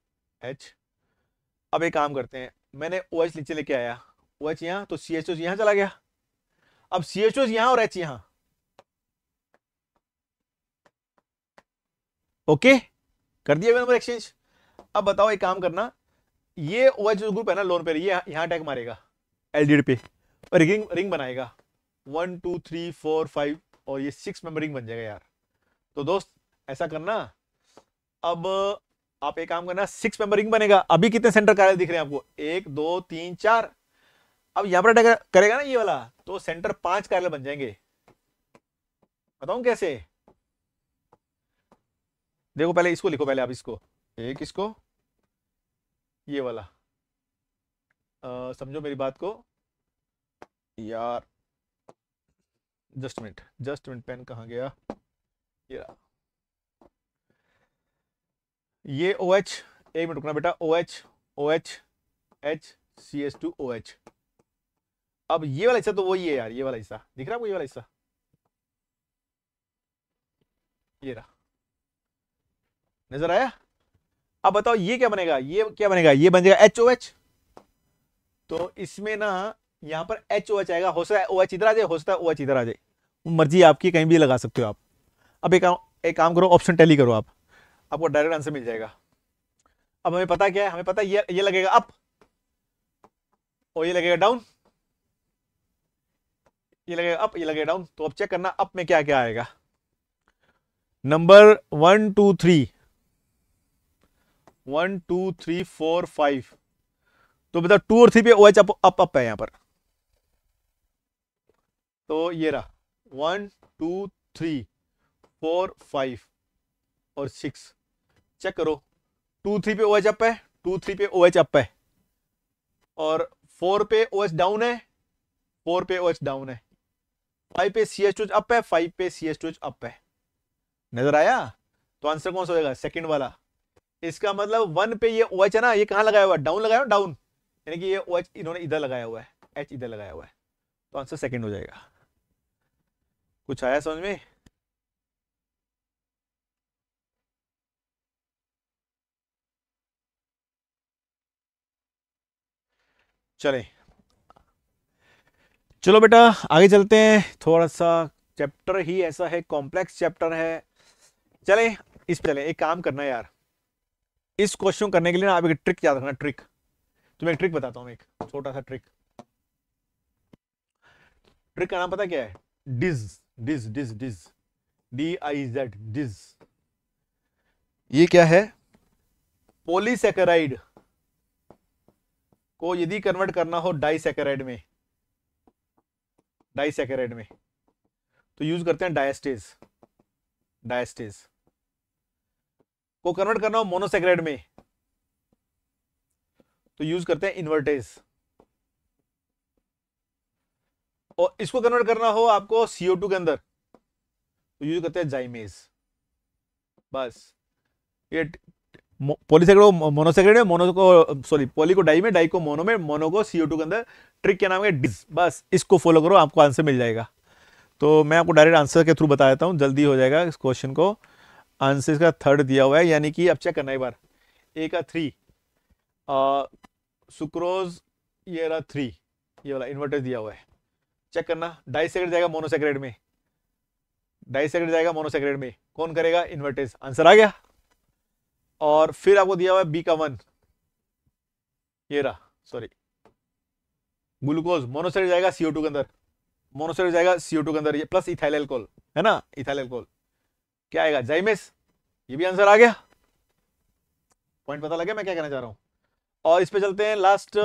H अब एक काम करते हैं मैंने ओ एच नीचे लेके आया ओ एच यहाँ तो सी एच ओ यहाँ चला गया अब सी एच ओ यहाँ और एच यहाँ ओके कर दिया नंबर एक्सचेंज अब बताओ एक काम करना ये ओएच OH ग्रुप है ना लोन पे ये यहाँ अटैक मारेगा एल पे और रिंग रिंग बनाएगा one two three four five और ये सिक्स मेंबर रिंग बन जाएगा यार तो दोस्त ऐसा करना अब आप एक काम करना सिक्स मेंबर रिंग बनेगा अभी कितने सेंटर कार्य दिख रहे हैं आपको एक दो तीन चार अब यहां पर अटैक करेगा ना ये वाला तो सेंटर पांच कार्य बन जाएंगे बताऊ कैसे देखो पहले इसको लिखो पहले आप इसको एक इसको ये वाला समझो मेरी बात को यार just minute just minute pen कहा गया ये ये ओ एच एक मिनट रुकना बेटा O H O H H C S two O H अब ये वाला हिस्सा तो वही है यार ये वाला हिस्सा दिख रहा है आपको ये वाला हिस्सा ये रहा नजर आया अब बताओ ये क्या बनेगा ये क्या बनेगा ये बन जाएगा एच ओ एच तो इसमें ना यहां पर एच ओ एच आएगा हो सकता है ओ एच इधर आ जाए हो सकता है ओ एच इधर आ जाए मर्जी आपकी कहीं भी लगा सकते हो आप अब एक, एक काम करो ऑप्शन टैली करो आप आपको डायरेक्ट आंसर मिल जाएगा अब हमें पता क्या है हमें पता है ये ये लगेगा अप और ये लगेगा डाउन ये लगेगा अप ये लगेगा डाउन तो अब चेक करना अप में क्या क्या आएगा number one two three one two three four five तो मतलब टू और थ्री पे O H up up up है यहाँ पर तो ये रहा one two three four five और सिक्स चेक करो टू थ्री पे ओ एच अप है टू थ्री पे ओ एच अप है और फोर पे ओ एच डाउन है फोर पे ओ एच डाउन है फाइव पे सी एच टू अप है फाइव पे सी एच टू अप है नजर आया तो आंसर कौन सा होगा सेकंड वाला इसका मतलब वन पे ये ओएच OH है ना ये कहां लगाया हुआ है डाउन लगाया हुआ डाउन यानी कि ये ओएच OH इन्होंने इधर लगाया हुआ है एच इधर लगाया हुआ है तो आंसर सेकेंड हो जाएगा कुछ आया समझ में चले चलो बेटा आगे चलते हैं थोड़ा सा चैप्टर ही ऐसा है कॉम्प्लेक्स चैप्टर है चले इस पे चले एक काम करना यार इस क्वेश्चन करने के लिए ना आप एक ट्रिक याद रखना ट्रिक तुम्हें एक ट्रिक बताता हूं एक छोटा सा ट्रिक ट्रिक का नाम पता क्या है डिज डिज डिज डिज डी आई जेड डिज ये क्या है पोलीसेकेराइड को यदि कन्वर्ट करना हो डाइसेकेराइड में डाइसेकेराइड में तो यूज करते हैं डायस्टेज डायस्टेज को कन्वर्ट करना हो मोनोसेक्राइड में तो यूज करते हैं इन्वर्टेज और इसको कन्वर्ट करना हो आपको सीओ टू के अंदर तो यूज करते हैं जाइमेज बस ये पॉलीसेक्रेड मोनोसेक्रेड में मोनो को सॉरी पोली को डाई में डाई को मोनो में मोनो को सीओ टू के अंदर ट्रिक क्या नाम है डिज बस इसको फॉलो करो आपको आंसर मिल जाएगा तो मैं आपको डायरेक्ट आंसर के थ्रू बता देता हूँ जल्दी हो जाएगा इस क्वेश्चन को आंसर का थर्ड दिया हुआ है यानी कि अब चेक करना एक बार ए का थ्री सुक्रोज ये रहा थ्री ये वाला इन्वर्टर दिया हुआ है चेक करना डाइसेक्रेट जाएगा मोनोसेक्रेट में डाइसेक्रेट जाएगा मोनोसेक्रेट में कौन करेगा इन्वर्टेज आंसर आ गया और फिर आपको दिया हुआ है बी का वन ये रहा सॉरी ग्लूकोज मोनोसेक्रेट जाएगा सीओ के अंदर मोनोसेक्रेट जाएगा सीओ के अंदर ये प्लस इथाइल एल्कोहल है ना इथाइल एल्कोहल क्या आएगा जयमिस ये भी आंसर आ गया पॉइंट पता लगे मैं क्या कहना चाह रहा हूं और इस पे चलते हैं लास्ट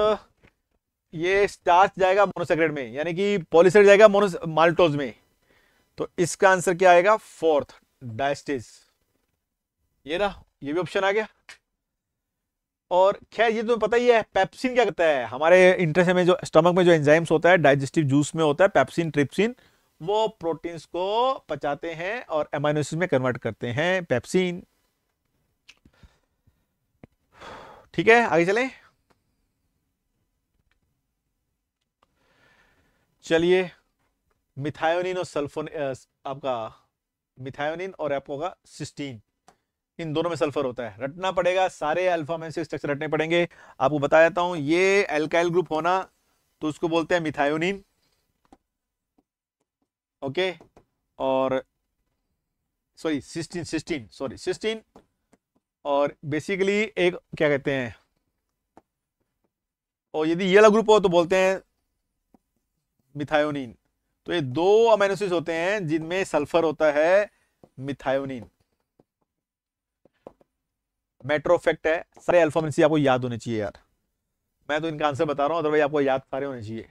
ये स्टार्च जाएगा मोनोसेक्रेट में यानी कि पॉलिसेट जाएगा मोनो माल्टोज में तो इसका आंसर क्या आएगा फोर्थ डायस्टिस ये ना ये भी ऑप्शन आ गया और खैर ये तो तुम्हें पता ही है पेप्सिन क्या करता है हमारे इंटरेस्ट में जो स्टमक में जो एंजाइम्स होता है डाइजेस्टिव जूस में होता है पेप्सिन ट्रिप्सिन वो प्रोटीन्स को पचाते हैं और एमाइनोसिस में कन्वर्ट करते हैं पेप्सिन ठीक है आगे चले चलिए मिथायोनिन और सल्फोन आपका मिथायोनिन और आपको होगा सिस्टीन इन दोनों में सल्फर होता है रटना पड़ेगा सारे अल्फा में से स्ट्रक्चर रटने पड़ेंगे आपको बता देता हूं ये एल्काइल ग्रुप होना तो उसको बोलते हैं मिथायोनिन ओके और sorry cysteine cysteine sorry cysteine और बेसिकली एक क्या कहते हैं और यदि ये अलग ग्रुप हो तो बोलते हैं मिथायोनिन तो ये दो अमेनोसिस होते हैं जिनमें सल्फर होता है मिथायोनिन मेट्रोफेक्ट है सारे अल्फामेंसी आपको याद होने चाहिए यार मैं तो इनका आंसर बता रहा हूं अदरवाइज आपको याद सारे होने चाहिए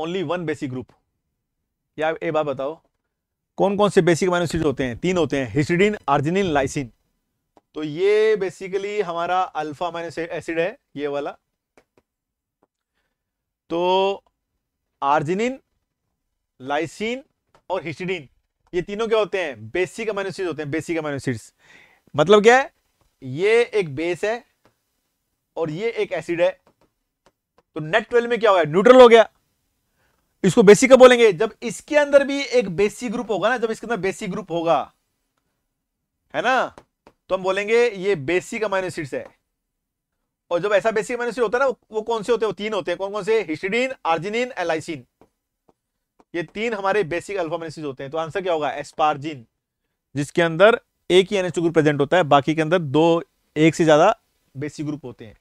ओनली वन बेसिक ग्रुप या ये बात बताओ कौन कौन से बेसिक अमाइनो एसिड होते हैं तीन होते हैं हिस्टिडिन आर्जिनिन लाइसिन तो ये बेसिकली हमारा अल्फा अमाइनो एसिड है ये वाला तो आर्जिनिन लाइसिन और हिस्टिडिन ये तीनों क्या होते हैं बेसिक अमाइनो एसिड होते हैं बेसिक अमाइनो मतलब क्या है ये एक बेस है और ये एक एसिड है तो नेट ट्वेल्व में क्या हो गया न्यूट्रल हो गया इसको बेसिक का बोलेंगे जब इसके अंदर भी एक बेसिक ग्रुप होगा ना जब इसके अंदर बेसिक ग्रुप होगा है ना तो हम बोलेंगे ये बेसिक अमाइनो एसिड्स है और जब ऐसा बेसिक अमाइनो एसिड होता है ना वो कौन से होते हैं तीन होते हैं कौन कौन से हिस्टिडीन आर्जिनिन एलाइसिन ये तीन हमारे बेसिक अल्फा होते हैं तो आंसर क्या होगा एस्पार्जिन जिसके अंदर एक ही एनएच ग्रुप प्रेजेंट होता है बाकी के अंदर दो एक से ज्यादा बेसिक ग्रुप होते हैं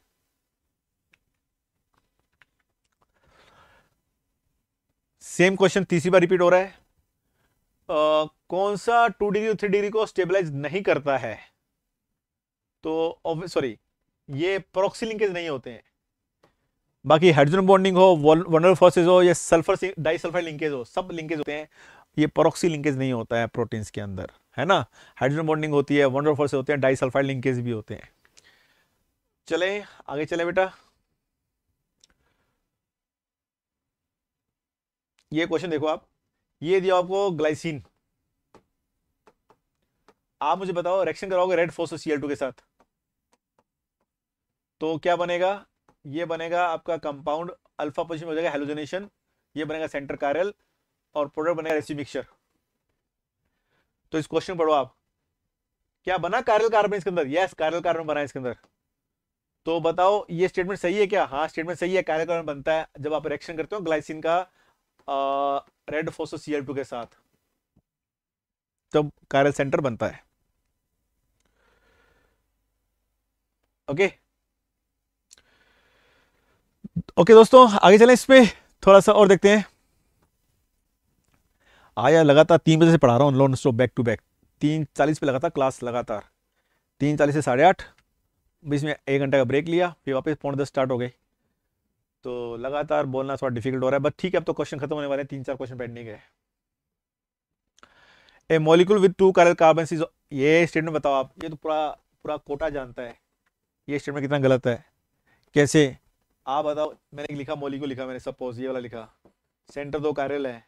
सेम क्वेश्चन तीसरी बार रिपीट हो रहा है uh, कौन सा टू डिग्री थ्री डिग्री को स्टेबलाइज नहीं करता है तो सॉरी ये प्रोक्सी लिंकेज नहीं होते हैं बाकी हाइड्रोजन बॉन्डिंग हो वनर फोर्सेज हो या सल्फर डाई सल्फर लिंकेज हो सब लिंकेज होते हैं ये परोक्सी लिंकेज नहीं होता है प्रोटीन्स के अंदर है ना हाइड्रोजन बॉन्डिंग होती है वनर फोर्सेज होते हैं डाई सल्फाइड लिंकेज भी होते हैं चले आगे चले बेटा ये क्वेश्चन देखो आप ये दिया आपको ग्लाइसिन आप मुझे बताओ रिएक्शन कराओगे रेड फोर्स टू के साथ तो क्या बनेगा ये बनेगा आपका कंपाउंड अल्फा पोजिशन हो जाएगा हेलोजनेशन ये बनेगा सेंटर कार्यल और प्रोडक्ट बनेगा रेसी मिक्सचर तो इस क्वेश्चन पढ़ो आप क्या बना कार्यल कार्बन इसके अंदर यस कार्यल कार्बन बना इसके अंदर तो बताओ ये स्टेटमेंट सही है क्या हाँ स्टेटमेंट सही है कार्यल कार्बन बनता है जब आप रिएक्शन करते हो ग्लाइसिन का रेड फोसो सी के साथ तब कायरल सेंटर बनता है ओके ओके दोस्तों आगे चलें इस पर थोड़ा सा और देखते हैं आया लगातार तीन बजे से पढ़ा रहा हूँ नॉन बैक टू बैक तीन चालीस पे लगातार क्लास लगातार तीन चालीस से साढ़े आठ बीच में एक घंटे का ब्रेक लिया फिर वापस पौने दस स्टार्ट हो गई तो लगातार बोलना थोड़ा डिफिकल्ट हो रहा है बट ठीक है अब तो क्वेश्चन खत्म होने वाले तीन चार क्वेश्चन पेंडिंग है a molecule with two colour carbon is ये स्टेटमेंट बताओ आप ये तो पूरा पूरा कोटा जानता है ये स्टेटमेंट कितना गलत है कैसे आप बताओ मैंने लिखा मॉलिक्यूल लिखा मैंने सपोज ये वाला लिखा सेंटर दो कार्यल है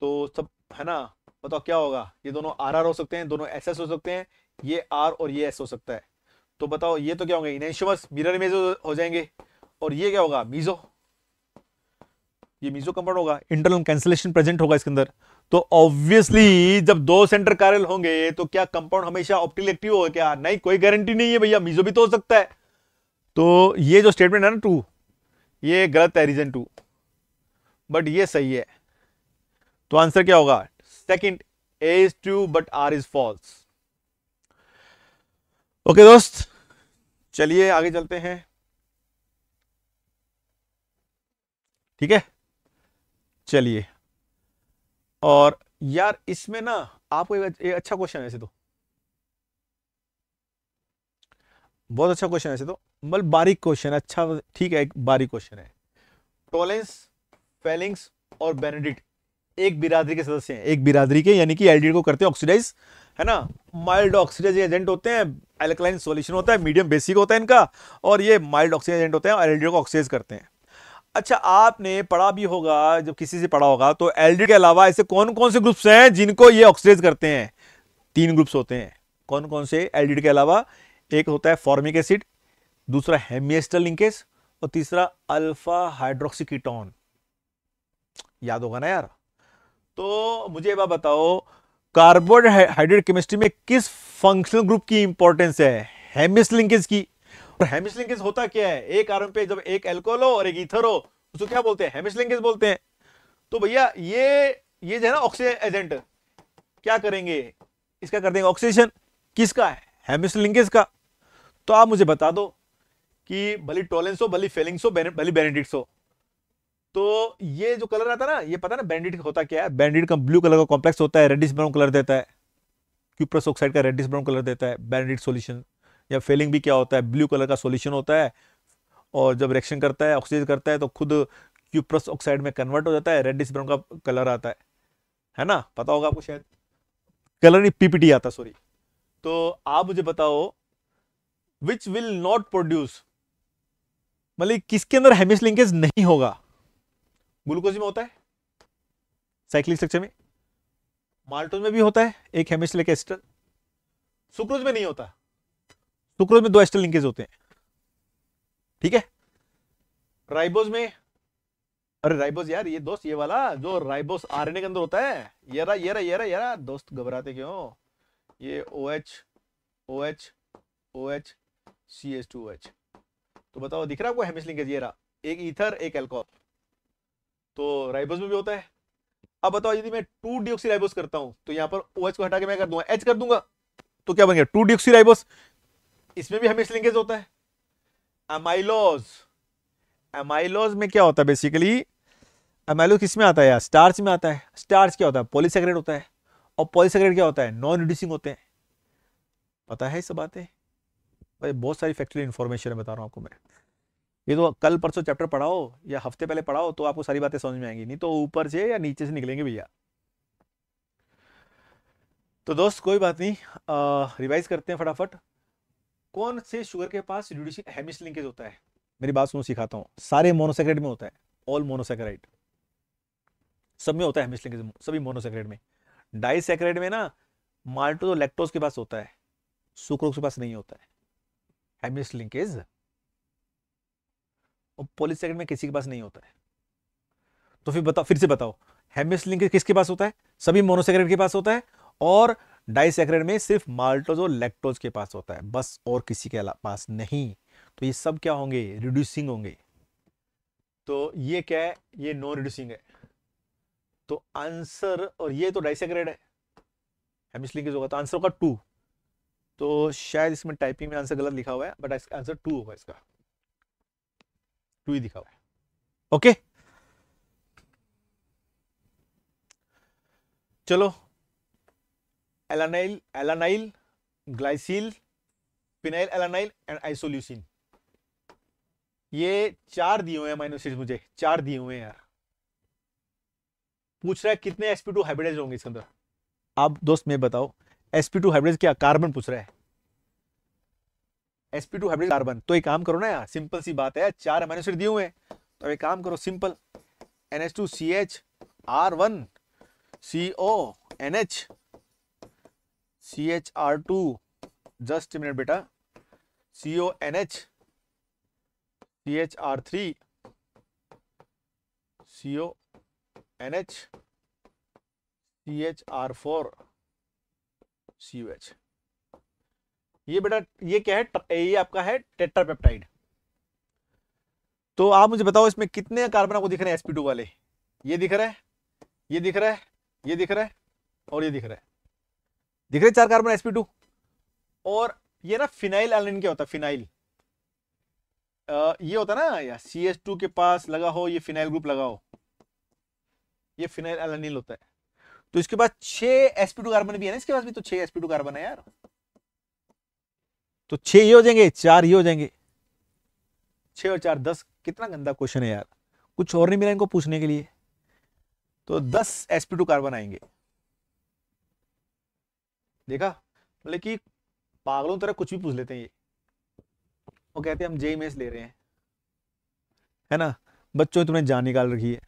तो सब है ना बताओ क्या होगा ये दोनों आर आर हो सकते हैं दोनों एस एस हो सकते हैं ये आर और ये एस हो सकता है तो बताओ ये तो क्या होंगे इनेशमस मिरर इमेज हो जाएंगे और ये क्या होगा मीजो ये मीजो कंपाउंड होगा इंटरनल कैंसिलेशन प्रेजेंट होगा इसके अंदर तो ऑब्वियसली जब दो सेंटर कायरल होंगे तो क्या कंपाउंड हमेशा ऑप्टिल एक्टिव होगा क्या नहीं कोई गारंटी नहीं है भैया मीजो भी तो हो सकता है तो ये जो स्टेटमेंट है ना टू ये गलत है रीजन टू बट ये सही है तो आंसर क्या होगा second A is true but R is false okay दोस्त चलिए आगे चलते हैं ठीक है चलिए और यार इसमें ना आपको एक, अच्छा क्वेश्चन है ऐसे तो बहुत अच्छा क्वेश्चन है ऐसे तो मतलब बारीक क्वेश्चन है अच्छा ठीक है एक बारीक क्वेश्चन है टोलेंस फेलिंग्स और बेनेडिक्ट एक बिरादरी के सदस्य हैं एक बिरादरी के यानी कि एल्डिड को करते हैं ऑक्सीडाइज है ना माइल्ड ऑक्सीडाइज एजेंट होते हैं एल्कलाइन सॉल्यूशन होता है मीडियम बेसिक होता है इनका और ये माइल्ड ऑक्सीजन एजेंट होते हैं और एल्डिड को ऑक्सीडाइज करते हैं अच्छा आपने पढ़ा भी होगा जब किसी से पढ़ा होगा तो एल के अलावा ऐसे कौन कौन से ग्रुप्स हैं जिनको ये ऑक्सीडाइज करते हैं तीन ग्रुप्स होते हैं कौन कौन से एल के अलावा एक होता है फॉर्मिक एसिड दूसरा हेमिएस्टर लिंकेज और तीसरा अल्फा हाइड्रोक्सीकीटोन याद होगा ना यार तो मुझे बात बताओ कार्बोहाइड्रेट केमिस्ट्री में किस फंक्शनल ग्रुप की इंपॉर्टेंस है हेमिस लिंकेज की और हेमिस लिंकेज होता क्या है एक आरएम पे जब एक एल्कोहल हो और एक ईथर हो उसको क्या बोलते हैं हेमिस लिंकेज बोलते हैं तो भैया ये ये जो है ना ऑक्सीजन एजेंट क्या करेंगे इसका कर देंगे ऑक्सीजन किसका है हेमिस लिंकेज का तो आप मुझे बता दो कि भली टोलेंस हो भली फेलिंग्स हो भली बेनेडिक्स हो तो ये जो कलर आता ना ये पता ना बैंडिट होता क्या है बैंडिट का ब्लू कलर का कॉम्प्लेक्स होता है रेडिस ब्राउन कलर देता है क्यूप्रस ऑक्साइड का रेडिस ब्राउन कलर देता है बैंडिट सॉल्यूशन या फेलिंग भी क्या होता है ब्लू कलर का सोल्यूशन होता है और जब रिएक्शन करता है ऑक्सीजन करता है तो खुद क्यूप्रस ऑक्साइड में कन्वर्ट हो जाता है रेडिस ब्राउन का कलर आता है है ना पता होगा आपको शायद कलर नहीं पीपीटी आता सॉरी तो आप मुझे बताओ विच विल नॉट प्रोड्यूस मतलब किसके अंदर हेमिस लिंकेज नहीं होगा ग्लूकोज में होता है साइक्लिक स्ट्रक्चर में माल्टोज में भी होता है एक हेमिस लिंक सुक्रोज में नहीं होता सुक्रोज में दो एस्टर लिंकेज होते हैं ठीक है राइबोज में अरे राइबोस यार ये दोस्त ये वाला जो राइबोस आरएनए के अंदर होता है ये रहा ये रहा ये रहा ये रहा दोस्त घबराते क्यों ये OH OH OH H C H two H तो बताओ दिख रहा है आपको हेमिस लिंकेज ये रहा एक ईथर एक एल्कोहल तो राइबोस में भी होता है अब बताओ यदि मैं टू डिओक्सी राइबोस करता हूं तो यहाँ पर ओ OH को हटा के मैं कर दूंगा एच कर दूंगा तो क्या बन गया टू डिओक्सी राइबोस इसमें भी हमेशा लिंकेज होता है एमाइलोज एमाइलोज में क्या होता है बेसिकली एमाइलोज किस में आता है यार स्टार्च में आता है स्टार्च क्या होता है पॉलीसेक्रेट होता है और पॉलीसेक्रेट क्या होता है नॉन रिड्यूसिंग होते हैं पता है सब बातें भाई बहुत सारी फैक्चुअल इन्फॉर्मेशन बता रहा हूँ आपको मैं ये तो कल परसों चैप्टर पढ़ाओ या हफ्ते पहले पढ़ाओ तो आपको सारी बातें समझ में आएंगी नहीं तो ऊपर से या नीचे से निकलेंगे भैया तो दोस्त कोई बात नहीं रिवाइज करते हैं फटाफट कौन से शुगर के पास रिड्यूसिंग हेमिस लिंकेज होता है मेरी बात सुनो सिखाता हूँ सारे मोनोसेक्रेट में होता है ऑल मोनोसेक्राइड सब में होता है हेमिस लिंकेज सभी मोनोसेक्राइड में डाइसेक्राइड में ना माल्टो तो लेक्टोज के पास होता है सुक्रोज के पास नहीं होता है हेमिस लिंकेज और पॉलीसेक्रेट में किसी के पास नहीं होता है तो फिर बताओ फिर से बताओ हेमिस लिंकेज किसके पास होता है सभी मोनोसेक्रेट के पास होता है और डाइसेक्रेट में सिर्फ माल्टोज और लेक्टोज के पास होता है बस और किसी के पास नहीं तो ये सब क्या होंगे रिड्यूसिंग होंगे तो ये क्या है ये नॉन रिड्यूसिंग है तो आंसर और ये तो डाइसेक्रेड है होगा तो आंसर होगा टू तो शायद इसमें टाइपिंग में आंसर गलत लिखा हुआ है बट आंसर टू होगा इसका टू ही दिखा हुआ है ओके चलो alanyl, alanyl, glycyl, phenylalanyl and isoleucine ये चार दिए हुए हैं माइनो माइनस मुझे चार दिए हुए हैं यार पूछ रहा है कितने sp2 हाइब्रिड होंगे इसके अंदर आप दोस्त मैं बताओ sp2 हाइब्रिड क्या कार्बन पूछ रहा है sp2 हाइब्रिड कार्बन तो एक काम करो ना यार सिंपल सी बात है चार अमीनो एसिड दिए हुए हैं तो एक काम करो simple NH2CH R1 CO NH C H R two just minute बेटा C O N H C H R three C O N H C H R four C O H ये बेटा ये क्या है ये आपका है टेट्रापेप्टाइड तो आप मुझे बताओ इसमें कितने कार्बन आपको दिख रहे हैं एसपी टू वाले ये दिख रहा है ये दिख रहा है ये दिख रहा है और ये दिख रहा है दिख रहे चार कार्बन एसपी टू और ये ना फिनाइल एलिन क्या होता है फिनाइल ये होता ना या सी एस टू के पास लगा हो ये फिनाइल ग्रुप लगा हो ये फिनाइल एलिन होता है तो इसके पास छह एसपी टू कार्बन भी है ना इसके पास भी तो छह एसपी टू कार्बन है यार तो छह ये हो जाएंगे चार ये हो जाएंगे छह और चार दस कितना गंदा क्वेश्चन है यार कुछ और नहीं मिला इनको पूछने के लिए तो दस एसपी टू कार्बन आएंगे देखा मतलब कि पागलों तरह कुछ भी पूछ लेते हैं ये वो कहते हैं हम जेई मेस ले रहे हैं है ना बच्चों तुमने जान निकाल रखी है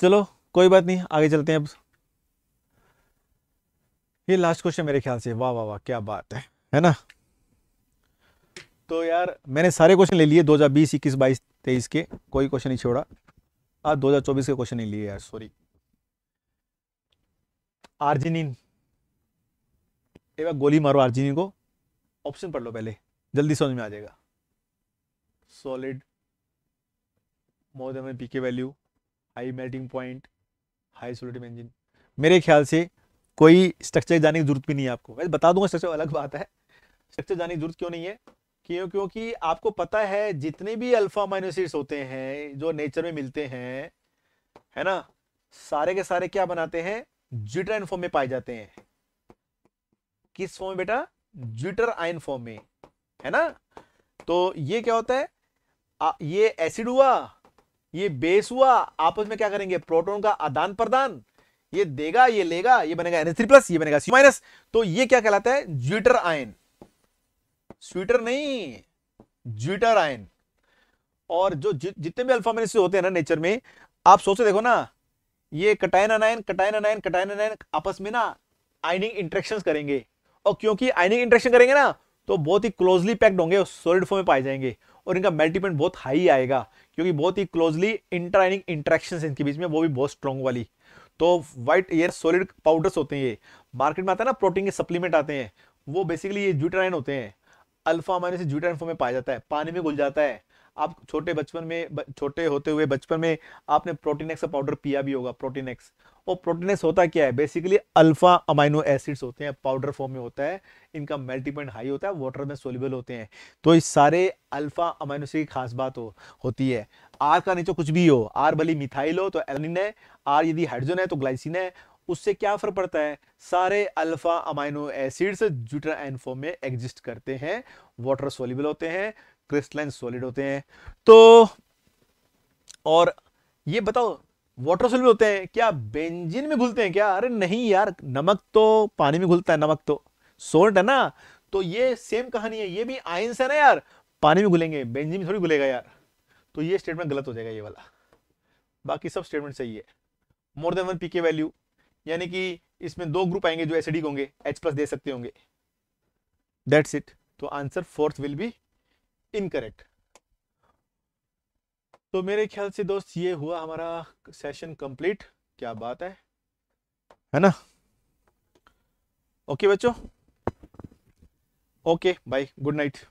चलो कोई बात नहीं आगे चलते हैं अब ये लास्ट क्वेश्चन मेरे ख्याल से वाह वाह वाह क्या बात है है ना तो यार मैंने सारे क्वेश्चन ले लिए 2020 21 22 23 के कोई क्वेश्चन नहीं छोड़ा आज 2024 के क्वेश्चन नहीं लिए यार सॉरी आर्जिनिन एक बार गोली मारो आर्जिनी को ऑप्शन पढ़ लो पहले जल्दी समझ में आ जाएगा solid more than P K value high melting point high सोलिटिव इंजन मेरे ख्याल से कोई स्ट्रक्चर जाने की जरूरत भी नहीं है आपको मैं बता दूंगा स्ट्रक्चर अलग बात है स्ट्रक्चर जाने की जरूरत क्यों नहीं है क्यों क्योंकि आपको पता है जितने भी अल्फा माइनोसिड्स होते हैं जो नेचर में मिलते हैं है ना सारे के सारे क्या बनाते हैं जिटर फॉर्म में पाए जाते हैं किस फॉर्म में बेटा ज्विटर आयन फॉर्म में है ना तो ये क्या होता है आ, ये एसिड हुआ ये बेस हुआ आपस में क्या करेंगे प्रोटोन का आदान प्रदान ये देगा ये लेगा ये बनेगा एन थ्री प्लस ये बनेगा सी माइनस तो ये क्या कहलाता है ज्विटर आयन स्वीटर नहीं ज्विटर आयन और जो जि, जितने भी अल्फा अल्फामेनिस होते हैं ना नेचर में आप सोचे देखो ना ये कटाइन अनायन कटाइन अनायन कटाइन अनायन आपस में ना आइनिंग इंट्रेक्शन करेंगे और क्योंकि आइनिंग इंट्रेक्शन e करेंगे ना तो बहुत ही क्लोजली पैक्ड होंगे सोलिड फॉर्म में पाए जाएंगे और इनका मेल्टीपेंट बहुत हाई आएगा क्योंकि बहुत ही क्लोजली इंटर आइनिंग इंट्रेक्शन इनके बीच में वो भी बहुत स्ट्रॉन्ग वाली तो व्हाइट ये सोलिड पाउडर्स होते हैं ये मार्केट में आता है ना प्रोटीन के सप्लीमेंट आते हैं वो बेसिकली ये जूटराइन होते हैं अल्फा माइनस जूटराइन फॉर्म में पाया जाता है पानी में घुल जाता है आप छोटे बचपन में छोटे होते हुए बचपन में आपने प्रोटीन एक्स का पाउडर पिया भी होगा प्रोटीन एक्स और प्रोटीनेस होता क्या है बेसिकली अल्फा अमाइनो एसिड्स होते हैं पाउडर फॉर्म में होता है इनका मेल्टीपॉइंट हाई होता है वाटर में सोलिबल होते हैं तो इस सारे अल्फा अमाइनो एसिड की खास बात हो होती है आर का नीचे कुछ भी हो आर भली मिथाइल हो तो एलिन है आर यदि हाइड्रोजन है तो ग्लाइसिन है उससे क्या फर्क पड़ता है सारे alpha amino acids zwitterion form में एग्जिस्ट करते हैं वाटर सोलिबल होते हैं क्रिस्टलाइन सॉलिड होते हैं तो और ये बताओ वाटर सोल्यूबल होते हैं क्या बेंजिन में घुलते हैं क्या अरे नहीं यार नमक तो पानी में घुलता है नमक तो सोल्ट है ना तो ये सेम कहानी है ये भी आयंस है ना यार पानी में घुलेंगे बेंजिन में थोड़ी घुलेगा यार तो ये स्टेटमेंट गलत हो जाएगा ये वाला बाकी सब स्टेटमेंट सही है more than one PK value यानी कि इसमें दो ग्रुप आएंगे जो एसिडिक होंगे एच प्लस दे सकते होंगे दैट्स इट तो answer fourth will be incorrect तो मेरे ख्याल से दोस्त ये हुआ हमारा सेशन कंप्लीट क्या बात है है ना ओके बच्चों ओके बाय गुड नाइट